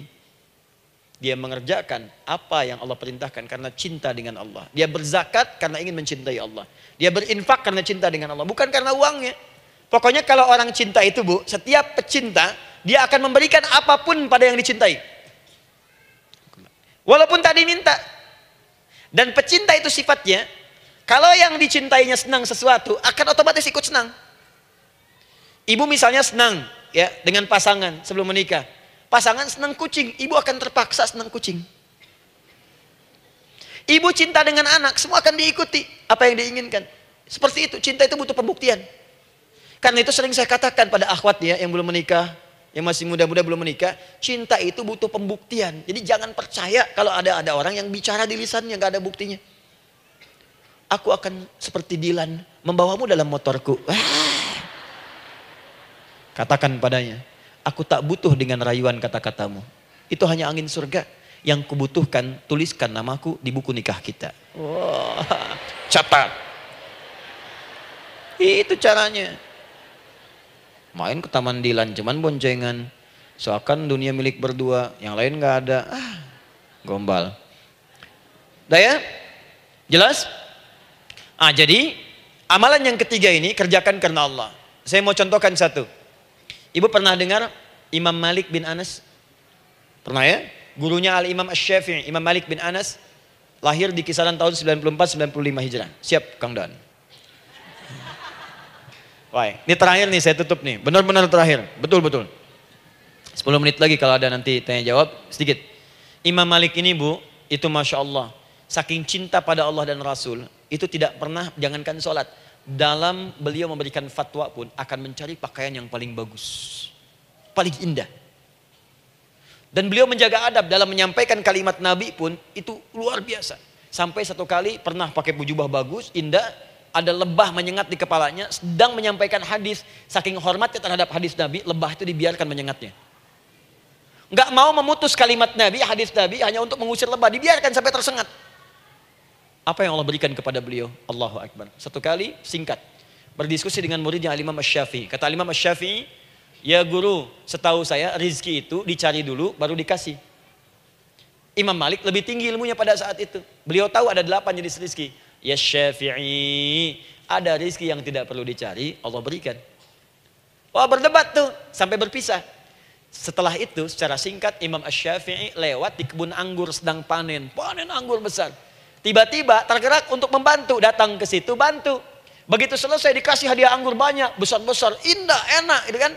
dia mengerjakan apa yang Allah perintahkan karena cinta dengan Allah. Dia berzakat karena ingin mencintai Allah. Dia berinfak karena cinta dengan Allah, bukan karena uangnya. Pokoknya kalau orang cinta itu bu, setiap pecinta dia akan memberikan apapun pada yang dicintai. Walaupun tadi minta. Dan pecinta itu sifatnya, kalau yang dicintainya senang sesuatu, akan otomatis ikut senang. Ibu misalnya senang ya dengan pasangan sebelum menikah. Pasangan senang kucing, ibu akan terpaksa senang kucing. Ibu cinta dengan anak, semua akan diikuti apa yang diinginkan. Seperti itu, cinta itu butuh pembuktian. Karena itu sering saya katakan pada akhwat ya yang belum menikah, yang masih muda-muda belum menikah, cinta itu butuh pembuktian. Jadi jangan percaya kalau ada ada orang yang bicara di lisannya gak ada buktinya. Aku akan seperti Dilan membawamu dalam motorku. Ah. Katakan padanya, aku tak butuh dengan rayuan kata-katamu. Itu hanya angin surga yang kubutuhkan tuliskan namaku di buku nikah kita. Wow. Catat. Itu caranya. Main ke taman Dilan cuman boncengan. Seakan dunia milik berdua, yang lain nggak ada. Ah, gombal. Daya? Jelas? Ah, jadi amalan yang ketiga ini kerjakan karena Allah. Saya mau contohkan satu. Ibu pernah dengar Imam Malik bin Anas? Pernah ya? Gurunya Al-Imam ash syafii Imam Malik bin Anas lahir di kisaran tahun 94-95 Hijrah. Siap Kang Dan. Why? Ini terakhir nih, saya tutup nih. Benar-benar terakhir. Betul-betul. 10 menit lagi kalau ada nanti tanya jawab, sedikit. Imam Malik ini bu, itu Masya Allah. Saking cinta pada Allah dan Rasul, itu tidak pernah, jangankan sholat. Dalam beliau memberikan fatwa pun akan mencari pakaian yang paling bagus. Paling indah. Dan beliau menjaga adab dalam menyampaikan kalimat Nabi pun itu luar biasa. Sampai satu kali pernah pakai jubah bagus, indah, ada lebah menyengat di kepalanya sedang menyampaikan hadis saking hormatnya terhadap hadis Nabi lebah itu dibiarkan menyengatnya nggak mau memutus kalimat Nabi hadis Nabi hanya untuk mengusir lebah dibiarkan sampai tersengat apa yang Allah berikan kepada beliau Allahu Akbar satu kali singkat berdiskusi dengan muridnya Alimah Shafi. kata Alimah Shafi, ya guru setahu saya rizki itu dicari dulu baru dikasih Imam Malik lebih tinggi ilmunya pada saat itu. Beliau tahu ada delapan jenis rizki ya syafi'i. Ada rizki yang tidak perlu dicari, Allah berikan. Wah berdebat tuh, sampai berpisah. Setelah itu secara singkat Imam Ash-Syafi'i lewat di kebun anggur sedang panen. Panen anggur besar. Tiba-tiba tergerak untuk membantu. Datang ke situ bantu. Begitu selesai dikasih hadiah anggur banyak. Besar-besar. Indah, enak. Gitu kan?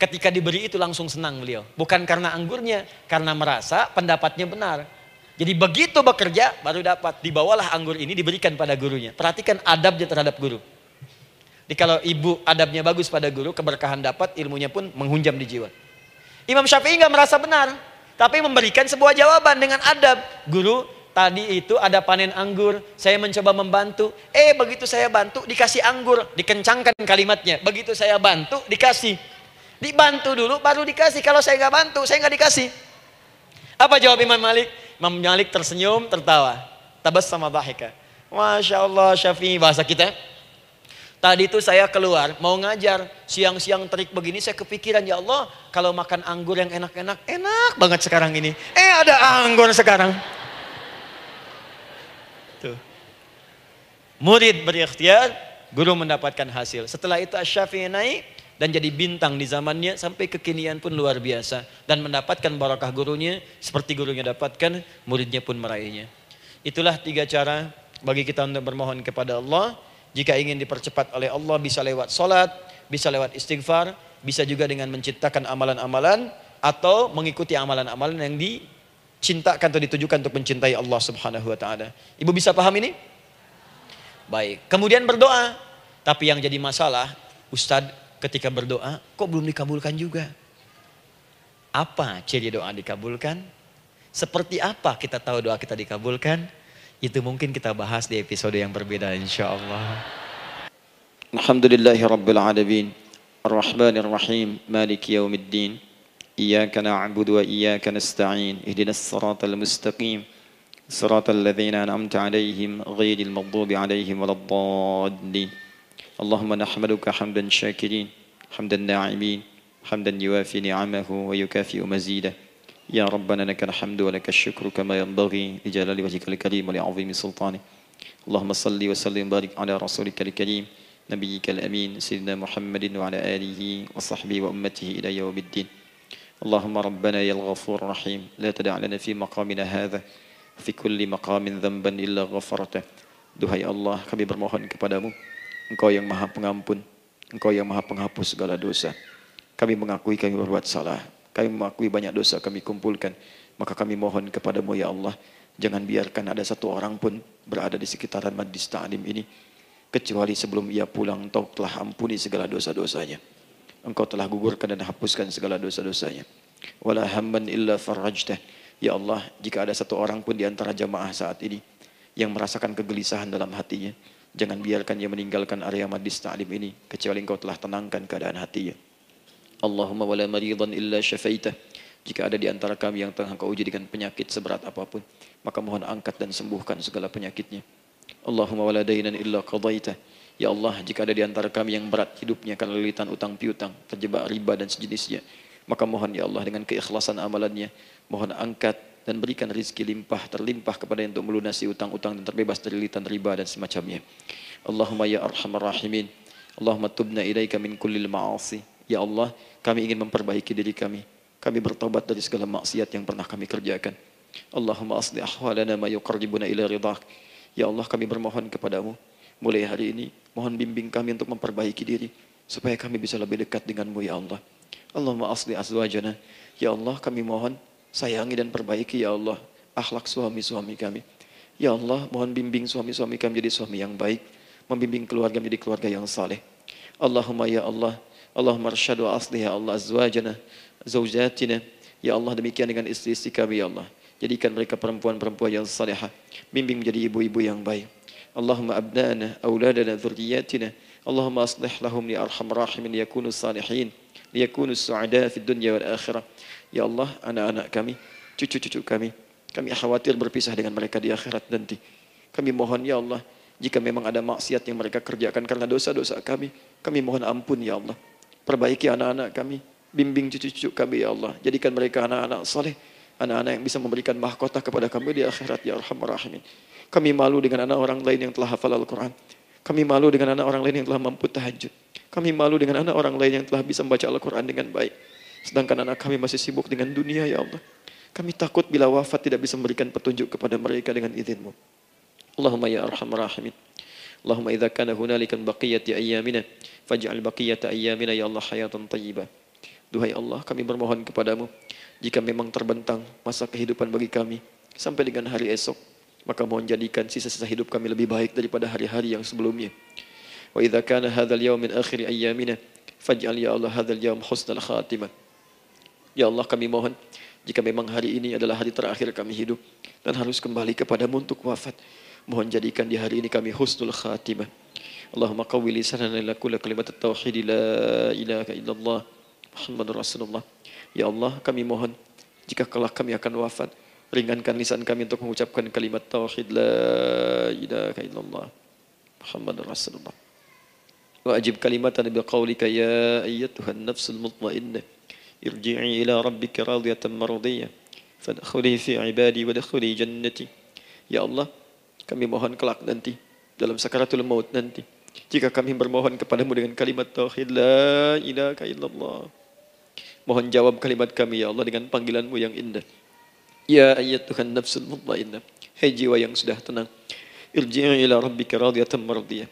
Ketika diberi itu langsung senang beliau. Bukan karena anggurnya. Karena merasa pendapatnya benar. Jadi begitu bekerja baru dapat. Dibawalah anggur ini diberikan pada gurunya. Perhatikan adabnya terhadap guru. Jadi kalau ibu adabnya bagus pada guru, keberkahan dapat, ilmunya pun menghunjam di jiwa. Imam Syafi'i nggak merasa benar, tapi memberikan sebuah jawaban dengan adab. Guru, tadi itu ada panen anggur, saya mencoba membantu. Eh, begitu saya bantu, dikasih anggur. Dikencangkan kalimatnya, begitu saya bantu, dikasih. Dibantu dulu, baru dikasih. Kalau saya nggak bantu, saya nggak dikasih. Apa jawab Imam Malik? Imam Malik tersenyum, tertawa. Tabas sama bahika. Masya Allah Syafi'i bahasa kita. Tadi itu saya keluar mau ngajar siang-siang terik begini saya kepikiran ya Allah kalau makan anggur yang enak-enak enak banget sekarang ini. Eh ada anggur sekarang. Tuh. Murid berikhtiar, guru mendapatkan hasil. Setelah itu Syafi'i naik, dan jadi bintang di zamannya sampai kekinian pun luar biasa dan mendapatkan barakah gurunya seperti gurunya dapatkan muridnya pun meraihnya itulah tiga cara bagi kita untuk bermohon kepada Allah jika ingin dipercepat oleh Allah bisa lewat salat bisa lewat istighfar bisa juga dengan menciptakan amalan-amalan atau mengikuti amalan-amalan yang dicintakan atau ditujukan untuk mencintai Allah Subhanahu wa taala. Ibu bisa paham ini? Baik. Kemudian berdoa. Tapi yang jadi masalah, Ustadz ketika berdoa kok belum dikabulkan juga? Apa ciri doa dikabulkan? Seperti apa kita tahu doa kita dikabulkan? Itu mungkin kita bahas di episode yang berbeda insya Allah. Alhamdulillahi Rabbil Alamin Ar-Rahman Ar-Rahim Maliki Yawmiddin Iyaka na'budu wa iyaka nasta'in Ihdinas siratal mustaqim Siratal ladhina an'amta alaihim Ghiril maghdubi alaihim Waladdallin اللهم نحمدك حمدا شاكرين حمدا ناعمين حمدا يوافي نعمه ويكافئ مزيده يا ربنا لك الحمد ولك الشكر كما ينبغي لجلال وجهك الكريم ولعظيم سلطانك اللهم صل وسلم وبارك على رسولك الكريم نبيك الأمين سيدنا محمد وعلى آله وصحبه وأمته إلى يوم الدين اللهم ربنا يا الغفور الرحيم لا تدع لنا في مقامنا هذا في كل مقام ذنبا إلا غفرته Duhai الله kami bermohon kepadamu Engkau yang maha pengampun. Engkau yang maha penghapus segala dosa. Kami mengakui kami berbuat salah. Kami mengakui banyak dosa kami kumpulkan. Maka kami mohon kepadamu ya Allah. Jangan biarkan ada satu orang pun berada di sekitaran Madis ta'lim ini. Kecuali sebelum ia pulang Engkau telah ampuni segala dosa-dosanya. Engkau telah gugurkan dan hapuskan segala dosa-dosanya. Wala hamban illa farajtah. Ya Allah, jika ada satu orang pun di antara jamaah saat ini yang merasakan kegelisahan dalam hatinya, Jangan biarkan ia meninggalkan area majlis ta'lim ini kecuali engkau telah tenangkan keadaan hatinya. Allahumma wala maridan illa syafaitah. Jika ada di antara kami yang tengah kau uji dengan penyakit seberat apapun, maka mohon angkat dan sembuhkan segala penyakitnya. Allahumma wala dainan illa qadaitah. Ya Allah, jika ada di antara kami yang berat hidupnya karena lilitan utang piutang, terjebak riba dan sejenisnya, maka mohon ya Allah dengan keikhlasan amalannya, mohon angkat dan berikan rizki limpah terlimpah kepada untuk melunasi utang-utang dan terbebas dari litan riba dan semacamnya. Allahumma ya arhamar rahimin. Allahumma tubna ilaika min kullil ma'asi. Ya Allah, kami ingin memperbaiki diri kami. Kami bertobat dari segala maksiat yang pernah kami kerjakan. Allahumma asli ahwalana ma yuqarribuna ila ridhak. Ya Allah, kami bermohon kepadamu. Mulai hari ini, mohon bimbing kami untuk memperbaiki diri. Supaya kami bisa lebih dekat denganmu, Ya Allah. Allahumma asli azwajana. Ya Allah, kami mohon Sayangi dan perbaiki ya Allah akhlak suami-suami kami. Ya Allah, mohon bimbing suami-suami kami jadi suami yang baik, membimbing keluarga menjadi keluarga yang saleh. Allahumma ya Allah, Allahumma arsyadu asli ya Allah azwajana, zaujatina. Ya Allah, demikian dengan istri-istri kami ya Allah. Jadikan mereka perempuan-perempuan yang salehah. Bimbing menjadi ibu-ibu yang baik. Allahumma abnana, awladana dhurriyatina. Allahumma aslih lahum li arham rahimin yakunu salihin. Liyakunu su'ada fi dunya wal akhirah. Ya Allah, anak-anak kami, cucu-cucu kami, kami khawatir berpisah dengan mereka di akhirat nanti. Kami mohon ya Allah, jika memang ada maksiat yang mereka kerjakan karena dosa-dosa kami, kami mohon ampun ya Allah. Perbaiki anak-anak kami, bimbing cucu-cucu kami ya Allah. Jadikan mereka anak-anak saleh, anak-anak yang bisa memberikan mahkota kepada kami di akhirat ya Arhamar Rahimin. Kami malu dengan anak orang lain yang telah hafal Al-Quran. Kami malu dengan anak orang lain yang telah mampu tahajud. Kami malu dengan anak orang lain yang telah bisa membaca Al-Quran dengan baik. Sedangkan anak kami masih sibuk dengan dunia ya Allah. Kami takut bila wafat tidak bisa memberikan petunjuk kepada mereka dengan izinmu. Allahumma ya arhamar rahimin. Allahumma idha kana hunalikan baqiyati ayyamina faj'al baqiyata ayyamina ya Allah hayatan tayyibah. Duhai Allah, kami bermohon kepadamu jika memang terbentang masa kehidupan bagi kami sampai dengan hari esok, maka mohon jadikan sisa-sisa hidup kami lebih baik daripada hari-hari yang sebelumnya. Wa idha kana hadhal yaum min akhir ayyamina faj'al ya Allah hadhal yaum husnal khatimah. Ya Allah kami mohon jika memang hari ini adalah hari terakhir kami hidup dan harus kembali kepadamu untuk wafat. Mohon jadikan di hari ini kami husnul khatimah. Allahumma qawwi lisanana ila kulli kalimat tauhid la ilaha illallah Muhammadur Rasulullah. Ya Allah, kami mohon jika kelak kami akan wafat, ringankan lisan kami untuk mengucapkan kalimat tauhid la ilaha illallah Muhammadur Rasulullah. Wa ajib kalimatan biqaulika ya ayyatuhan nafsul mutmainnah ارجعي إلى ربك راضية مرضية فادخلي في عبادي وادخلي جنتي Ya Allah, kami mohon kelak nanti dalam sakaratul maut nanti jika kami bermohon kepadamu dengan kalimat tauhid la ilaha illallah mohon jawab kalimat kami ya Allah dengan panggilanmu yang indah ya ayat Tuhan nafsul mutmainnah hai jiwa yang sudah tenang irji'i ila rabbika radiyatan mardiyah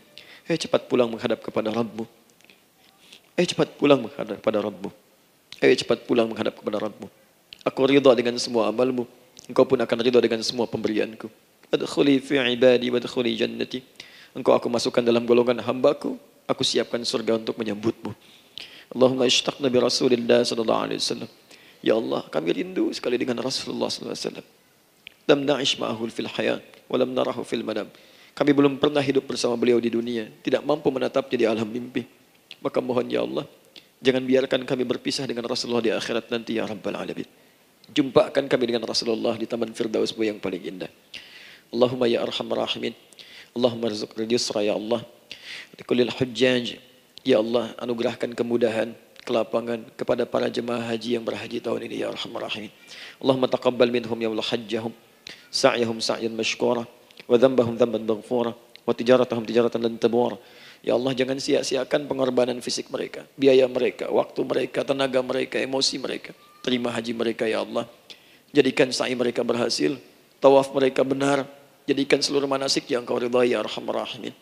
hai cepat pulang menghadap kepada Rabbmu hei cepat pulang menghadap kepada Rabbmu Ayo cepat pulang menghadap kepada Rabbmu. Aku ridha dengan semua amalmu. Engkau pun akan ridha dengan semua pemberianku. Adkhuli fi ibadi wadkhuli jannati. Engkau aku masukkan dalam golongan hambaku. Aku siapkan surga untuk menyambutmu. Allahumma ishtaqna bi Rasulillah sallallahu alaihi wasallam. Ya Allah, kami rindu sekali dengan Rasulullah sallallahu alaihi wasallam. Lam na'ish ma'ahu fil hayat wa lam narahu fil madam. Kami belum pernah hidup bersama beliau di dunia, tidak mampu menatapnya di alam mimpi. Maka mohon ya Allah, Jangan biarkan kami berpisah dengan Rasulullah di akhirat nanti ya Rabbal Alamin. Jumpakan kami dengan Rasulullah di Taman Firdaus yang paling indah. Allahumma ya arhamar rahimin. Allahumma rizqil yusra ya Allah. Likulil hujjaj. Ya Allah anugerahkan kemudahan kelapangan kepada para jemaah haji yang berhaji tahun ini ya arhamar rahimin. Allahumma taqabbal minhum ya Allah hajjahum sa'yahum sa'yan mashkura wa dhambahum dhamban maghfura wa tijaratahum tijaratan lantabura. Ya Allah jangan sia-siakan pengorbanan fisik mereka, biaya mereka, waktu mereka, tenaga mereka, emosi mereka. Terima haji mereka ya Allah. Jadikan sa'i mereka berhasil, tawaf mereka benar, jadikan seluruh manasik yang kau ridhai ya arhamar rahimin.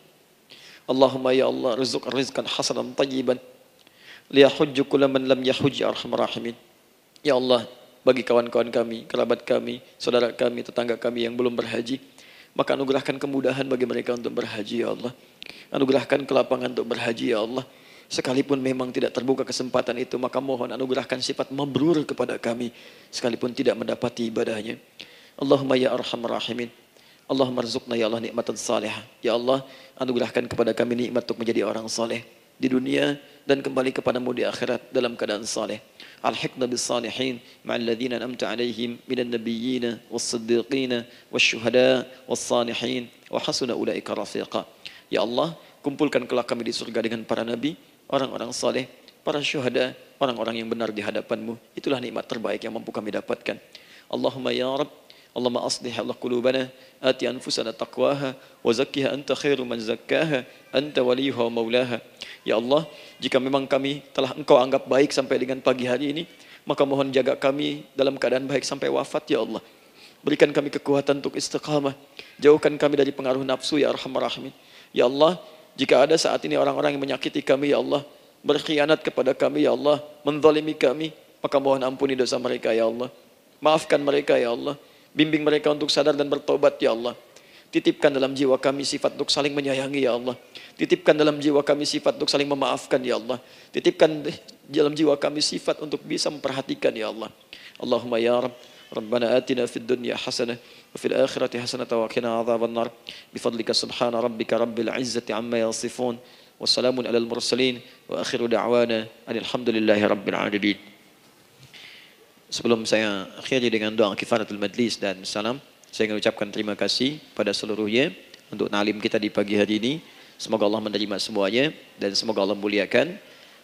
Allahumma ya Allah rizuk rizkan hasanan tayyiban liyahujju lam yahuj arham ya arhamar rahimin. Ya Allah, bagi kawan-kawan kami, kerabat kami, saudara kami, tetangga kami yang belum berhaji, maka anugerahkan kemudahan bagi mereka untuk berhaji ya Allah. Anugerahkan kelapangan untuk berhaji ya Allah. Sekalipun memang tidak terbuka kesempatan itu, maka mohon anugerahkan sifat mabrur kepada kami. Sekalipun tidak mendapati ibadahnya. Allahumma ya arham rahimin. Allahumma rizukna ya Allah nikmatan salih. Ya Allah, anugerahkan kepada kami nikmat untuk menjadi orang saleh di dunia dan kembali kepadamu di akhirat dalam keadaan saleh. الحقنا بالصالحين مع الذين أنعمت عليهم من النبيين والصديقين والشهداء والصالحين وحسن أولئك رفيقا يا ya الله kumpulkan kelak kami di surga dengan para nabi orang-orang saleh para syuhada orang-orang yang benar di hadapanmu itulah nikmat terbaik yang mampu kami dapatkan Allahumma ya Rabb اللهم أصلح قلوبنا آت أنفسنا تقواها وزكها أنت خير من زكاها أنت وليها ومولاها Ya Allah, jika memang kami telah engkau anggap baik sampai dengan pagi hari ini, maka mohon jaga kami dalam keadaan baik sampai wafat ya Allah. Berikan kami kekuatan untuk istiqamah. Jauhkan kami dari pengaruh nafsu ya Arhamar Rahimin. Ya Allah, jika ada saat ini orang-orang yang menyakiti kami ya Allah, berkhianat kepada kami ya Allah, menzalimi kami, maka mohon ampuni dosa mereka ya Allah. Maafkan mereka ya Allah. Bimbing mereka untuk sadar dan bertobat ya Allah. Titipkan dalam jiwa kami sifat untuk saling menyayangi ya Allah. Titipkan dalam jiwa kami sifat untuk saling memaafkan ya Allah. Titipkan dalam jiwa kami sifat untuk bisa memperhatikan ya Allah. Allahumma ya Rabb. ربنا آتنا في الدنيا حسنة وفي الآخرة حسنة وقنا عذاب النار بفضلك سبحان ربك رب العزة عما يصفون وسلام على المرسلين وآخر دعوانا أن الحمد لله رب العالمين Sebelum saya akhiri dengan doa kifaratul majlis dan salam, saya ingin ucapkan terima kasih pada seluruhnya untuk nalim kita di pagi hari ini. Semoga Allah menerima semuanya dan semoga Allah muliakan.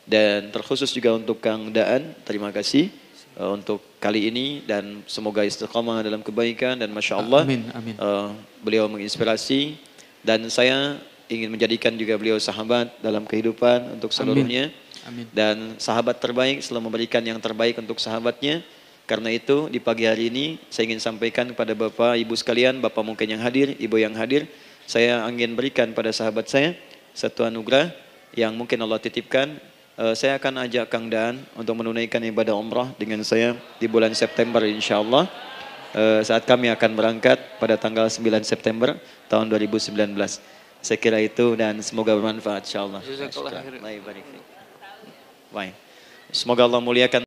Dan terkhusus juga untuk Kang Daan, terima kasih uh, untuk kali ini dan semoga istiqamah dalam kebaikan dan Masya Allah. Amin, amin. Uh, beliau menginspirasi dan saya ingin menjadikan juga beliau sahabat dalam kehidupan untuk seluruhnya. Amin. Amin. Dan sahabat terbaik selalu memberikan yang terbaik untuk sahabatnya. Karena itu di pagi hari ini saya ingin sampaikan kepada Bapak Ibu sekalian, Bapak mungkin yang hadir, Ibu yang hadir, saya ingin berikan pada sahabat saya satu anugerah yang mungkin Allah titipkan. Uh, saya akan ajak Kang Dan untuk menunaikan ibadah umrah dengan saya di bulan September insya Allah. Uh, eh, saat kami akan berangkat pada tanggal 9 September tahun 2019. Saya kira itu dan semoga bermanfaat insya Allah. Baik. Semoga Allah muliakan.